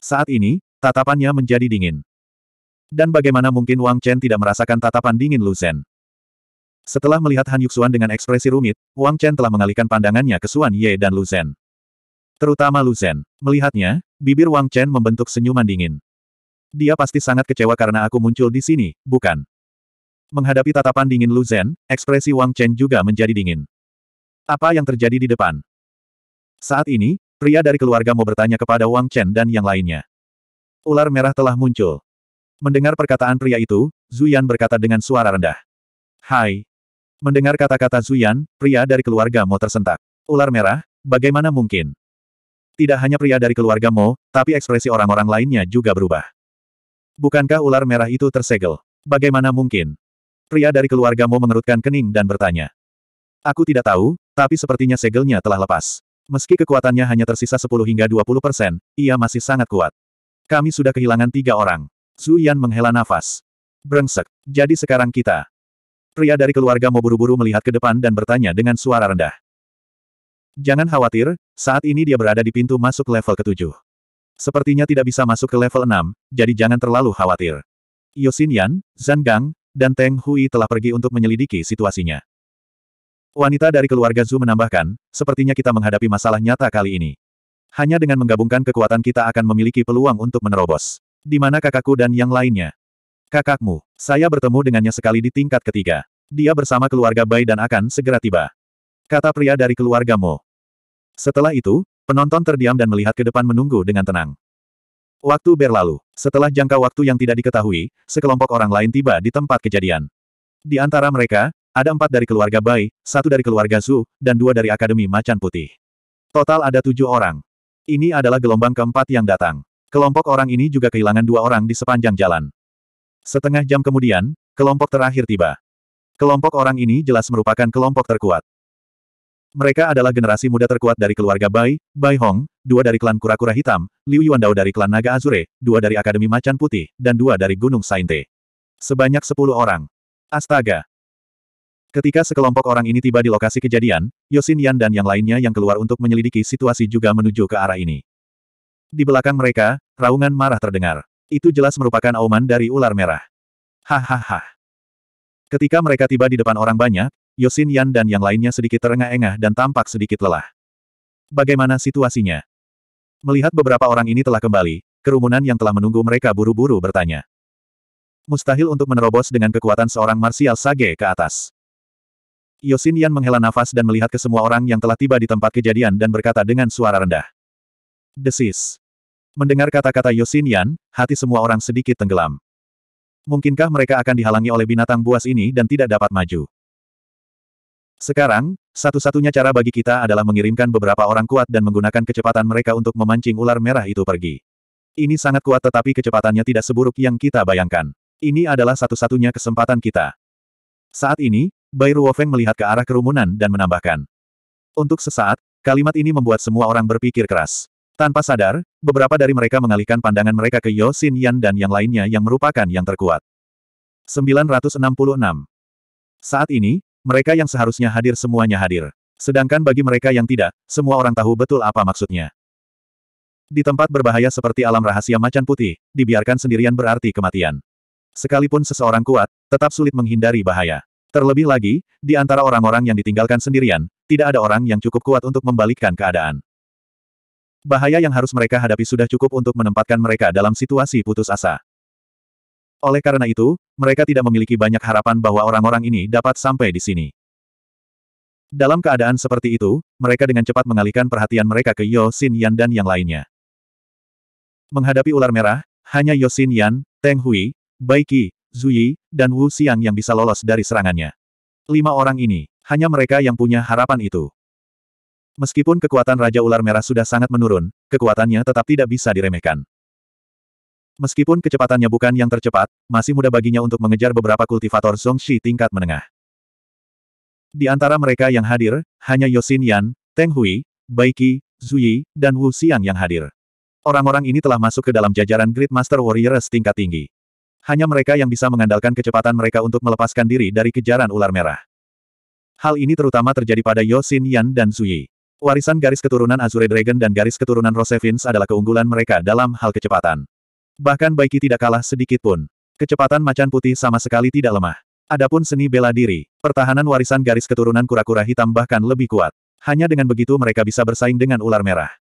Saat ini, tatapannya menjadi dingin. Dan bagaimana mungkin Wang Chen tidak merasakan tatapan dingin Lu Zhen? Setelah melihat Han Yuxuan dengan ekspresi rumit, Wang Chen telah mengalihkan pandangannya ke Suan Ye dan Lu Zhen. Terutama Lu Zhen. Melihatnya, bibir Wang Chen membentuk senyuman dingin. Dia pasti sangat kecewa karena aku muncul di sini, bukan? Menghadapi tatapan dingin Lu Zhen, ekspresi Wang Chen juga menjadi dingin. Apa yang terjadi di depan? Saat ini, pria dari keluarga mau bertanya kepada Wang Chen dan yang lainnya. Ular merah telah muncul. Mendengar perkataan pria itu, Zuyan berkata dengan suara rendah. Hai. Mendengar kata-kata Zuyan, pria dari keluarga Mo tersentak. Ular merah, bagaimana mungkin? Tidak hanya pria dari keluarga Mo, tapi ekspresi orang-orang lainnya juga berubah. Bukankah ular merah itu tersegel? Bagaimana mungkin? Pria dari keluarga Mo mengerutkan kening dan bertanya. Aku tidak tahu, tapi sepertinya segelnya telah lepas. Meski kekuatannya hanya tersisa 10 hingga 20 persen, ia masih sangat kuat. Kami sudah kehilangan tiga orang. Zhu Yan menghela nafas. Brengsek. Jadi sekarang kita. Pria dari keluarga mau buru-buru melihat ke depan dan bertanya dengan suara rendah. Jangan khawatir, saat ini dia berada di pintu masuk level ketujuh. Sepertinya tidak bisa masuk ke level 6, jadi jangan terlalu khawatir. Yosin Yan, Zhang Gang, dan Teng Hui telah pergi untuk menyelidiki situasinya. Wanita dari keluarga Zhu menambahkan, sepertinya kita menghadapi masalah nyata kali ini. Hanya dengan menggabungkan kekuatan kita akan memiliki peluang untuk menerobos. Di mana kakakku dan yang lainnya? Kakakmu, saya bertemu dengannya sekali di tingkat ketiga. Dia bersama keluarga Bai dan akan segera tiba. Kata pria dari keluarga Mo. Setelah itu, penonton terdiam dan melihat ke depan menunggu dengan tenang. Waktu berlalu. Setelah jangka waktu yang tidak diketahui, sekelompok orang lain tiba di tempat kejadian. Di antara mereka, ada empat dari keluarga Bai, satu dari keluarga Zhu, dan dua dari Akademi Macan Putih. Total ada tujuh orang. Ini adalah gelombang keempat yang datang. Kelompok orang ini juga kehilangan dua orang di sepanjang jalan. Setengah jam kemudian, kelompok terakhir tiba. Kelompok orang ini jelas merupakan kelompok terkuat. Mereka adalah generasi muda terkuat dari keluarga Bai, Bai Hong, dua dari klan kura-kura hitam, Liu Yuandao dari klan naga Azure, dua dari Akademi Macan Putih, dan dua dari Gunung Sainte. Sebanyak sepuluh orang. Astaga! Ketika sekelompok orang ini tiba di lokasi kejadian, Yosin Yan dan yang lainnya yang keluar untuk menyelidiki situasi juga menuju ke arah ini. Di belakang mereka, raungan marah terdengar. Itu jelas merupakan auman dari ular merah. Hahaha. Ketika mereka tiba di depan orang banyak, Yosin Yan dan yang lainnya sedikit terengah-engah dan tampak sedikit lelah. Bagaimana situasinya? Melihat beberapa orang ini telah kembali, kerumunan yang telah menunggu mereka buru-buru bertanya. Mustahil untuk menerobos dengan kekuatan seorang marsial sage ke atas. Yosin Yan menghela nafas dan melihat ke semua orang yang telah tiba di tempat kejadian dan berkata dengan suara rendah. Desis. Mendengar kata-kata Yosin Yan, hati semua orang sedikit tenggelam. Mungkinkah mereka akan dihalangi oleh binatang buas ini dan tidak dapat maju? Sekarang, satu-satunya cara bagi kita adalah mengirimkan beberapa orang kuat dan menggunakan kecepatan mereka untuk memancing ular merah itu pergi. Ini sangat kuat tetapi kecepatannya tidak seburuk yang kita bayangkan. Ini adalah satu-satunya kesempatan kita. Saat ini, Bai Ruofeng melihat ke arah kerumunan dan menambahkan. Untuk sesaat, kalimat ini membuat semua orang berpikir keras. Tanpa sadar, beberapa dari mereka mengalihkan pandangan mereka ke Yo Xin Yan dan yang lainnya yang merupakan yang terkuat. 966 Saat ini, mereka yang seharusnya hadir semuanya hadir. Sedangkan bagi mereka yang tidak, semua orang tahu betul apa maksudnya. Di tempat berbahaya seperti alam rahasia macan putih, dibiarkan sendirian berarti kematian. Sekalipun seseorang kuat, tetap sulit menghindari bahaya. Terlebih lagi, di antara orang-orang yang ditinggalkan sendirian, tidak ada orang yang cukup kuat untuk membalikkan keadaan. Bahaya yang harus mereka hadapi sudah cukup untuk menempatkan mereka dalam situasi putus asa. Oleh karena itu, mereka tidak memiliki banyak harapan bahwa orang-orang ini dapat sampai di sini. Dalam keadaan seperti itu, mereka dengan cepat mengalihkan perhatian mereka ke Yosin Yan dan yang lainnya. Menghadapi ular merah, hanya Yosin Yan, Teng Hui, Bai Qi, Zuyi, dan Wu Xiang yang bisa lolos dari serangannya. Lima orang ini, hanya mereka yang punya harapan itu. Meskipun kekuatan Raja Ular Merah sudah sangat menurun, kekuatannya tetap tidak bisa diremehkan. Meskipun kecepatannya bukan yang tercepat, masih mudah baginya untuk mengejar beberapa kultivator Zhongxi tingkat menengah. Di antara mereka yang hadir, hanya Yosin Yan, Teng Hui, Baiki, Zuyi, dan Wu Xiang yang hadir. Orang-orang ini telah masuk ke dalam jajaran Great Master Warriors tingkat tinggi. Hanya mereka yang bisa mengandalkan kecepatan mereka untuk melepaskan diri dari kejaran ular merah. Hal ini terutama terjadi pada Yosin Yan dan Zuyi. Warisan garis keturunan Azure Dragon dan garis keturunan Rosevins adalah keunggulan mereka dalam hal kecepatan. Bahkan Baiki tidak kalah sedikit pun. Kecepatan macan putih sama sekali tidak lemah. Adapun seni bela diri, pertahanan warisan garis keturunan kura-kura hitam bahkan lebih kuat. Hanya dengan begitu mereka bisa bersaing dengan ular merah.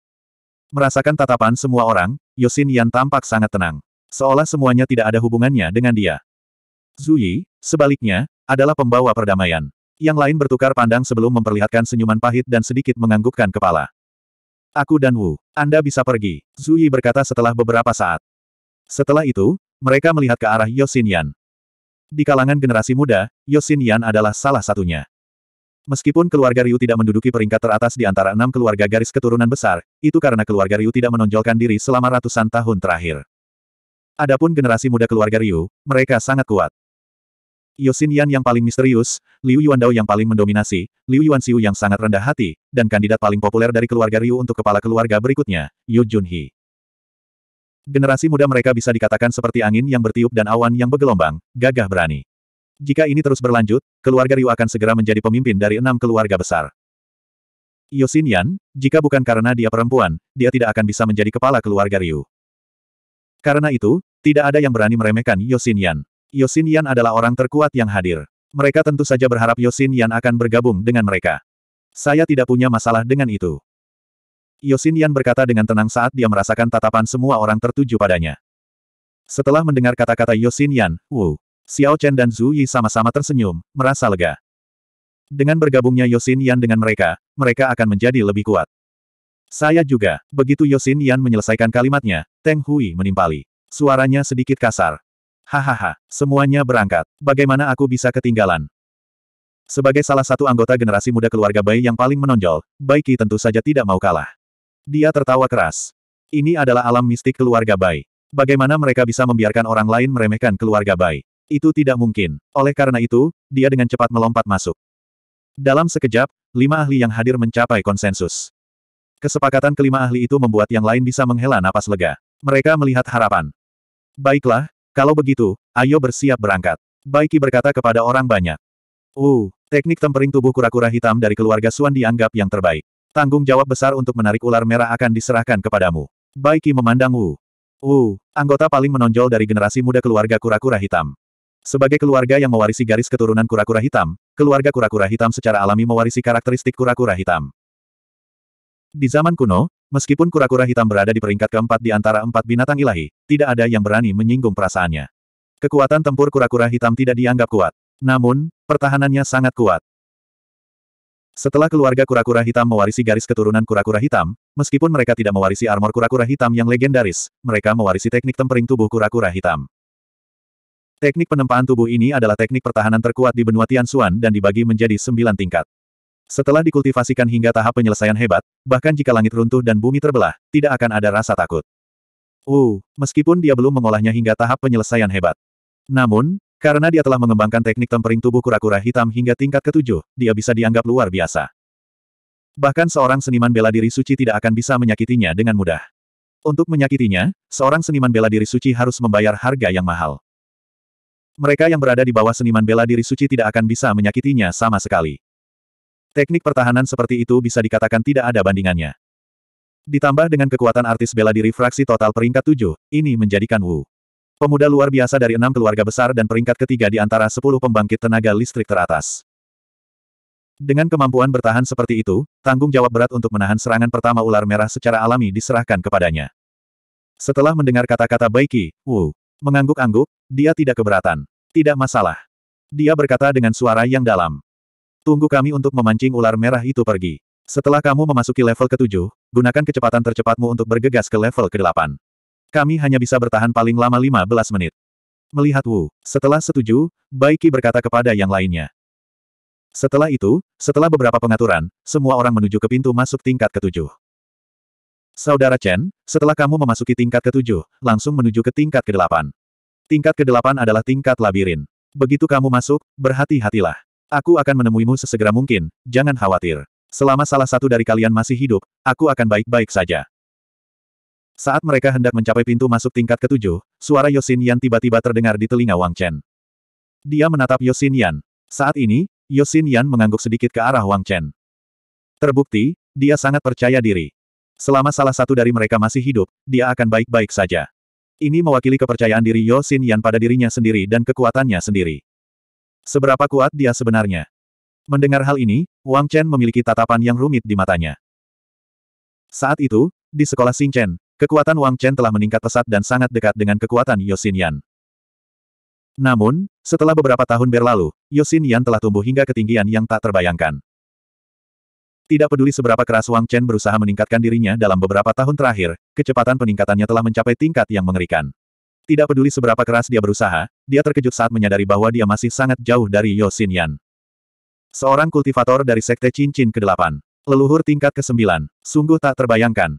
Merasakan tatapan semua orang, Yosin Yan tampak sangat tenang. Seolah semuanya tidak ada hubungannya dengan dia. Zui, sebaliknya, adalah pembawa perdamaian. Yang lain bertukar pandang sebelum memperlihatkan senyuman pahit dan sedikit menganggukkan kepala. Aku dan Wu, Anda bisa pergi, Zui berkata setelah beberapa saat. Setelah itu, mereka melihat ke arah Yosin Yan. Di kalangan generasi muda, Yosin Yan adalah salah satunya. Meskipun keluarga Ryu tidak menduduki peringkat teratas di antara enam keluarga garis keturunan besar, itu karena keluarga Ryu tidak menonjolkan diri selama ratusan tahun terakhir. Adapun generasi muda keluarga Ryu, mereka sangat kuat. Yosin Yan yang paling misterius, Liu Yuandao yang paling mendominasi, Liu Yuanxiu yang sangat rendah hati, dan kandidat paling populer dari keluarga Ryu untuk kepala keluarga berikutnya, Yu Junhi. Generasi muda mereka bisa dikatakan seperti angin yang bertiup dan awan yang bergelombang, gagah berani. Jika ini terus berlanjut, keluarga Ryu akan segera menjadi pemimpin dari enam keluarga besar. Yosin Yan, jika bukan karena dia perempuan, dia tidak akan bisa menjadi kepala keluarga Ryu. Karena itu, tidak ada yang berani meremehkan Yosin Yan. Yosin Yan adalah orang terkuat yang hadir. Mereka tentu saja berharap Yosin Yan akan bergabung dengan mereka. Saya tidak punya masalah dengan itu. Yosin Yan berkata dengan tenang saat dia merasakan tatapan semua orang tertuju padanya. Setelah mendengar kata-kata Yosin Yan, Wu, Xiao Chen dan Zhu Yi sama-sama tersenyum, merasa lega. Dengan bergabungnya Yosin Yan dengan mereka, mereka akan menjadi lebih kuat. Saya juga. Begitu Yosin Yan menyelesaikan kalimatnya, Teng Hui menimpali. Suaranya sedikit kasar. Hahaha, semuanya berangkat. Bagaimana aku bisa ketinggalan? Sebagai salah satu anggota generasi muda keluarga Bai yang paling menonjol, Bai Qi tentu saja tidak mau kalah. Dia tertawa keras. Ini adalah alam mistik keluarga Bai. Bagaimana mereka bisa membiarkan orang lain meremehkan keluarga Bai? Itu tidak mungkin. Oleh karena itu, dia dengan cepat melompat masuk. Dalam sekejap, lima ahli yang hadir mencapai konsensus. Kesepakatan kelima ahli itu membuat yang lain bisa menghela napas lega. Mereka melihat harapan. Baiklah, kalau begitu, ayo bersiap berangkat. Baiki berkata kepada orang banyak. Uh, teknik tempering tubuh kura-kura hitam dari keluarga Suan dianggap yang terbaik. Tanggung jawab besar untuk menarik ular merah akan diserahkan kepadamu. Baiki memandang Wu. Wu, uh, anggota paling menonjol dari generasi muda keluarga kura-kura hitam. Sebagai keluarga yang mewarisi garis keturunan kura-kura hitam, keluarga kura-kura hitam secara alami mewarisi karakteristik kura-kura hitam. Di zaman kuno, meskipun kura-kura hitam berada di peringkat keempat di antara empat binatang ilahi, tidak ada yang berani menyinggung perasaannya. Kekuatan tempur kura-kura hitam tidak dianggap kuat. Namun, pertahanannya sangat kuat. Setelah keluarga kura-kura hitam mewarisi garis keturunan kura-kura hitam, meskipun mereka tidak mewarisi armor kura-kura hitam yang legendaris, mereka mewarisi teknik tempering tubuh kura-kura hitam. Teknik penempaan tubuh ini adalah teknik pertahanan terkuat di benua Tianxuan dan dibagi menjadi sembilan tingkat. Setelah dikultivasikan hingga tahap penyelesaian hebat, bahkan jika langit runtuh dan bumi terbelah, tidak akan ada rasa takut. Uh, meskipun dia belum mengolahnya hingga tahap penyelesaian hebat. Namun, karena dia telah mengembangkan teknik tempering tubuh kura-kura hitam hingga tingkat ketujuh, dia bisa dianggap luar biasa. Bahkan seorang seniman bela diri suci tidak akan bisa menyakitinya dengan mudah. Untuk menyakitinya, seorang seniman bela diri suci harus membayar harga yang mahal. Mereka yang berada di bawah seniman bela diri suci tidak akan bisa menyakitinya sama sekali. Teknik pertahanan seperti itu bisa dikatakan tidak ada bandingannya. Ditambah dengan kekuatan artis bela diri fraksi total peringkat 7, ini menjadikan Wu. Pemuda luar biasa dari enam keluarga besar dan peringkat ketiga di antara sepuluh pembangkit tenaga listrik teratas. Dengan kemampuan bertahan seperti itu, tanggung jawab berat untuk menahan serangan pertama ular merah secara alami diserahkan kepadanya. Setelah mendengar kata-kata Baiki, Wu mengangguk-angguk, dia tidak keberatan. Tidak masalah. Dia berkata dengan suara yang dalam. Tunggu kami untuk memancing ular merah itu pergi. Setelah kamu memasuki level ke-7, gunakan kecepatan tercepatmu untuk bergegas ke level ke-8. Kami hanya bisa bertahan paling lama 15 menit. Melihat Wu, setelah setuju, Baiki berkata kepada yang lainnya. Setelah itu, setelah beberapa pengaturan, semua orang menuju ke pintu masuk tingkat ketujuh. Saudara Chen, setelah kamu memasuki tingkat ketujuh, langsung menuju ke tingkat kedelapan. Tingkat kedelapan adalah tingkat labirin. Begitu kamu masuk, berhati-hatilah. Aku akan menemuimu sesegera mungkin, jangan khawatir. Selama salah satu dari kalian masih hidup, aku akan baik-baik saja. Saat mereka hendak mencapai pintu masuk tingkat ketujuh, suara Yosin Yan tiba-tiba terdengar di telinga Wang Chen. Dia menatap Yosin Yan. Saat ini, Yosin Yan mengangguk sedikit ke arah Wang Chen. Terbukti, dia sangat percaya diri. Selama salah satu dari mereka masih hidup, dia akan baik-baik saja. Ini mewakili kepercayaan diri Yosin Yan pada dirinya sendiri dan kekuatannya sendiri. Seberapa kuat dia sebenarnya? Mendengar hal ini, Wang Chen memiliki tatapan yang rumit di matanya. Saat itu, di sekolah Xing Chen, kekuatan Wang Chen telah meningkat pesat dan sangat dekat dengan kekuatan Yosin Yan. Namun, setelah beberapa tahun berlalu, Yosin Yan telah tumbuh hingga ketinggian yang tak terbayangkan. Tidak peduli seberapa keras Wang Chen berusaha meningkatkan dirinya dalam beberapa tahun terakhir, kecepatan peningkatannya telah mencapai tingkat yang mengerikan. Tidak peduli seberapa keras dia berusaha, dia terkejut saat menyadari bahwa dia masih sangat jauh dari Yosin Yan. Seorang kultivator dari Sekte Cincin ke-8. Leluhur tingkat ke-9. Sungguh tak terbayangkan.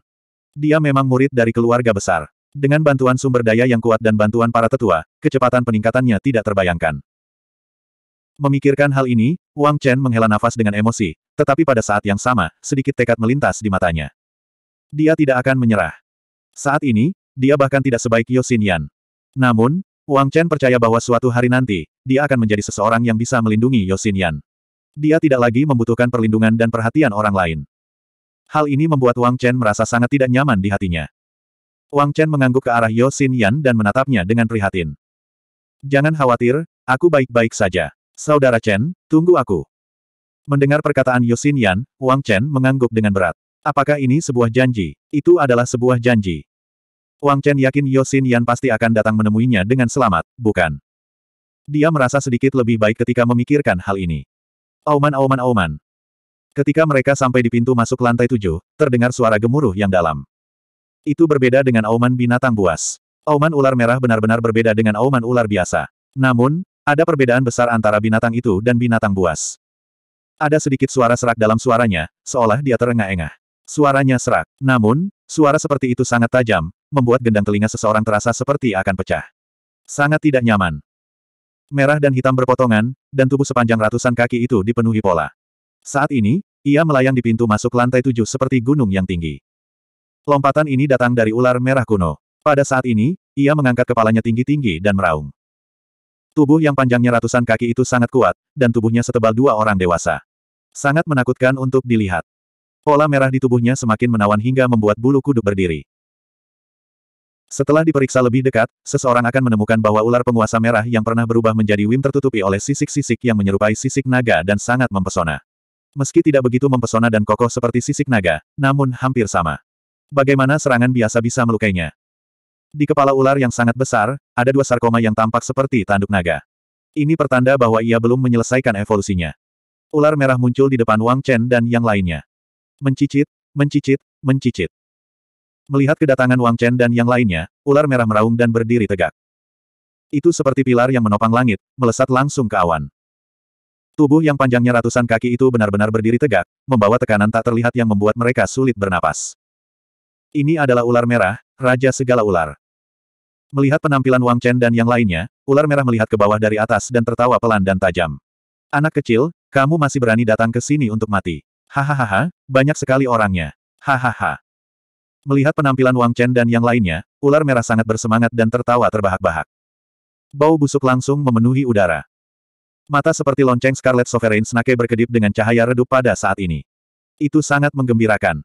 Dia memang murid dari keluarga besar. Dengan bantuan sumber daya yang kuat dan bantuan para tetua, kecepatan peningkatannya tidak terbayangkan. Memikirkan hal ini, Wang Chen menghela nafas dengan emosi, tetapi pada saat yang sama, sedikit tekad melintas di matanya. Dia tidak akan menyerah. Saat ini, dia bahkan tidak sebaik Yosin Yan. Namun, Wang Chen percaya bahwa suatu hari nanti, dia akan menjadi seseorang yang bisa melindungi Yosin Yan. Dia tidak lagi membutuhkan perlindungan dan perhatian orang lain. Hal ini membuat Wang Chen merasa sangat tidak nyaman di hatinya. Wang Chen mengangguk ke arah Yosin Yan dan menatapnya dengan prihatin. Jangan khawatir, aku baik-baik saja. Saudara Chen, tunggu aku. Mendengar perkataan Yosin Yan, Wang Chen mengangguk dengan berat. Apakah ini sebuah janji? Itu adalah sebuah janji. Wang Chen yakin Yosin Yan pasti akan datang menemuinya dengan selamat, bukan? Dia merasa sedikit lebih baik ketika memikirkan hal ini. Auman auman auman. Ketika mereka sampai di pintu masuk lantai tujuh, terdengar suara gemuruh yang dalam. Itu berbeda dengan auman binatang buas. Auman ular merah benar-benar berbeda dengan auman ular biasa. Namun, ada perbedaan besar antara binatang itu dan binatang buas. Ada sedikit suara serak dalam suaranya, seolah dia terengah-engah. Suaranya serak, namun, Suara seperti itu sangat tajam, membuat gendang telinga seseorang terasa seperti akan pecah. Sangat tidak nyaman. Merah dan hitam berpotongan, dan tubuh sepanjang ratusan kaki itu dipenuhi pola. Saat ini, ia melayang di pintu masuk lantai tujuh seperti gunung yang tinggi. Lompatan ini datang dari ular merah kuno. Pada saat ini, ia mengangkat kepalanya tinggi-tinggi dan meraung. Tubuh yang panjangnya ratusan kaki itu sangat kuat, dan tubuhnya setebal dua orang dewasa. Sangat menakutkan untuk dilihat. Pola merah di tubuhnya semakin menawan hingga membuat bulu kuduk berdiri. Setelah diperiksa lebih dekat, seseorang akan menemukan bahwa ular penguasa merah yang pernah berubah menjadi Wim tertutupi oleh sisik-sisik yang menyerupai sisik naga dan sangat mempesona. Meski tidak begitu mempesona dan kokoh seperti sisik naga, namun hampir sama. Bagaimana serangan biasa bisa melukainya? Di kepala ular yang sangat besar, ada dua sarkoma yang tampak seperti tanduk naga. Ini pertanda bahwa ia belum menyelesaikan evolusinya. Ular merah muncul di depan Wang Chen dan yang lainnya. Mencicit, mencicit, mencicit. Melihat kedatangan Wang Chen dan yang lainnya, ular merah meraung dan berdiri tegak. Itu seperti pilar yang menopang langit, melesat langsung ke awan. Tubuh yang panjangnya ratusan kaki itu benar-benar berdiri tegak, membawa tekanan tak terlihat yang membuat mereka sulit bernapas. Ini adalah ular merah, raja segala ular. Melihat penampilan Wang Chen dan yang lainnya, ular merah melihat ke bawah dari atas dan tertawa pelan dan tajam. Anak kecil, kamu masih berani datang ke sini untuk mati. Hahaha, banyak sekali orangnya. Hahaha. Melihat penampilan Wang Chen dan yang lainnya, ular merah sangat bersemangat dan tertawa terbahak-bahak. Bau busuk langsung memenuhi udara. Mata seperti lonceng Scarlet Sovereign Snake berkedip dengan cahaya redup pada saat ini. Itu sangat menggembirakan.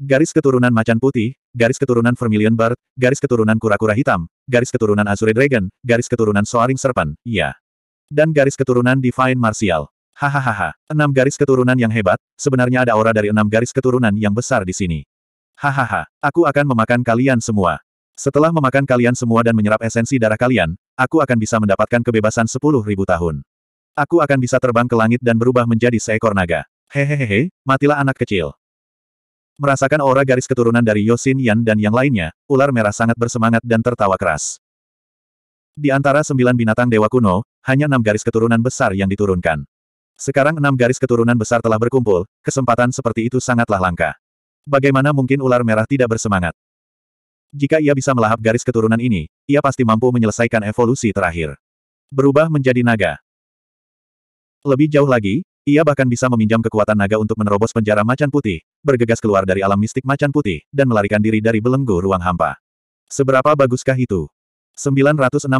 Garis keturunan macan putih, garis keturunan Vermilion Bird, garis keturunan kura-kura hitam, garis keturunan Azure Dragon, garis keturunan Soaring Serpent, iya. Dan garis keturunan Divine Martial. Hahaha, enam garis keturunan yang hebat, sebenarnya ada aura dari enam garis keturunan yang besar di sini. Hahaha, aku akan memakan kalian semua. Setelah memakan kalian semua dan menyerap esensi darah kalian, aku akan bisa mendapatkan kebebasan sepuluh ribu tahun. Aku akan bisa terbang ke langit dan berubah menjadi seekor naga. Hehehehe, matilah anak kecil. Merasakan aura garis keturunan dari Yosin Yan dan yang lainnya, ular merah sangat bersemangat dan tertawa keras. Di antara sembilan binatang dewa kuno, hanya enam garis keturunan besar yang diturunkan. Sekarang enam garis keturunan besar telah berkumpul, kesempatan seperti itu sangatlah langka. Bagaimana mungkin ular merah tidak bersemangat? Jika ia bisa melahap garis keturunan ini, ia pasti mampu menyelesaikan evolusi terakhir. Berubah menjadi naga. Lebih jauh lagi, ia bahkan bisa meminjam kekuatan naga untuk menerobos penjara macan putih, bergegas keluar dari alam mistik macan putih, dan melarikan diri dari belenggu ruang hampa. Seberapa baguskah itu? 967.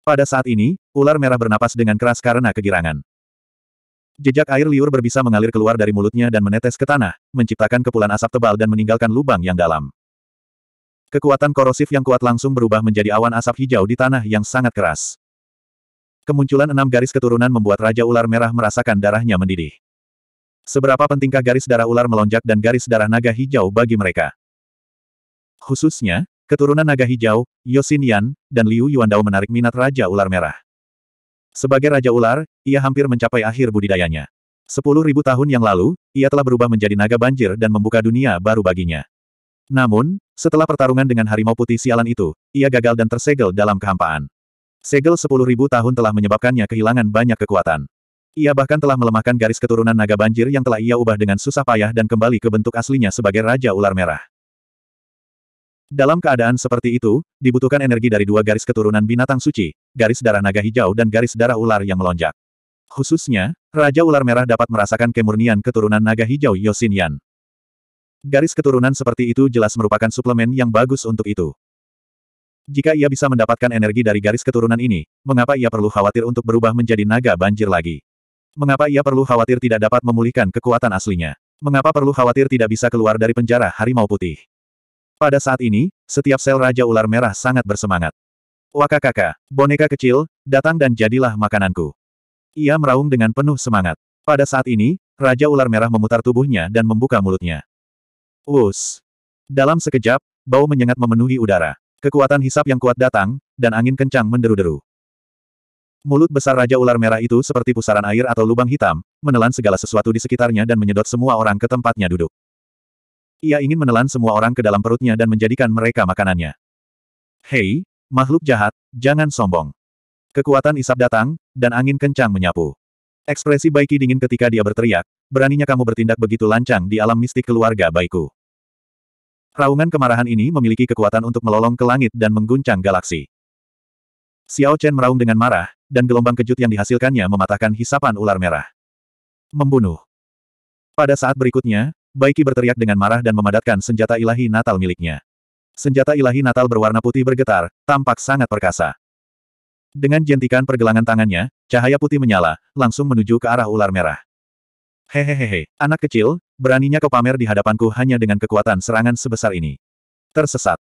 Pada saat ini, ular merah bernapas dengan keras karena kegirangan. Jejak air liur berbisa mengalir keluar dari mulutnya dan menetes ke tanah, menciptakan kepulan asap tebal dan meninggalkan lubang yang dalam. Kekuatan korosif yang kuat langsung berubah menjadi awan asap hijau di tanah yang sangat keras. Kemunculan enam garis keturunan membuat Raja Ular Merah merasakan darahnya mendidih. Seberapa pentingkah garis darah ular melonjak dan garis darah naga hijau bagi mereka? Khususnya, Keturunan naga hijau, Yosin Yan, dan Liu Yuandao menarik minat Raja Ular Merah. Sebagai Raja Ular, ia hampir mencapai akhir budidayanya. Sepuluh ribu tahun yang lalu, ia telah berubah menjadi naga banjir dan membuka dunia baru baginya. Namun, setelah pertarungan dengan harimau putih sialan itu, ia gagal dan tersegel dalam kehampaan. Segel sepuluh ribu tahun telah menyebabkannya kehilangan banyak kekuatan. Ia bahkan telah melemahkan garis keturunan naga banjir yang telah ia ubah dengan susah payah dan kembali ke bentuk aslinya sebagai Raja Ular Merah. Dalam keadaan seperti itu, dibutuhkan energi dari dua garis keturunan binatang suci, garis darah naga hijau dan garis darah ular yang melonjak. Khususnya, Raja Ular Merah dapat merasakan kemurnian keturunan naga hijau Yosin Yan. Garis keturunan seperti itu jelas merupakan suplemen yang bagus untuk itu. Jika ia bisa mendapatkan energi dari garis keturunan ini, mengapa ia perlu khawatir untuk berubah menjadi naga banjir lagi? Mengapa ia perlu khawatir tidak dapat memulihkan kekuatan aslinya? Mengapa perlu khawatir tidak bisa keluar dari penjara harimau putih? Pada saat ini, setiap sel Raja Ular Merah sangat bersemangat. Wakakaka, boneka kecil, datang dan jadilah makananku. Ia meraung dengan penuh semangat. Pada saat ini, Raja Ular Merah memutar tubuhnya dan membuka mulutnya. Wus! Dalam sekejap, bau menyengat memenuhi udara. Kekuatan hisap yang kuat datang, dan angin kencang menderu-deru. Mulut besar Raja Ular Merah itu seperti pusaran air atau lubang hitam, menelan segala sesuatu di sekitarnya dan menyedot semua orang ke tempatnya duduk. Ia ingin menelan semua orang ke dalam perutnya dan menjadikan mereka makanannya. Hei, makhluk jahat, jangan sombong. Kekuatan isap datang, dan angin kencang menyapu. Ekspresi Baiki dingin ketika dia berteriak, beraninya kamu bertindak begitu lancang di alam mistik keluarga Baiku. Raungan kemarahan ini memiliki kekuatan untuk melolong ke langit dan mengguncang galaksi. Xiao Chen meraung dengan marah, dan gelombang kejut yang dihasilkannya mematahkan hisapan ular merah. Membunuh. Pada saat berikutnya, Baiki berteriak dengan marah dan memadatkan senjata ilahi natal miliknya. Senjata ilahi natal berwarna putih bergetar, tampak sangat perkasa. Dengan jentikan pergelangan tangannya, cahaya putih menyala, langsung menuju ke arah ular merah. Hehehehe, anak kecil, beraninya kau pamer di hadapanku hanya dengan kekuatan serangan sebesar ini. Tersesat.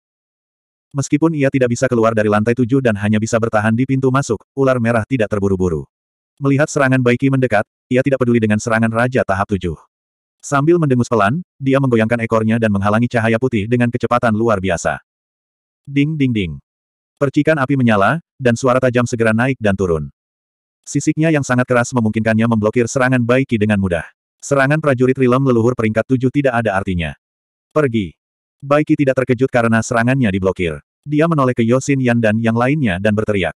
Meskipun ia tidak bisa keluar dari lantai tujuh dan hanya bisa bertahan di pintu masuk, ular merah tidak terburu-buru. Melihat serangan Baiki mendekat, ia tidak peduli dengan serangan Raja tahap tujuh. Sambil mendengus pelan, dia menggoyangkan ekornya dan menghalangi cahaya putih dengan kecepatan luar biasa. Ding ding ding. Percikan api menyala, dan suara tajam segera naik dan turun. Sisiknya yang sangat keras memungkinkannya memblokir serangan Baiki dengan mudah. Serangan prajurit Rilem leluhur peringkat tujuh tidak ada artinya. Pergi. Baiki tidak terkejut karena serangannya diblokir. Dia menoleh ke Yosin Yan dan yang lainnya dan berteriak.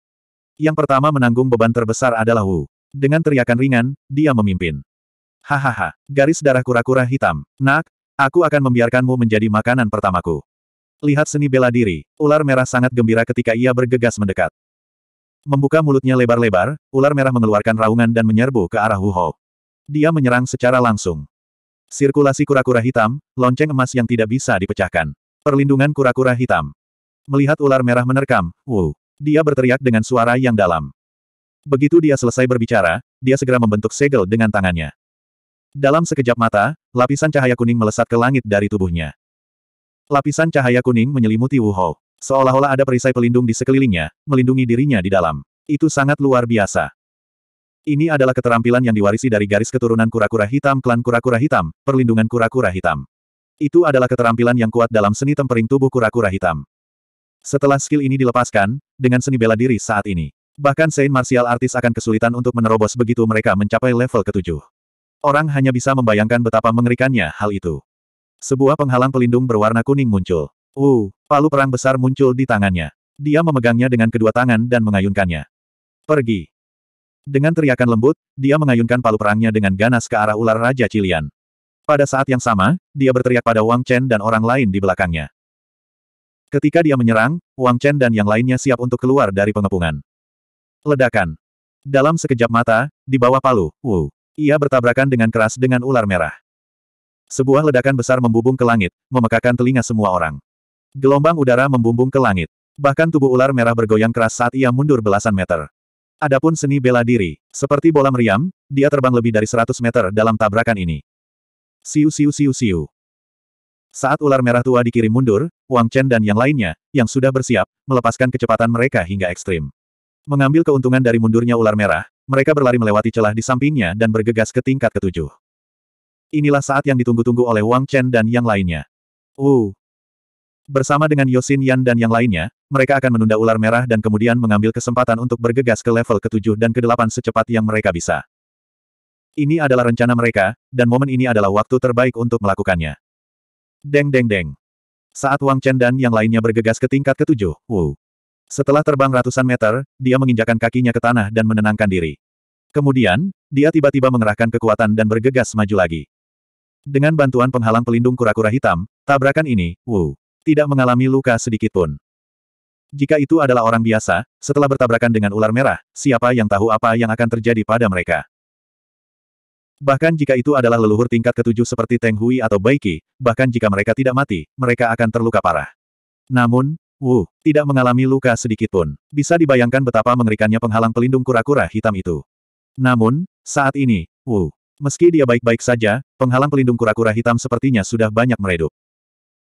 Yang pertama menanggung beban terbesar adalah Wu. Dengan teriakan ringan, dia memimpin. Hahaha, garis darah kura-kura hitam. Nak, aku akan membiarkanmu menjadi makanan pertamaku. Lihat seni bela diri, ular merah sangat gembira ketika ia bergegas mendekat. Membuka mulutnya lebar-lebar, ular merah mengeluarkan raungan dan menyerbu ke arah Hou. Dia menyerang secara langsung. Sirkulasi kura-kura hitam, lonceng emas yang tidak bisa dipecahkan. Perlindungan kura-kura hitam. Melihat ular merah menerkam, Wu. Dia berteriak dengan suara yang dalam. Begitu dia selesai berbicara, dia segera membentuk segel dengan tangannya. Dalam sekejap mata, lapisan cahaya kuning melesat ke langit dari tubuhnya. Lapisan cahaya kuning menyelimuti Wu Hou. Seolah-olah ada perisai pelindung di sekelilingnya, melindungi dirinya di dalam. Itu sangat luar biasa. Ini adalah keterampilan yang diwarisi dari garis keturunan kura-kura hitam klan kura-kura hitam, perlindungan kura-kura hitam. Itu adalah keterampilan yang kuat dalam seni tempering tubuh kura-kura hitam. Setelah skill ini dilepaskan, dengan seni bela diri saat ini, bahkan Saint Martial Artis akan kesulitan untuk menerobos begitu mereka mencapai level ketujuh. Orang hanya bisa membayangkan betapa mengerikannya hal itu. Sebuah penghalang pelindung berwarna kuning muncul. Uh, palu perang besar muncul di tangannya. Dia memegangnya dengan kedua tangan dan mengayunkannya. Pergi. Dengan teriakan lembut, dia mengayunkan palu perangnya dengan ganas ke arah ular Raja Cilian. Pada saat yang sama, dia berteriak pada Wang Chen dan orang lain di belakangnya. Ketika dia menyerang, Wang Chen dan yang lainnya siap untuk keluar dari pengepungan. Ledakan. Dalam sekejap mata, di bawah palu, Wu. Uh. Ia bertabrakan dengan keras dengan ular merah. Sebuah ledakan besar membumbung ke langit, memekakan telinga semua orang. Gelombang udara membumbung ke langit. Bahkan tubuh ular merah bergoyang keras saat ia mundur belasan meter. Adapun seni bela diri, seperti bola meriam, dia terbang lebih dari 100 meter dalam tabrakan ini. Siu siu siu siu. Saat ular merah tua dikirim mundur, Wang Chen dan yang lainnya, yang sudah bersiap, melepaskan kecepatan mereka hingga ekstrim. Mengambil keuntungan dari mundurnya ular merah, mereka berlari melewati celah di sampingnya dan bergegas ke tingkat ketujuh. Inilah saat yang ditunggu-tunggu oleh Wang Chen dan yang lainnya. Wu. Bersama dengan Yosin Yan dan yang lainnya, mereka akan menunda ular merah dan kemudian mengambil kesempatan untuk bergegas ke level ke-7 dan ke-8 secepat yang mereka bisa. Ini adalah rencana mereka, dan momen ini adalah waktu terbaik untuk melakukannya. Deng deng deng. Saat Wang Chen dan yang lainnya bergegas ke tingkat ke-7, Wu. Setelah terbang ratusan meter, dia menginjakan kakinya ke tanah dan menenangkan diri. Kemudian, dia tiba-tiba mengerahkan kekuatan dan bergegas maju lagi. Dengan bantuan penghalang pelindung kura-kura hitam, tabrakan ini, Wu, tidak mengalami luka sedikit pun. Jika itu adalah orang biasa, setelah bertabrakan dengan ular merah, siapa yang tahu apa yang akan terjadi pada mereka? Bahkan jika itu adalah leluhur tingkat ketujuh seperti Teng Hui atau Baiki, bahkan jika mereka tidak mati, mereka akan terluka parah. Namun, Wu, tidak mengalami luka sedikitpun. Bisa dibayangkan betapa mengerikannya penghalang pelindung kura-kura hitam itu. Namun, saat ini, Wu, meski dia baik-baik saja, penghalang pelindung kura-kura hitam sepertinya sudah banyak meredup.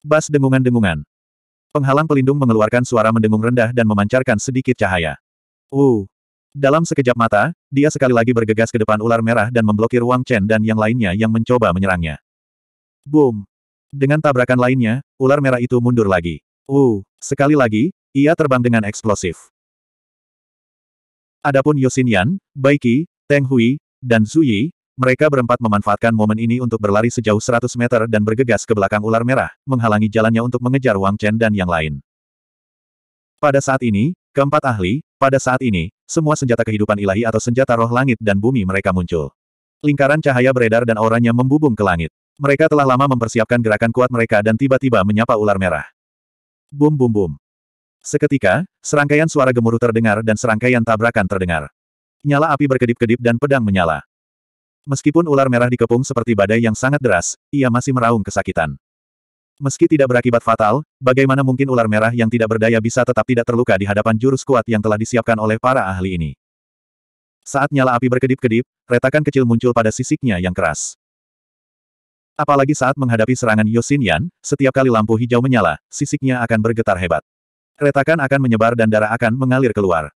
Bas dengungan-dengungan. Penghalang pelindung mengeluarkan suara mendengung rendah dan memancarkan sedikit cahaya. Wu. Dalam sekejap mata, dia sekali lagi bergegas ke depan ular merah dan memblokir Wang Chen dan yang lainnya yang mencoba menyerangnya. Boom. Dengan tabrakan lainnya, ular merah itu mundur lagi. Uh, sekali lagi, ia terbang dengan eksplosif. Adapun Yosin Yan, Baiki, Teng Hui, dan Zuyi, mereka berempat memanfaatkan momen ini untuk berlari sejauh 100 meter dan bergegas ke belakang ular merah, menghalangi jalannya untuk mengejar Wang Chen dan yang lain. Pada saat ini, keempat ahli, pada saat ini, semua senjata kehidupan ilahi atau senjata roh langit dan bumi mereka muncul. Lingkaran cahaya beredar dan auranya membubung ke langit. Mereka telah lama mempersiapkan gerakan kuat mereka dan tiba-tiba menyapa ular merah. Bum bum bum. Seketika, serangkaian suara gemuruh terdengar dan serangkaian tabrakan terdengar. Nyala api berkedip-kedip dan pedang menyala. Meskipun ular merah dikepung seperti badai yang sangat deras, ia masih meraung kesakitan. Meski tidak berakibat fatal, bagaimana mungkin ular merah yang tidak berdaya bisa tetap tidak terluka di hadapan jurus kuat yang telah disiapkan oleh para ahli ini? Saat nyala api berkedip-kedip, retakan kecil muncul pada sisiknya yang keras. Apalagi saat menghadapi serangan Yosinian, setiap kali lampu hijau menyala, sisiknya akan bergetar hebat. Retakan akan menyebar dan darah akan mengalir keluar.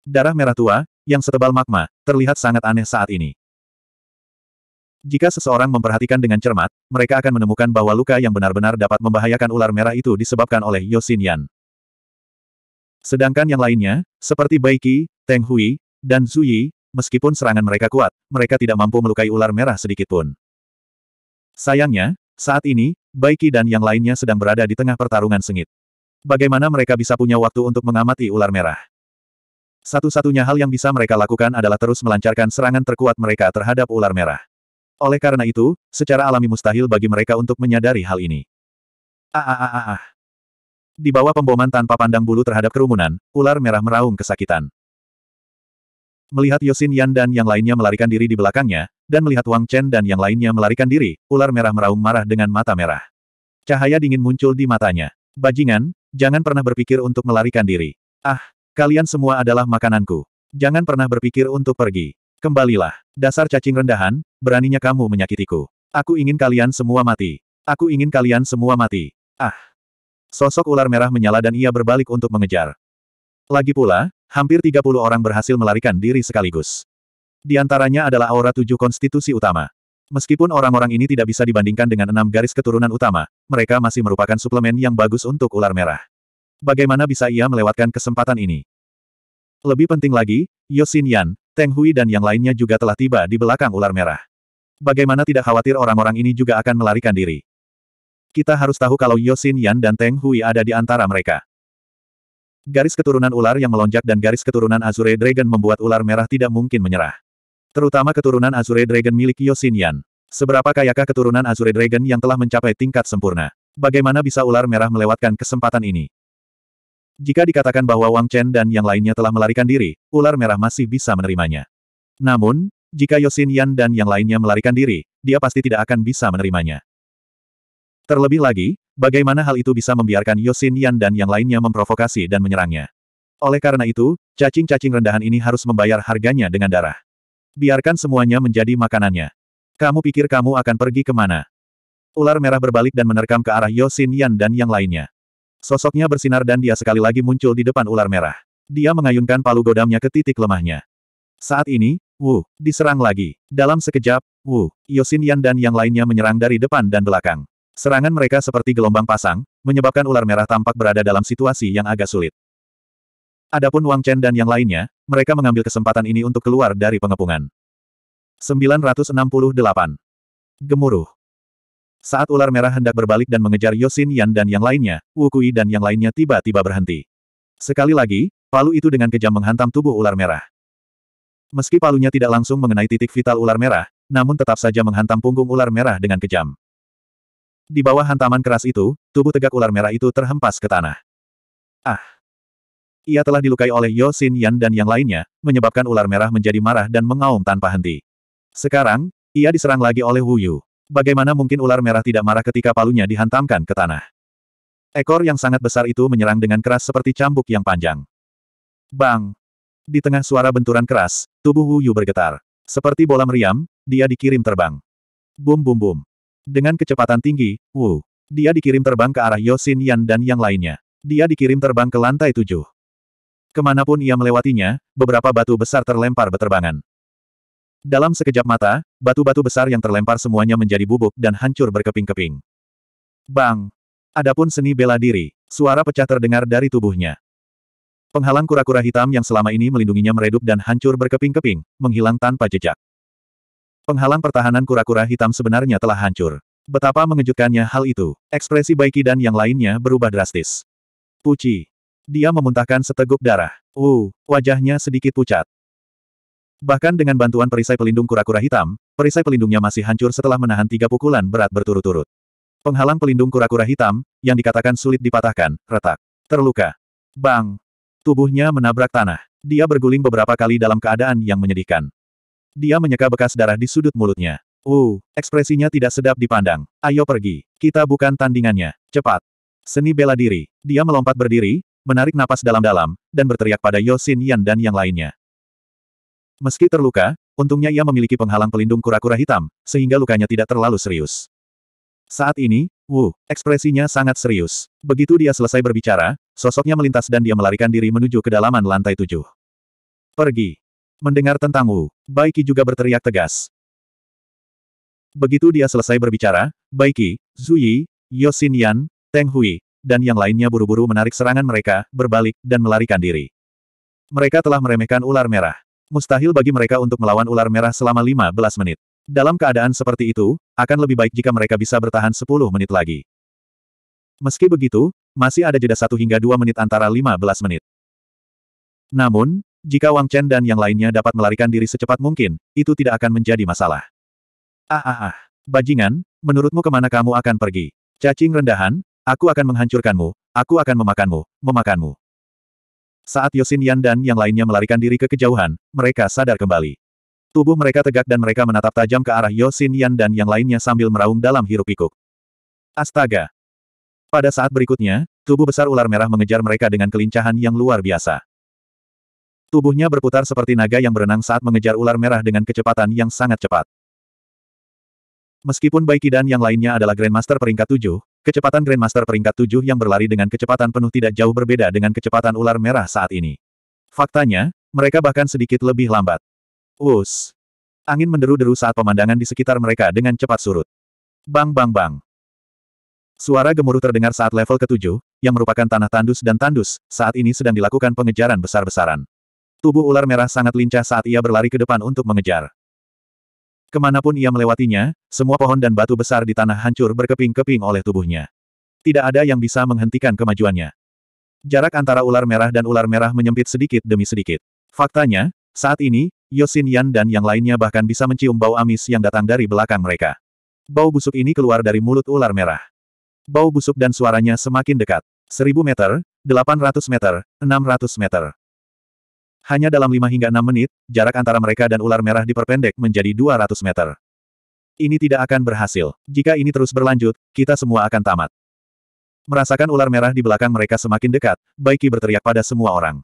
Darah merah tua, yang setebal magma, terlihat sangat aneh saat ini. Jika seseorang memperhatikan dengan cermat, mereka akan menemukan bahwa luka yang benar-benar dapat membahayakan ular merah itu disebabkan oleh Yosinian. Sedangkan yang lainnya, seperti Baiki, Teng Hui, dan Zuyi, meskipun serangan mereka kuat, mereka tidak mampu melukai ular merah sedikitpun. Sayangnya, saat ini, Baiki dan yang lainnya sedang berada di tengah pertarungan sengit. Bagaimana mereka bisa punya waktu untuk mengamati ular merah? Satu-satunya hal yang bisa mereka lakukan adalah terus melancarkan serangan terkuat mereka terhadap ular merah. Oleh karena itu, secara alami mustahil bagi mereka untuk menyadari hal ini. Ah ah ah ah. ah. Di bawah pemboman tanpa pandang bulu terhadap kerumunan, ular merah meraung kesakitan. Melihat Yosin Yan dan yang lainnya melarikan diri di belakangnya, dan melihat Wang Chen dan yang lainnya melarikan diri, ular merah meraung marah dengan mata merah. Cahaya dingin muncul di matanya. Bajingan, jangan pernah berpikir untuk melarikan diri. Ah, kalian semua adalah makananku. Jangan pernah berpikir untuk pergi. Kembalilah, dasar cacing rendahan, beraninya kamu menyakitiku. Aku ingin kalian semua mati. Aku ingin kalian semua mati. Ah. Sosok ular merah menyala dan ia berbalik untuk mengejar. Lagi pula, Hampir 30 orang berhasil melarikan diri sekaligus. Di antaranya adalah aura tujuh konstitusi utama. Meskipun orang-orang ini tidak bisa dibandingkan dengan enam garis keturunan utama, mereka masih merupakan suplemen yang bagus untuk ular merah. Bagaimana bisa ia melewatkan kesempatan ini? Lebih penting lagi, Yosin Yan, Teng Hui dan yang lainnya juga telah tiba di belakang ular merah. Bagaimana tidak khawatir orang-orang ini juga akan melarikan diri? Kita harus tahu kalau Yosin Yan dan Teng Hui ada di antara mereka. Garis keturunan ular yang melonjak dan garis keturunan Azure Dragon membuat ular merah tidak mungkin menyerah. Terutama keturunan Azure Dragon milik Yosinian. Seberapa kayakah keturunan Azure Dragon yang telah mencapai tingkat sempurna? Bagaimana bisa ular merah melewatkan kesempatan ini? Jika dikatakan bahwa Wang Chen dan yang lainnya telah melarikan diri, ular merah masih bisa menerimanya. Namun, jika Yosinian dan yang lainnya melarikan diri, dia pasti tidak akan bisa menerimanya. Terlebih lagi, Bagaimana hal itu bisa membiarkan Yosin Yan dan yang lainnya memprovokasi dan menyerangnya? Oleh karena itu, cacing-cacing rendahan ini harus membayar harganya dengan darah. Biarkan semuanya menjadi makanannya. Kamu pikir kamu akan pergi kemana? Ular merah berbalik dan menerkam ke arah Yosin Yan dan yang lainnya. Sosoknya bersinar dan dia sekali lagi muncul di depan ular merah. Dia mengayunkan palu godamnya ke titik lemahnya. Saat ini, Wu, diserang lagi. Dalam sekejap, Wu, Yosin Yan dan yang lainnya menyerang dari depan dan belakang. Serangan mereka seperti gelombang pasang, menyebabkan ular merah tampak berada dalam situasi yang agak sulit. Adapun Wang Chen dan yang lainnya, mereka mengambil kesempatan ini untuk keluar dari pengepungan. 968. Gemuruh. Saat ular merah hendak berbalik dan mengejar Yosin Yan dan yang lainnya, Wu Kui dan yang lainnya tiba-tiba berhenti. Sekali lagi, palu itu dengan kejam menghantam tubuh ular merah. Meski palunya tidak langsung mengenai titik vital ular merah, namun tetap saja menghantam punggung ular merah dengan kejam. Di bawah hantaman keras itu, tubuh tegak ular merah itu terhempas ke tanah. Ah! Ia telah dilukai oleh Yo Xin Yan dan yang lainnya, menyebabkan ular merah menjadi marah dan mengaum tanpa henti. Sekarang, ia diserang lagi oleh Wu Yu. Bagaimana mungkin ular merah tidak marah ketika palunya dihantamkan ke tanah? Ekor yang sangat besar itu menyerang dengan keras seperti cambuk yang panjang. Bang! Di tengah suara benturan keras, tubuh Wu Yu bergetar. Seperti bola meriam, dia dikirim terbang. Bum bum bum. Dengan kecepatan tinggi, Wu. Dia dikirim terbang ke arah Yosin Yan dan yang lainnya. Dia dikirim terbang ke lantai tujuh. Kemanapun ia melewatinya, beberapa batu besar terlempar beterbangan. Dalam sekejap mata, batu-batu besar yang terlempar semuanya menjadi bubuk dan hancur berkeping-keping. Bang! Adapun seni bela diri, suara pecah terdengar dari tubuhnya. Penghalang kura-kura hitam yang selama ini melindunginya meredup dan hancur berkeping-keping, menghilang tanpa jejak. Penghalang pertahanan kura-kura hitam sebenarnya telah hancur. Betapa mengejutkannya hal itu. Ekspresi Baiki dan yang lainnya berubah drastis. Puci. Dia memuntahkan seteguk darah. Uh, wajahnya sedikit pucat. Bahkan dengan bantuan perisai pelindung kura-kura hitam, perisai pelindungnya masih hancur setelah menahan tiga pukulan berat berturut-turut. Penghalang pelindung kura-kura hitam, yang dikatakan sulit dipatahkan, retak. Terluka. Bang! Tubuhnya menabrak tanah. Dia berguling beberapa kali dalam keadaan yang menyedihkan. Dia menyeka bekas darah di sudut mulutnya. Uh, ekspresinya tidak sedap dipandang. Ayo pergi. Kita bukan tandingannya. Cepat. Seni bela diri. Dia melompat berdiri, menarik napas dalam-dalam, dan berteriak pada Yosin Yan dan yang lainnya. Meski terluka, untungnya ia memiliki penghalang pelindung kura-kura hitam, sehingga lukanya tidak terlalu serius. Saat ini, Wu, uh, ekspresinya sangat serius. Begitu dia selesai berbicara, sosoknya melintas dan dia melarikan diri menuju kedalaman lantai tujuh. Pergi. Mendengar tentang Wu, Baiki juga berteriak tegas. Begitu dia selesai berbicara, Baiki, Zuyi, Yosin Yan, Teng Hui, dan yang lainnya buru-buru menarik serangan mereka, berbalik, dan melarikan diri. Mereka telah meremehkan ular merah. Mustahil bagi mereka untuk melawan ular merah selama 15 menit. Dalam keadaan seperti itu, akan lebih baik jika mereka bisa bertahan 10 menit lagi. Meski begitu, masih ada jeda 1 hingga 2 menit antara 15 menit. Namun, jika Wang Chen dan yang lainnya dapat melarikan diri secepat mungkin, itu tidak akan menjadi masalah. Ah ah ah. Bajingan, menurutmu kemana kamu akan pergi? Cacing rendahan, aku akan menghancurkanmu, aku akan memakanmu, memakanmu. Saat Yosin Yan dan yang lainnya melarikan diri ke kejauhan, mereka sadar kembali. Tubuh mereka tegak dan mereka menatap tajam ke arah Yosin Yan dan yang lainnya sambil meraung dalam hiruk pikuk. Astaga! Pada saat berikutnya, tubuh besar ular merah mengejar mereka dengan kelincahan yang luar biasa. Tubuhnya berputar seperti naga yang berenang saat mengejar ular merah dengan kecepatan yang sangat cepat. Meskipun Baiki dan yang lainnya adalah Grandmaster peringkat 7, kecepatan Grandmaster peringkat 7 yang berlari dengan kecepatan penuh tidak jauh berbeda dengan kecepatan ular merah saat ini. Faktanya, mereka bahkan sedikit lebih lambat. Us. Angin menderu-deru saat pemandangan di sekitar mereka dengan cepat surut. Bang bang bang. Suara gemuruh terdengar saat level ketujuh, yang merupakan tanah tandus dan tandus, saat ini sedang dilakukan pengejaran besar-besaran. Tubuh ular merah sangat lincah saat ia berlari ke depan untuk mengejar. Kemanapun ia melewatinya, semua pohon dan batu besar di tanah hancur berkeping-keping oleh tubuhnya. Tidak ada yang bisa menghentikan kemajuannya. Jarak antara ular merah dan ular merah menyempit sedikit demi sedikit. Faktanya, saat ini, Yosin Yan dan yang lainnya bahkan bisa mencium bau amis yang datang dari belakang mereka. Bau busuk ini keluar dari mulut ular merah. Bau busuk dan suaranya semakin dekat. 1000 meter, 800 meter, 600 meter. Hanya dalam 5 hingga 6 menit, jarak antara mereka dan ular merah diperpendek menjadi 200 meter. Ini tidak akan berhasil. Jika ini terus berlanjut, kita semua akan tamat. Merasakan ular merah di belakang mereka semakin dekat, Baiki berteriak pada semua orang.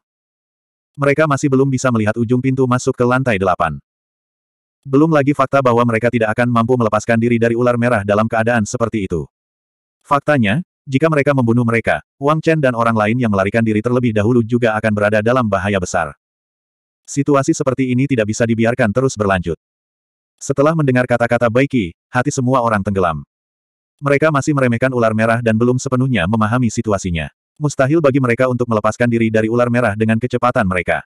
Mereka masih belum bisa melihat ujung pintu masuk ke lantai delapan. Belum lagi fakta bahwa mereka tidak akan mampu melepaskan diri dari ular merah dalam keadaan seperti itu. Faktanya, jika mereka membunuh mereka, Wang Chen dan orang lain yang melarikan diri terlebih dahulu juga akan berada dalam bahaya besar. Situasi seperti ini tidak bisa dibiarkan terus berlanjut. Setelah mendengar kata-kata Baiki, hati semua orang tenggelam. Mereka masih meremehkan ular merah dan belum sepenuhnya memahami situasinya. Mustahil bagi mereka untuk melepaskan diri dari ular merah dengan kecepatan mereka.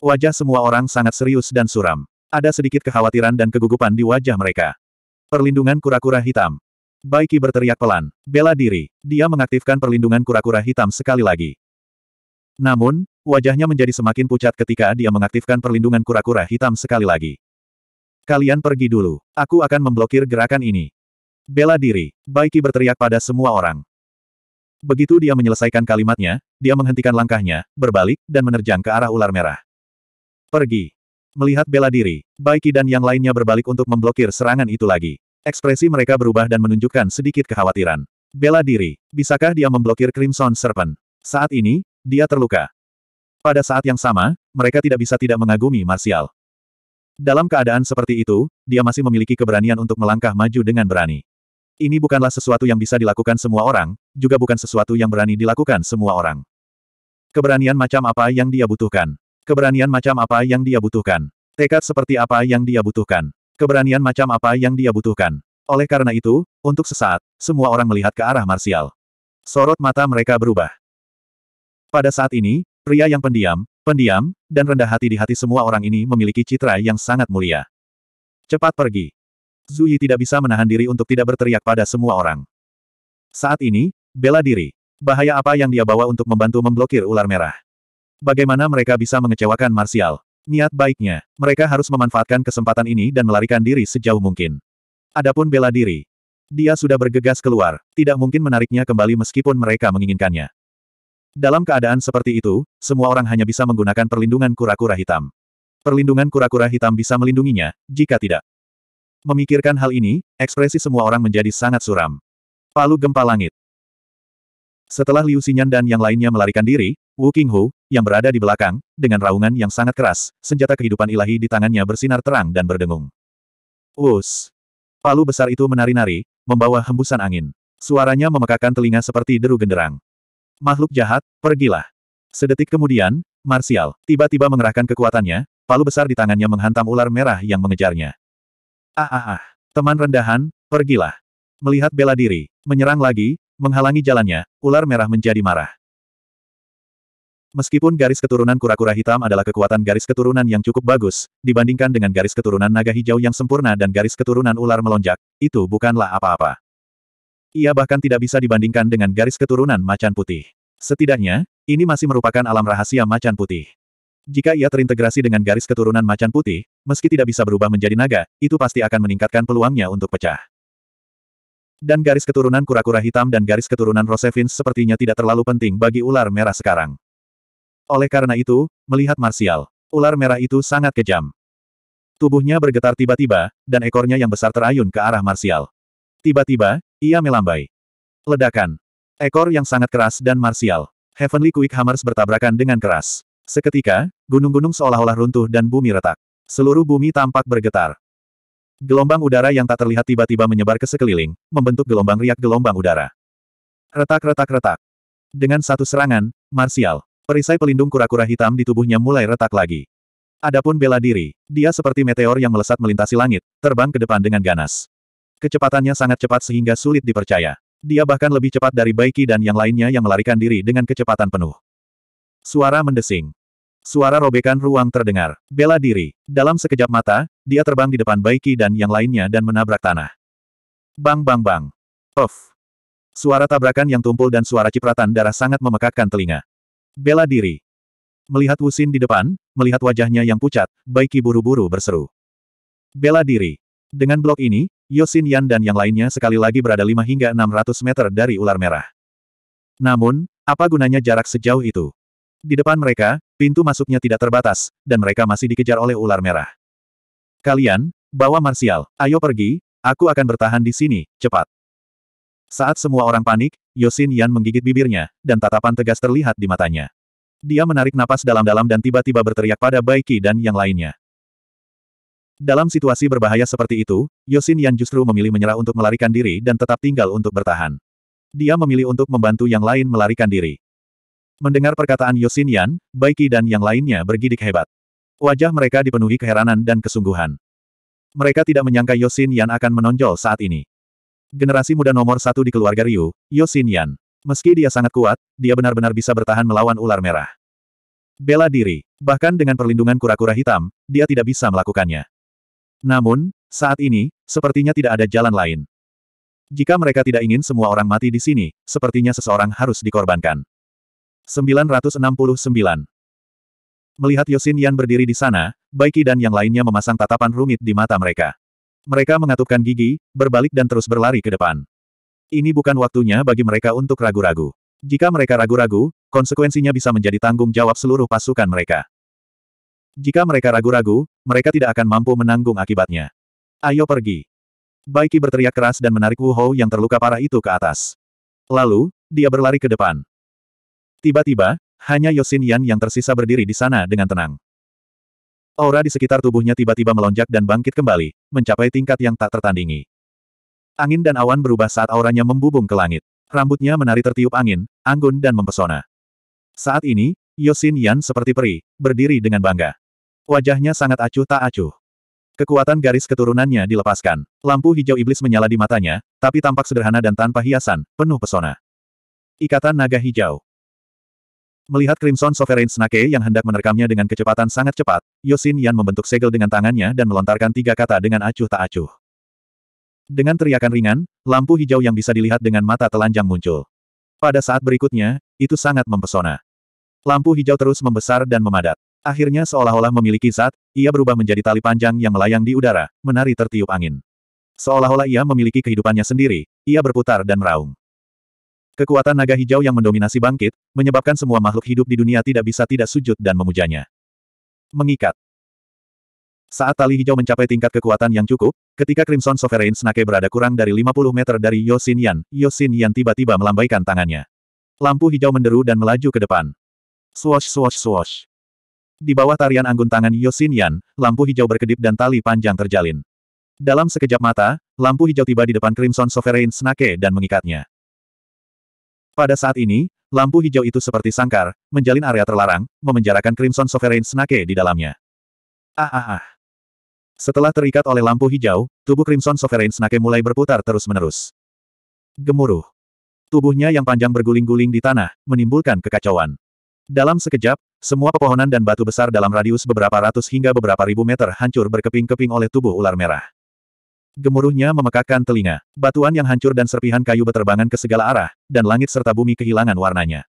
Wajah semua orang sangat serius dan suram. Ada sedikit kekhawatiran dan kegugupan di wajah mereka. Perlindungan kura-kura hitam. Baiki berteriak pelan. Bela diri. Dia mengaktifkan perlindungan kura-kura hitam sekali lagi. Namun, Wajahnya menjadi semakin pucat ketika dia mengaktifkan perlindungan kura-kura hitam sekali lagi. Kalian pergi dulu. Aku akan memblokir gerakan ini. Bela diri. Baiki berteriak pada semua orang. Begitu dia menyelesaikan kalimatnya, dia menghentikan langkahnya, berbalik, dan menerjang ke arah ular merah. Pergi. Melihat bela diri, Baiki dan yang lainnya berbalik untuk memblokir serangan itu lagi. Ekspresi mereka berubah dan menunjukkan sedikit kekhawatiran. Bela diri. Bisakah dia memblokir Crimson Serpent? Saat ini, dia terluka. Pada saat yang sama, mereka tidak bisa tidak mengagumi Martial. Dalam keadaan seperti itu, dia masih memiliki keberanian untuk melangkah maju dengan berani. Ini bukanlah sesuatu yang bisa dilakukan semua orang, juga bukan sesuatu yang berani dilakukan semua orang. Keberanian macam apa yang dia butuhkan? Keberanian macam apa yang dia butuhkan? Tekad seperti apa yang dia butuhkan? Keberanian macam apa yang dia butuhkan? Oleh karena itu, untuk sesaat, semua orang melihat ke arah Martial. Sorot mata mereka berubah. Pada saat ini, Pria yang pendiam, pendiam, dan rendah hati di hati semua orang ini memiliki citra yang sangat mulia. Cepat pergi. Zuyi tidak bisa menahan diri untuk tidak berteriak pada semua orang. Saat ini, bela diri. Bahaya apa yang dia bawa untuk membantu memblokir ular merah? Bagaimana mereka bisa mengecewakan Martial? Niat baiknya, mereka harus memanfaatkan kesempatan ini dan melarikan diri sejauh mungkin. Adapun bela diri, dia sudah bergegas keluar, tidak mungkin menariknya kembali meskipun mereka menginginkannya. Dalam keadaan seperti itu, semua orang hanya bisa menggunakan perlindungan kura-kura hitam. Perlindungan kura-kura hitam bisa melindunginya, jika tidak. Memikirkan hal ini, ekspresi semua orang menjadi sangat suram. Palu gempa langit. Setelah Liu Xinyan dan yang lainnya melarikan diri, Wu Qinghu, yang berada di belakang, dengan raungan yang sangat keras, senjata kehidupan ilahi di tangannya bersinar terang dan berdengung. Us. Palu besar itu menari-nari, membawa hembusan angin. Suaranya memekakan telinga seperti deru genderang. Makhluk jahat, pergilah. Sedetik kemudian, Martial tiba-tiba mengerahkan kekuatannya, palu besar di tangannya menghantam ular merah yang mengejarnya. Ah ah ah, teman rendahan, pergilah. Melihat bela diri, menyerang lagi, menghalangi jalannya, ular merah menjadi marah. Meskipun garis keturunan kura-kura hitam adalah kekuatan garis keturunan yang cukup bagus, dibandingkan dengan garis keturunan naga hijau yang sempurna dan garis keturunan ular melonjak, itu bukanlah apa-apa. Ia bahkan tidak bisa dibandingkan dengan garis keturunan macan putih. Setidaknya, ini masih merupakan alam rahasia macan putih. Jika ia terintegrasi dengan garis keturunan macan putih, meski tidak bisa berubah menjadi naga, itu pasti akan meningkatkan peluangnya untuk pecah. Dan garis keturunan kura-kura hitam dan garis keturunan Rosevins sepertinya tidak terlalu penting bagi ular merah sekarang. Oleh karena itu, melihat Martial, ular merah itu sangat kejam. Tubuhnya bergetar tiba-tiba, dan ekornya yang besar terayun ke arah Martial. Tiba-tiba, ia melambai. Ledakan. Ekor yang sangat keras dan marsial. Heavenly Quick Hammers bertabrakan dengan keras. Seketika, gunung-gunung seolah-olah runtuh dan bumi retak. Seluruh bumi tampak bergetar. Gelombang udara yang tak terlihat tiba-tiba menyebar ke sekeliling, membentuk gelombang riak gelombang udara. Retak-retak-retak. Dengan satu serangan, Marsial, perisai pelindung kura-kura hitam di tubuhnya mulai retak lagi. Adapun bela diri, dia seperti meteor yang melesat melintasi langit, terbang ke depan dengan ganas. Kecepatannya sangat cepat sehingga sulit dipercaya. Dia bahkan lebih cepat dari Baiki dan yang lainnya yang melarikan diri dengan kecepatan penuh. Suara mendesing. Suara robekan ruang terdengar. Bela diri. Dalam sekejap mata, dia terbang di depan Baiki dan yang lainnya dan menabrak tanah. Bang bang bang. Puff. Suara tabrakan yang tumpul dan suara cipratan darah sangat memekakkan telinga. Bela diri. Melihat Wusin di depan, melihat wajahnya yang pucat, Baiki buru-buru berseru. Bela diri. Dengan blok ini, Yosin Yan dan yang lainnya sekali lagi berada 5 hingga 600 meter dari ular merah. Namun, apa gunanya jarak sejauh itu? Di depan mereka, pintu masuknya tidak terbatas, dan mereka masih dikejar oleh ular merah. Kalian, bawa Marsial, ayo pergi, aku akan bertahan di sini, cepat. Saat semua orang panik, Yosin Yan menggigit bibirnya, dan tatapan tegas terlihat di matanya. Dia menarik napas dalam-dalam dan tiba-tiba berteriak pada Baiki dan yang lainnya. Dalam situasi berbahaya seperti itu, Yosin Yan justru memilih menyerah untuk melarikan diri dan tetap tinggal untuk bertahan. Dia memilih untuk membantu yang lain melarikan diri. Mendengar perkataan Yosin Yan, Baiki dan yang lainnya bergidik hebat. Wajah mereka dipenuhi keheranan dan kesungguhan. Mereka tidak menyangka Yosin Yan akan menonjol saat ini. Generasi muda nomor satu di keluarga Ryu, Yosin Yan. Meski dia sangat kuat, dia benar-benar bisa bertahan melawan ular merah. Bela diri, bahkan dengan perlindungan kura-kura hitam, dia tidak bisa melakukannya. Namun, saat ini, sepertinya tidak ada jalan lain. Jika mereka tidak ingin semua orang mati di sini, sepertinya seseorang harus dikorbankan. 969 Melihat Yosin Yan berdiri di sana, Baiki dan yang lainnya memasang tatapan rumit di mata mereka. Mereka mengatupkan gigi, berbalik dan terus berlari ke depan. Ini bukan waktunya bagi mereka untuk ragu-ragu. Jika mereka ragu-ragu, konsekuensinya bisa menjadi tanggung jawab seluruh pasukan mereka. Jika mereka ragu-ragu, mereka tidak akan mampu menanggung akibatnya. Ayo pergi. Baiki berteriak keras dan menarik Wu Hou yang terluka parah itu ke atas. Lalu, dia berlari ke depan. Tiba-tiba, hanya Yosin Yan yang tersisa berdiri di sana dengan tenang. Aura di sekitar tubuhnya tiba-tiba melonjak dan bangkit kembali, mencapai tingkat yang tak tertandingi. Angin dan awan berubah saat auranya membubung ke langit. Rambutnya menari tertiup angin, anggun dan mempesona. Saat ini, Yosin Yan seperti peri, berdiri dengan bangga. Wajahnya sangat acuh tak acuh. Kekuatan garis keturunannya dilepaskan. Lampu hijau iblis menyala di matanya, tapi tampak sederhana dan tanpa hiasan, penuh pesona. Ikatan naga hijau. Melihat Crimson Sovereign Snake yang hendak menerkamnya dengan kecepatan sangat cepat, Yosin Yan membentuk segel dengan tangannya dan melontarkan tiga kata dengan acuh tak acuh. Dengan teriakan ringan, lampu hijau yang bisa dilihat dengan mata telanjang muncul. Pada saat berikutnya, itu sangat mempesona. Lampu hijau terus membesar dan memadat. Akhirnya seolah-olah memiliki zat, ia berubah menjadi tali panjang yang melayang di udara, menari tertiup angin. Seolah-olah ia memiliki kehidupannya sendiri, ia berputar dan meraung. Kekuatan naga hijau yang mendominasi bangkit, menyebabkan semua makhluk hidup di dunia tidak bisa tidak sujud dan memujanya. Mengikat. Saat tali hijau mencapai tingkat kekuatan yang cukup, ketika Crimson Sovereign Snake berada kurang dari 50 meter dari Yosin Yan, Yosin Yan tiba-tiba melambaikan tangannya. Lampu hijau menderu dan melaju ke depan. Swash swash swash. Di bawah tarian anggun tangan Yosin Yan, lampu hijau berkedip dan tali panjang terjalin. Dalam sekejap mata, lampu hijau tiba di depan Crimson Sovereign Snake dan mengikatnya. Pada saat ini, lampu hijau itu seperti sangkar, menjalin area terlarang, memenjarakan Crimson Sovereign Snake di dalamnya. Ah ah ah. Setelah terikat oleh lampu hijau, tubuh Crimson Sovereign Snake mulai berputar terus-menerus. Gemuruh. Tubuhnya yang panjang berguling-guling di tanah, menimbulkan kekacauan. Dalam sekejap, semua pepohonan dan batu besar dalam radius beberapa ratus hingga beberapa ribu meter hancur berkeping-keping oleh tubuh ular merah. Gemuruhnya memekakkan telinga. Batuan yang hancur dan serpihan kayu beterbangan ke segala arah, dan langit serta bumi kehilangan warnanya.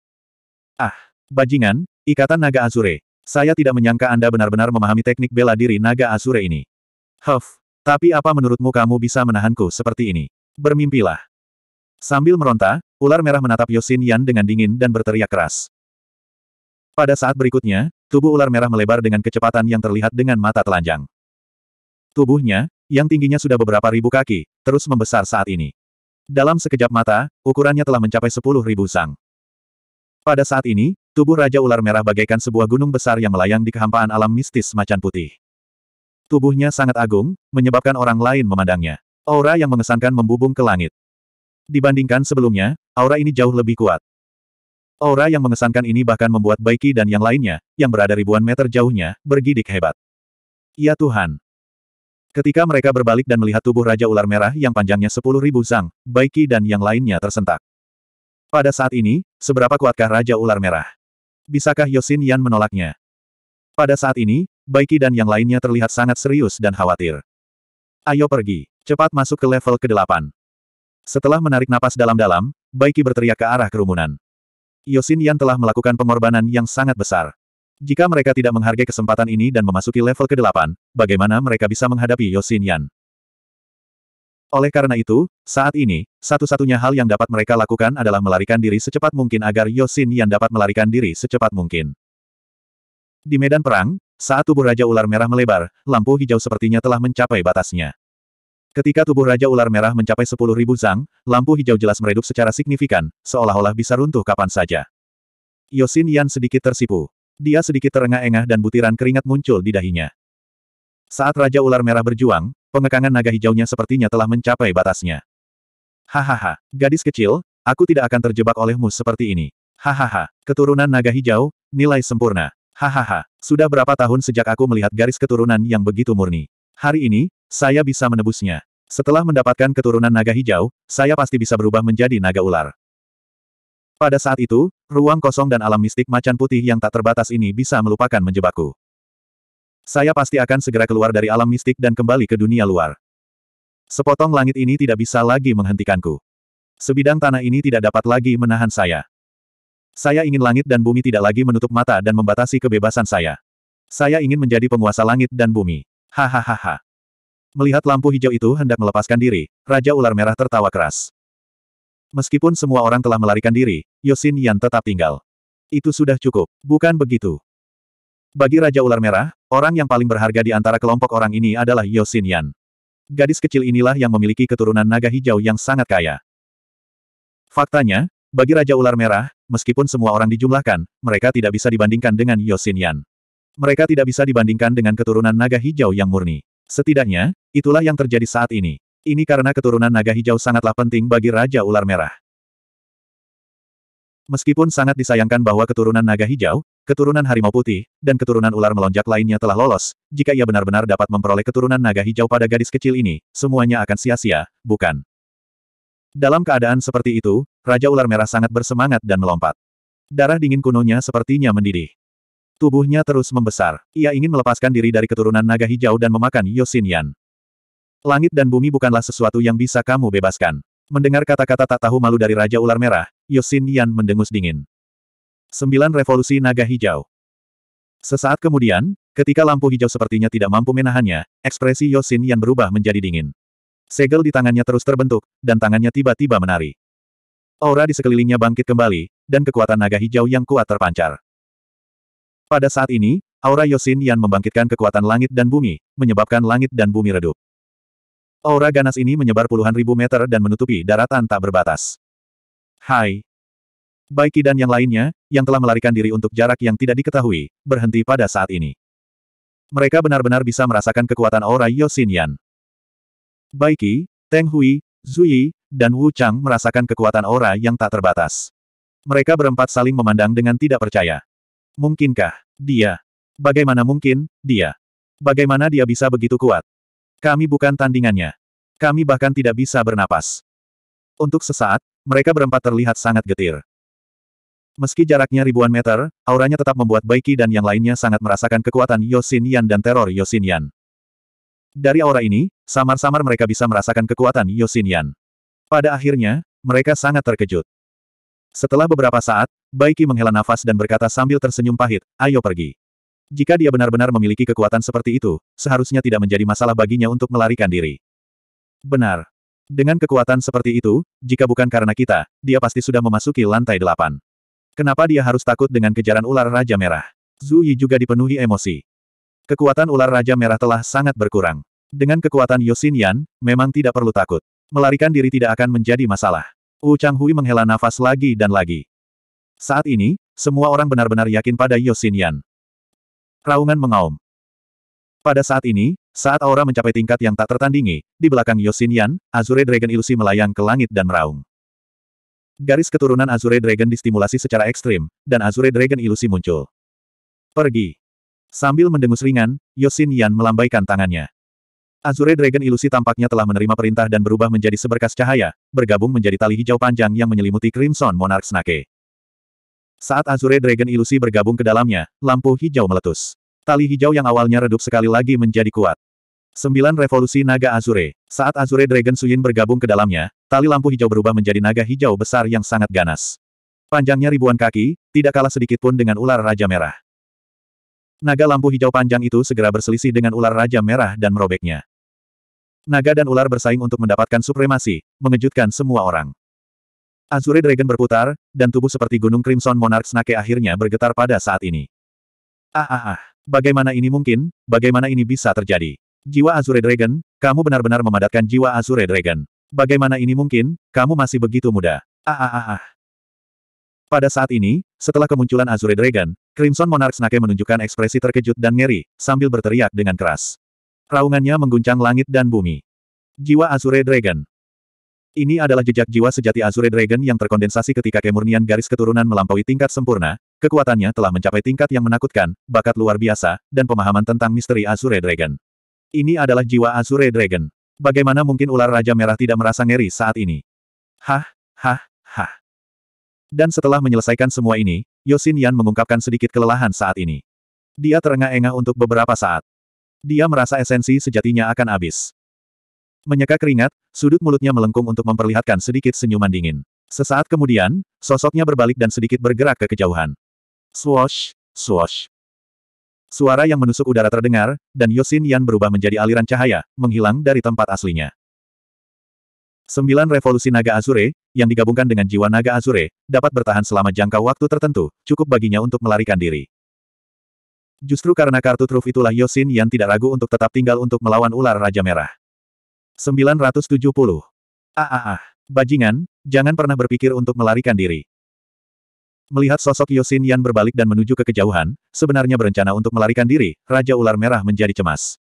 Ah, bajingan, ikatan naga Azure. Saya tidak menyangka Anda benar-benar memahami teknik bela diri naga Azure ini. Huff, tapi apa menurutmu kamu bisa menahanku seperti ini? Bermimpilah. Sambil meronta, ular merah menatap Yosin Yan dengan dingin dan berteriak keras. Pada saat berikutnya, tubuh ular merah melebar dengan kecepatan yang terlihat dengan mata telanjang. Tubuhnya, yang tingginya sudah beberapa ribu kaki, terus membesar saat ini. Dalam sekejap mata, ukurannya telah mencapai sepuluh ribu sang. Pada saat ini, tubuh Raja Ular Merah bagaikan sebuah gunung besar yang melayang di kehampaan alam mistis macan putih. Tubuhnya sangat agung, menyebabkan orang lain memandangnya. Aura yang mengesankan membubung ke langit. Dibandingkan sebelumnya, aura ini jauh lebih kuat. Aura yang mengesankan ini bahkan membuat Baiki dan yang lainnya, yang berada ribuan meter jauhnya, bergidik hebat. Ya Tuhan! Ketika mereka berbalik dan melihat tubuh Raja Ular Merah yang panjangnya sepuluh ribu zang, Baiki dan yang lainnya tersentak. Pada saat ini, seberapa kuatkah Raja Ular Merah? Bisakah Yosin Yan menolaknya? Pada saat ini, Baiki dan yang lainnya terlihat sangat serius dan khawatir. Ayo pergi, cepat masuk ke level ke-8. Setelah menarik napas dalam-dalam, Baiki berteriak ke arah kerumunan. Yosin Yan telah melakukan pengorbanan yang sangat besar. Jika mereka tidak menghargai kesempatan ini dan memasuki level ke-8, bagaimana mereka bisa menghadapi Yosin Yan? Oleh karena itu, saat ini, satu-satunya hal yang dapat mereka lakukan adalah melarikan diri secepat mungkin agar Yosin Yan dapat melarikan diri secepat mungkin. Di medan perang, saat tubuh Raja Ular Merah melebar, lampu hijau sepertinya telah mencapai batasnya. Ketika tubuh Raja Ular Merah mencapai ribu zang, lampu hijau jelas meredup secara signifikan, seolah-olah bisa runtuh kapan saja. Yosin Yan sedikit tersipu. Dia sedikit terengah-engah dan butiran keringat muncul di dahinya. Saat Raja Ular Merah berjuang, pengekangan naga hijaunya sepertinya telah mencapai batasnya. Hahaha, gadis kecil, aku tidak akan terjebak olehmu seperti ini. Hahaha, keturunan naga hijau, nilai sempurna. Hahaha, sudah berapa tahun sejak aku melihat garis keturunan yang begitu murni. Hari ini, saya bisa menebusnya. Setelah mendapatkan keturunan naga hijau, saya pasti bisa berubah menjadi naga ular. Pada saat itu, ruang kosong dan alam mistik macan putih yang tak terbatas ini bisa melupakan menjebakku. Saya pasti akan segera keluar dari alam mistik dan kembali ke dunia luar. Sepotong langit ini tidak bisa lagi menghentikanku. Sebidang tanah ini tidak dapat lagi menahan saya. Saya ingin langit dan bumi tidak lagi menutup mata dan membatasi kebebasan saya. Saya ingin menjadi penguasa langit dan bumi. Hahaha. Melihat lampu hijau itu hendak melepaskan diri, Raja Ular Merah tertawa keras. Meskipun semua orang telah melarikan diri, Yosin Yan tetap tinggal. Itu sudah cukup, bukan begitu? Bagi Raja Ular Merah, orang yang paling berharga di antara kelompok orang ini adalah Yosin Yan. Gadis kecil inilah yang memiliki keturunan naga hijau yang sangat kaya. Faktanya, bagi Raja Ular Merah, meskipun semua orang dijumlahkan, mereka tidak bisa dibandingkan dengan Yosin Yan. Mereka tidak bisa dibandingkan dengan keturunan naga hijau yang murni. Setidaknya, itulah yang terjadi saat ini. Ini karena keturunan naga hijau sangatlah penting bagi Raja Ular Merah. Meskipun sangat disayangkan bahwa keturunan naga hijau, keturunan harimau putih, dan keturunan ular melonjak lainnya telah lolos, jika ia benar-benar dapat memperoleh keturunan naga hijau pada gadis kecil ini, semuanya akan sia-sia, bukan? Dalam keadaan seperti itu, Raja Ular Merah sangat bersemangat dan melompat. Darah dingin kunonya sepertinya mendidih. Tubuhnya terus membesar. Ia ingin melepaskan diri dari keturunan naga hijau dan memakan Yosinian. Langit dan bumi bukanlah sesuatu yang bisa kamu bebaskan. Mendengar kata-kata tak tahu malu dari Raja Ular Merah, Yosin Yan mendengus dingin. Sembilan Revolusi Naga Hijau Sesaat kemudian, ketika lampu hijau sepertinya tidak mampu menahannya, ekspresi Yosin Yan berubah menjadi dingin. Segel di tangannya terus terbentuk, dan tangannya tiba-tiba menari. Aura di sekelilingnya bangkit kembali, dan kekuatan naga hijau yang kuat terpancar. Pada saat ini, aura Yosin Yan membangkitkan kekuatan langit dan bumi, menyebabkan langit dan bumi redup. Aura ganas ini menyebar puluhan ribu meter dan menutupi daratan tak berbatas. Hai. Baiki dan yang lainnya, yang telah melarikan diri untuk jarak yang tidak diketahui, berhenti pada saat ini. Mereka benar-benar bisa merasakan kekuatan aura Yosin Yan. Baiki, Teng Hui, Zui, dan Wu Chang merasakan kekuatan aura yang tak terbatas. Mereka berempat saling memandang dengan tidak percaya. Mungkinkah? Dia. Bagaimana mungkin, dia? Bagaimana dia bisa begitu kuat? Kami bukan tandingannya. Kami bahkan tidak bisa bernapas. Untuk sesaat, mereka berempat terlihat sangat getir. Meski jaraknya ribuan meter, auranya tetap membuat Baiki dan yang lainnya sangat merasakan kekuatan Yosin Yan dan teror Yosin Yan. Dari aura ini, samar-samar mereka bisa merasakan kekuatan Yosin Yan. Pada akhirnya, mereka sangat terkejut. Setelah beberapa saat, Baiki menghela nafas dan berkata sambil tersenyum pahit, ayo pergi. Jika dia benar-benar memiliki kekuatan seperti itu, seharusnya tidak menjadi masalah baginya untuk melarikan diri. Benar. Dengan kekuatan seperti itu, jika bukan karena kita, dia pasti sudah memasuki lantai delapan. Kenapa dia harus takut dengan kejaran ular Raja Merah? Zui juga dipenuhi emosi. Kekuatan ular Raja Merah telah sangat berkurang. Dengan kekuatan Yosin Yan, memang tidak perlu takut. Melarikan diri tidak akan menjadi masalah. Wu Chang Hui menghela nafas lagi dan lagi. Saat ini, semua orang benar-benar yakin pada Yosin Yan. Raungan mengaum. Pada saat ini, saat aura mencapai tingkat yang tak tertandingi, di belakang Yosin Yan, Azure Dragon ilusi melayang ke langit dan meraung. Garis keturunan Azure Dragon distimulasi secara ekstrim, dan Azure Dragon ilusi muncul. Pergi. Sambil mendengus ringan, Yosin Yan melambaikan tangannya. Azure Dragon ilusi tampaknya telah menerima perintah dan berubah menjadi seberkas cahaya, bergabung menjadi tali hijau panjang yang menyelimuti Crimson Monarch Snake. Saat Azure Dragon ilusi bergabung ke dalamnya, lampu hijau meletus. Tali hijau yang awalnya redup sekali lagi menjadi kuat. Sembilan revolusi naga Azure. Saat Azure Dragon Suyin bergabung ke dalamnya, tali lampu hijau berubah menjadi naga hijau besar yang sangat ganas. Panjangnya ribuan kaki, tidak kalah sedikit pun dengan ular Raja Merah. Naga lampu hijau panjang itu segera berselisih dengan ular Raja Merah dan merobeknya. Naga dan ular bersaing untuk mendapatkan supremasi, mengejutkan semua orang. Azure Dragon berputar, dan tubuh seperti gunung Crimson Monarch Snake akhirnya bergetar pada saat ini. Ah ah ah, bagaimana ini mungkin, bagaimana ini bisa terjadi? Jiwa Azure Dragon, kamu benar-benar memadatkan jiwa Azure Dragon. Bagaimana ini mungkin, kamu masih begitu muda. Ah ah ah ah. Pada saat ini, setelah kemunculan Azure Dragon, Crimson Monarch Snake menunjukkan ekspresi terkejut dan ngeri, sambil berteriak dengan keras. Raungannya mengguncang langit dan bumi. Jiwa Azure Dragon. Ini adalah jejak jiwa sejati Azure Dragon yang terkondensasi ketika kemurnian garis keturunan melampaui tingkat sempurna, kekuatannya telah mencapai tingkat yang menakutkan, bakat luar biasa, dan pemahaman tentang misteri Azure Dragon. Ini adalah jiwa Azure Dragon. Bagaimana mungkin ular Raja Merah tidak merasa ngeri saat ini? Hah, hah, hah. Dan setelah menyelesaikan semua ini, Yosin Yan mengungkapkan sedikit kelelahan saat ini. Dia terengah-engah untuk beberapa saat. Dia merasa esensi sejatinya akan habis. Menyeka keringat, sudut mulutnya melengkung untuk memperlihatkan sedikit senyuman dingin. Sesaat kemudian, sosoknya berbalik dan sedikit bergerak ke kejauhan. Swosh, swosh. Suara yang menusuk udara terdengar, dan Yosin Yan berubah menjadi aliran cahaya, menghilang dari tempat aslinya. Sembilan revolusi naga Azure, yang digabungkan dengan jiwa naga Azure, dapat bertahan selama jangka waktu tertentu, cukup baginya untuk melarikan diri. Justru karena kartu truf itulah Yosin yang tidak ragu untuk tetap tinggal untuk melawan ular Raja Merah. 970. Ah ah ah, bajingan, jangan pernah berpikir untuk melarikan diri. Melihat sosok Yosin yang berbalik dan menuju ke kejauhan, sebenarnya berencana untuk melarikan diri, Raja Ular Merah menjadi cemas.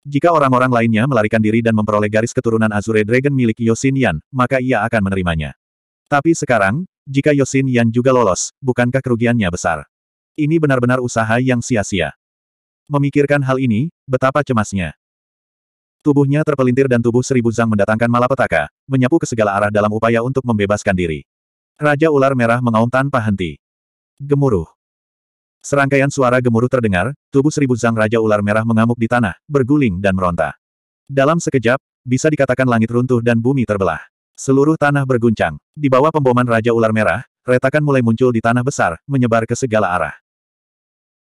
Jika orang-orang lainnya melarikan diri dan memperoleh garis keturunan Azure Dragon milik Yosin Yan, maka ia akan menerimanya. Tapi sekarang, jika Yosin Yan juga lolos, bukankah kerugiannya besar? Ini benar-benar usaha yang sia-sia. Memikirkan hal ini, betapa cemasnya. Tubuhnya terpelintir dan tubuh seribu zang mendatangkan malapetaka, menyapu ke segala arah dalam upaya untuk membebaskan diri. Raja ular merah mengaum tanpa henti. Gemuruh. Serangkaian suara gemuruh terdengar, tubuh seribu zang Raja Ular Merah mengamuk di tanah, berguling dan meronta. Dalam sekejap, bisa dikatakan langit runtuh dan bumi terbelah. Seluruh tanah berguncang. Di bawah pemboman Raja Ular Merah, retakan mulai muncul di tanah besar, menyebar ke segala arah.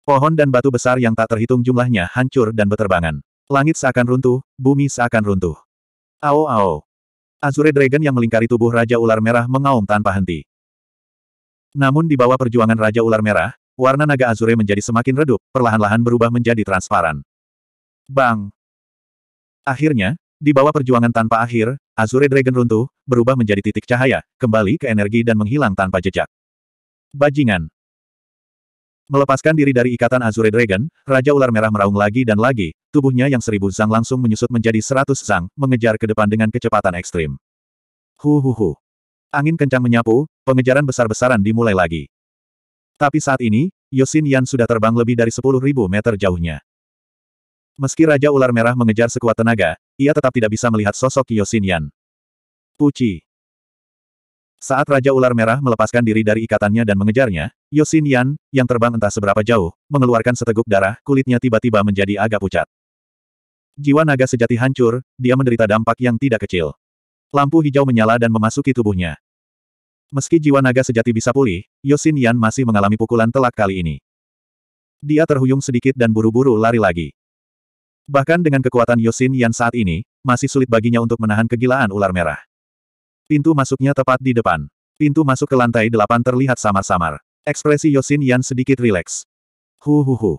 Pohon dan batu besar yang tak terhitung jumlahnya hancur dan beterbangan. Langit seakan runtuh, bumi seakan runtuh. Ao ao. Azure Dragon yang melingkari tubuh Raja Ular Merah mengaum tanpa henti. Namun di bawah perjuangan Raja Ular Merah, warna naga azure menjadi semakin redup, perlahan-lahan berubah menjadi transparan. Bang! Akhirnya, di bawah perjuangan tanpa akhir, Azure Dragon runtuh, berubah menjadi titik cahaya, kembali ke energi dan menghilang tanpa jejak. Bajingan! Melepaskan diri dari ikatan Azure Dragon, Raja Ular Merah meraung lagi dan lagi, tubuhnya yang seribu zang langsung menyusut menjadi seratus zang, mengejar ke depan dengan kecepatan ekstrim. Hu hu hu. Angin kencang menyapu, pengejaran besar-besaran dimulai lagi. Tapi saat ini, Yosin Yan sudah terbang lebih dari 10.000 meter jauhnya. Meski Raja Ular Merah mengejar sekuat tenaga, ia tetap tidak bisa melihat sosok Yosin Yan. Puci. Saat Raja Ular Merah melepaskan diri dari ikatannya dan mengejarnya, Yosin Yan, yang terbang entah seberapa jauh, mengeluarkan seteguk darah, kulitnya tiba-tiba menjadi agak pucat. Jiwa naga sejati hancur, dia menderita dampak yang tidak kecil. Lampu hijau menyala dan memasuki tubuhnya. Meski jiwa naga sejati bisa pulih, Yosin Yan masih mengalami pukulan telak kali ini. Dia terhuyung sedikit dan buru-buru lari lagi. Bahkan dengan kekuatan Yosin Yan saat ini, masih sulit baginya untuk menahan kegilaan ular merah. Pintu masuknya tepat di depan. Pintu masuk ke lantai delapan terlihat samar-samar. Ekspresi Yosin Yan sedikit rileks. Hu hu hu.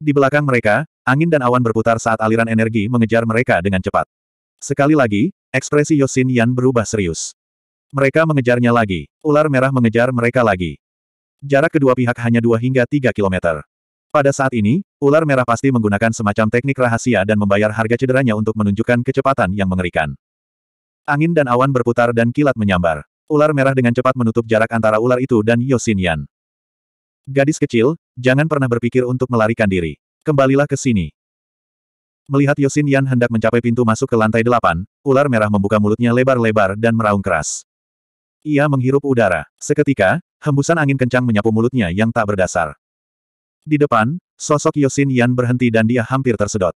Di belakang mereka, angin dan awan berputar saat aliran energi mengejar mereka dengan cepat. Sekali lagi, ekspresi Yosin Yan berubah serius. Mereka mengejarnya lagi. Ular merah mengejar mereka lagi. Jarak kedua pihak hanya 2 hingga 3 kilometer. Pada saat ini, ular merah pasti menggunakan semacam teknik rahasia dan membayar harga cederanya untuk menunjukkan kecepatan yang mengerikan. Angin dan awan berputar dan kilat menyambar. Ular merah dengan cepat menutup jarak antara ular itu dan Yosinyan. Gadis kecil, jangan pernah berpikir untuk melarikan diri. Kembalilah ke sini. Melihat Yosin Yan hendak mencapai pintu masuk ke lantai delapan, ular merah membuka mulutnya lebar-lebar dan meraung keras. Ia menghirup udara. Seketika, hembusan angin kencang menyapu mulutnya yang tak berdasar. Di depan, sosok Yosin Yan berhenti dan dia hampir tersedot.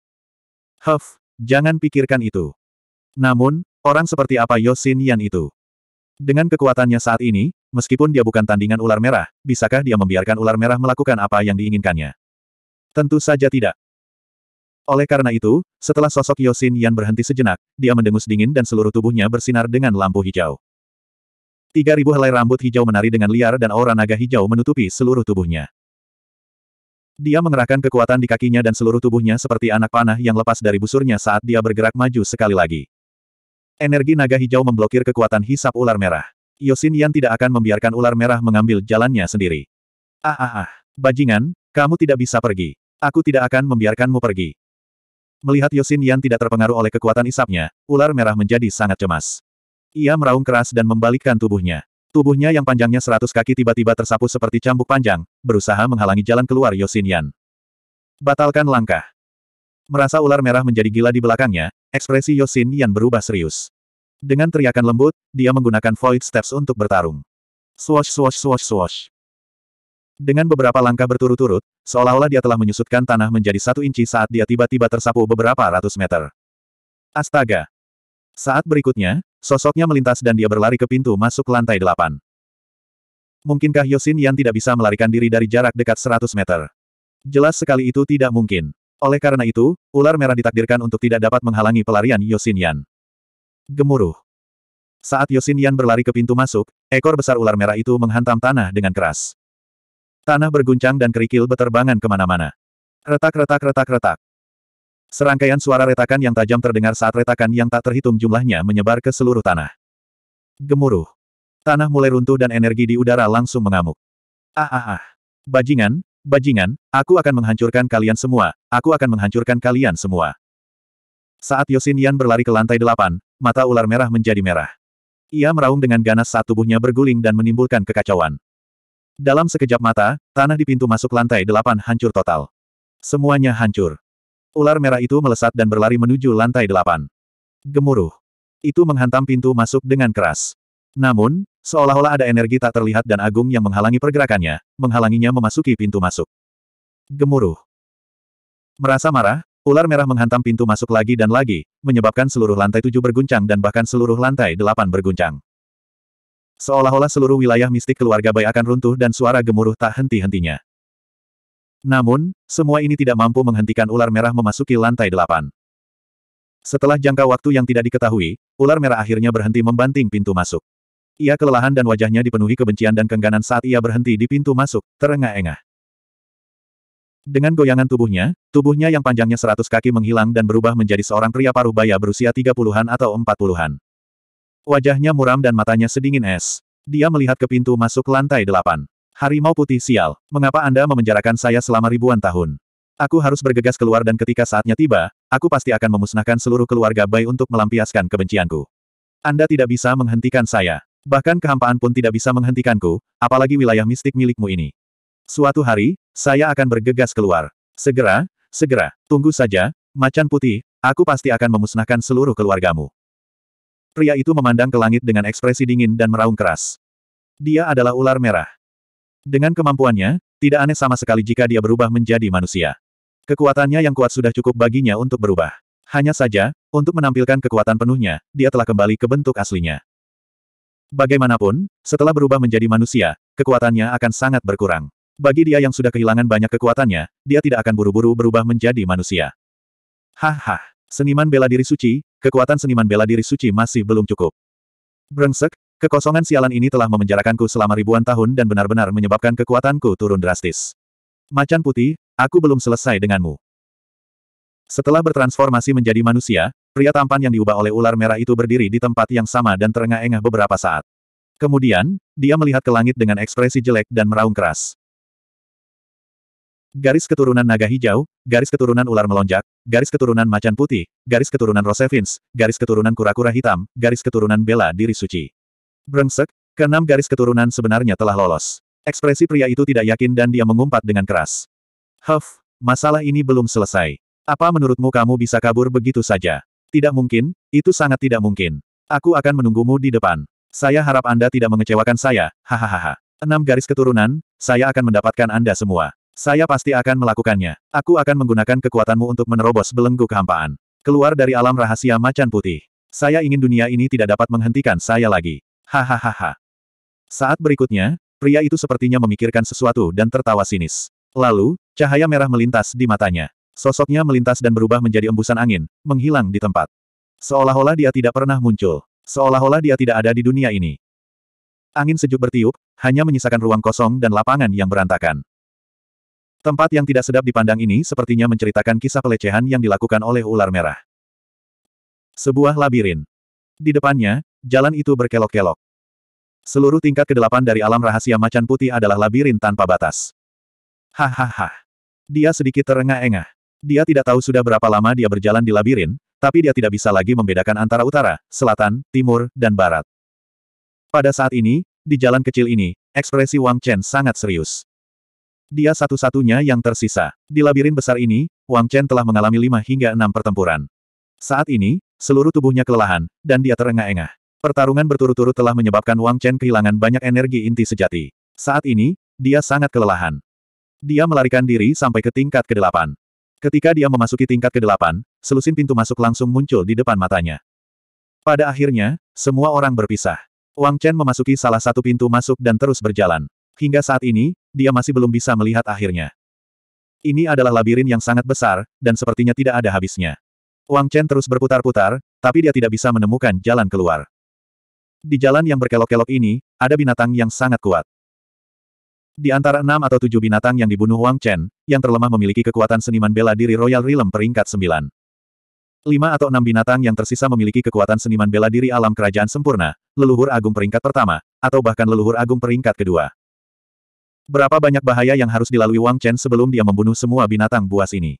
Huff, jangan pikirkan itu. Namun, orang seperti apa Yosin Yan itu? Dengan kekuatannya saat ini, meskipun dia bukan tandingan ular merah, bisakah dia membiarkan ular merah melakukan apa yang diinginkannya? Tentu saja tidak. Oleh karena itu, setelah sosok Yosin Yan berhenti sejenak, dia mendengus dingin dan seluruh tubuhnya bersinar dengan lampu hijau. Tiga ribu helai rambut hijau menari dengan liar dan aura naga hijau menutupi seluruh tubuhnya. Dia mengerahkan kekuatan di kakinya dan seluruh tubuhnya seperti anak panah yang lepas dari busurnya saat dia bergerak maju sekali lagi. Energi naga hijau memblokir kekuatan hisap ular merah. Yosin Yan tidak akan membiarkan ular merah mengambil jalannya sendiri. Ah ah ah, bajingan, kamu tidak bisa pergi. Aku tidak akan membiarkanmu pergi. Melihat Yosin Yan tidak terpengaruh oleh kekuatan isapnya, ular merah menjadi sangat cemas. Ia meraung keras dan membalikkan tubuhnya. Tubuhnya yang panjangnya seratus kaki tiba-tiba tersapu seperti cambuk panjang, berusaha menghalangi jalan keluar Yosinian. Batalkan langkah. Merasa ular merah menjadi gila di belakangnya, ekspresi Yosinian berubah serius. Dengan teriakan lembut, dia menggunakan Void Steps untuk bertarung. Swash swash swash swash. Dengan beberapa langkah berturut-turut, seolah-olah dia telah menyusutkan tanah menjadi satu inci saat dia tiba-tiba tersapu beberapa ratus meter. Astaga! Saat berikutnya, Sosoknya melintas dan dia berlari ke pintu masuk lantai delapan. Mungkinkah Yosin Yan tidak bisa melarikan diri dari jarak dekat 100 meter? Jelas sekali itu tidak mungkin. Oleh karena itu, ular merah ditakdirkan untuk tidak dapat menghalangi pelarian Yosin Yan. Gemuruh. Saat Yosin Yan berlari ke pintu masuk, ekor besar ular merah itu menghantam tanah dengan keras. Tanah berguncang dan kerikil beterbangan kemana-mana. Retak-retak-retak-retak. Serangkaian suara retakan yang tajam terdengar saat retakan yang tak terhitung jumlahnya menyebar ke seluruh tanah. Gemuruh. Tanah mulai runtuh dan energi di udara langsung mengamuk. Ah ah ah. Bajingan, bajingan, aku akan menghancurkan kalian semua, aku akan menghancurkan kalian semua. Saat Yosin Yan berlari ke lantai delapan, mata ular merah menjadi merah. Ia meraung dengan ganas saat tubuhnya berguling dan menimbulkan kekacauan. Dalam sekejap mata, tanah di pintu masuk lantai delapan hancur total. Semuanya hancur. Ular merah itu melesat dan berlari menuju lantai delapan. Gemuruh. Itu menghantam pintu masuk dengan keras. Namun, seolah-olah ada energi tak terlihat dan agung yang menghalangi pergerakannya, menghalanginya memasuki pintu masuk. Gemuruh. Merasa marah, ular merah menghantam pintu masuk lagi dan lagi, menyebabkan seluruh lantai tujuh berguncang dan bahkan seluruh lantai delapan berguncang. Seolah-olah seluruh wilayah mistik keluarga Bai akan runtuh dan suara gemuruh tak henti-hentinya. Namun, semua ini tidak mampu menghentikan ular merah memasuki lantai delapan. Setelah jangka waktu yang tidak diketahui, ular merah akhirnya berhenti membanting pintu masuk. Ia kelelahan dan wajahnya dipenuhi kebencian dan kengganan saat ia berhenti di pintu masuk, terengah-engah. Dengan goyangan tubuhnya, tubuhnya yang panjangnya seratus kaki menghilang dan berubah menjadi seorang pria paruh baya berusia tiga puluhan atau empat puluhan. Wajahnya muram dan matanya sedingin es. Dia melihat ke pintu masuk lantai delapan. Harimau putih sial, mengapa Anda memenjarakan saya selama ribuan tahun? Aku harus bergegas keluar dan ketika saatnya tiba, aku pasti akan memusnahkan seluruh keluarga Bai untuk melampiaskan kebencianku. Anda tidak bisa menghentikan saya. Bahkan kehampaan pun tidak bisa menghentikanku, apalagi wilayah mistik milikmu ini. Suatu hari, saya akan bergegas keluar. Segera, segera, tunggu saja, macan putih, aku pasti akan memusnahkan seluruh keluargamu. Pria itu memandang ke langit dengan ekspresi dingin dan meraung keras. Dia adalah ular merah. Dengan kemampuannya, tidak aneh sama sekali jika dia berubah menjadi manusia. Kekuatannya yang kuat sudah cukup baginya untuk berubah. Hanya saja, untuk menampilkan kekuatan penuhnya, dia telah kembali ke bentuk aslinya. Bagaimanapun, setelah berubah menjadi manusia, kekuatannya akan sangat berkurang. Bagi dia yang sudah kehilangan banyak kekuatannya, dia tidak akan buru-buru berubah menjadi manusia. Haha, seniman bela diri suci, kekuatan seniman bela diri suci masih belum cukup. Brengsek, Kekosongan sialan ini telah memenjarakanku selama ribuan tahun dan benar-benar menyebabkan kekuatanku turun drastis. Macan putih, aku belum selesai denganmu. Setelah bertransformasi menjadi manusia, pria tampan yang diubah oleh ular merah itu berdiri di tempat yang sama dan terengah-engah beberapa saat. Kemudian, dia melihat ke langit dengan ekspresi jelek dan meraung keras. Garis keturunan naga hijau, garis keturunan ular melonjak, garis keturunan macan putih, garis keturunan Rosevins, garis keturunan kura-kura hitam, garis keturunan bela diri suci. Brengsek, keenam garis keturunan sebenarnya telah lolos. Ekspresi pria itu tidak yakin dan dia mengumpat dengan keras. Huff, masalah ini belum selesai. Apa menurutmu kamu bisa kabur begitu saja? Tidak mungkin, itu sangat tidak mungkin. Aku akan menunggumu di depan. Saya harap Anda tidak mengecewakan saya, hahaha. Enam garis keturunan, saya akan mendapatkan Anda semua. Saya pasti akan melakukannya. Aku akan menggunakan kekuatanmu untuk menerobos belenggu kehampaan. Keluar dari alam rahasia macan putih. Saya ingin dunia ini tidak dapat menghentikan saya lagi. Hahaha. Saat berikutnya, pria itu sepertinya memikirkan sesuatu dan tertawa sinis. Lalu, cahaya merah melintas di matanya. Sosoknya melintas dan berubah menjadi embusan angin, menghilang di tempat. Seolah-olah dia tidak pernah muncul. Seolah-olah dia tidak ada di dunia ini. Angin sejuk bertiup, hanya menyisakan ruang kosong dan lapangan yang berantakan. Tempat yang tidak sedap dipandang ini sepertinya menceritakan kisah pelecehan yang dilakukan oleh ular merah. Sebuah labirin. Di depannya, Jalan itu berkelok-kelok. Seluruh tingkat kedelapan dari alam rahasia macan putih adalah labirin tanpa batas. Hahaha. Dia sedikit terengah-engah. Dia tidak tahu sudah berapa lama dia berjalan di labirin, tapi dia tidak bisa lagi membedakan antara utara, selatan, timur, dan barat. Pada saat ini, di jalan kecil ini, ekspresi Wang Chen sangat serius. Dia satu-satunya yang tersisa. Di labirin besar ini, Wang Chen telah mengalami lima hingga enam pertempuran. Saat ini, seluruh tubuhnya kelelahan, dan dia terengah-engah. Pertarungan berturut-turut telah menyebabkan Wang Chen kehilangan banyak energi inti sejati. Saat ini, dia sangat kelelahan. Dia melarikan diri sampai ke tingkat ke-8. Ketika dia memasuki tingkat ke-8, selusin pintu masuk langsung muncul di depan matanya. Pada akhirnya, semua orang berpisah. Wang Chen memasuki salah satu pintu masuk dan terus berjalan. Hingga saat ini, dia masih belum bisa melihat akhirnya. Ini adalah labirin yang sangat besar, dan sepertinya tidak ada habisnya. Wang Chen terus berputar-putar, tapi dia tidak bisa menemukan jalan keluar. Di jalan yang berkelok-kelok ini, ada binatang yang sangat kuat. Di antara enam atau tujuh binatang yang dibunuh Wang Chen, yang terlemah memiliki kekuatan seniman bela diri Royal Realm peringkat sembilan. Lima atau enam binatang yang tersisa memiliki kekuatan seniman bela diri alam kerajaan sempurna, leluhur agung peringkat pertama, atau bahkan leluhur agung peringkat kedua. Berapa banyak bahaya yang harus dilalui Wang Chen sebelum dia membunuh semua binatang buas ini?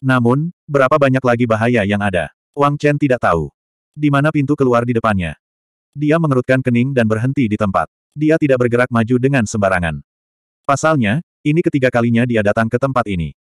Namun, berapa banyak lagi bahaya yang ada? Wang Chen tidak tahu. Di mana pintu keluar di depannya? Dia mengerutkan kening dan berhenti di tempat. Dia tidak bergerak maju dengan sembarangan. Pasalnya, ini ketiga kalinya dia datang ke tempat ini.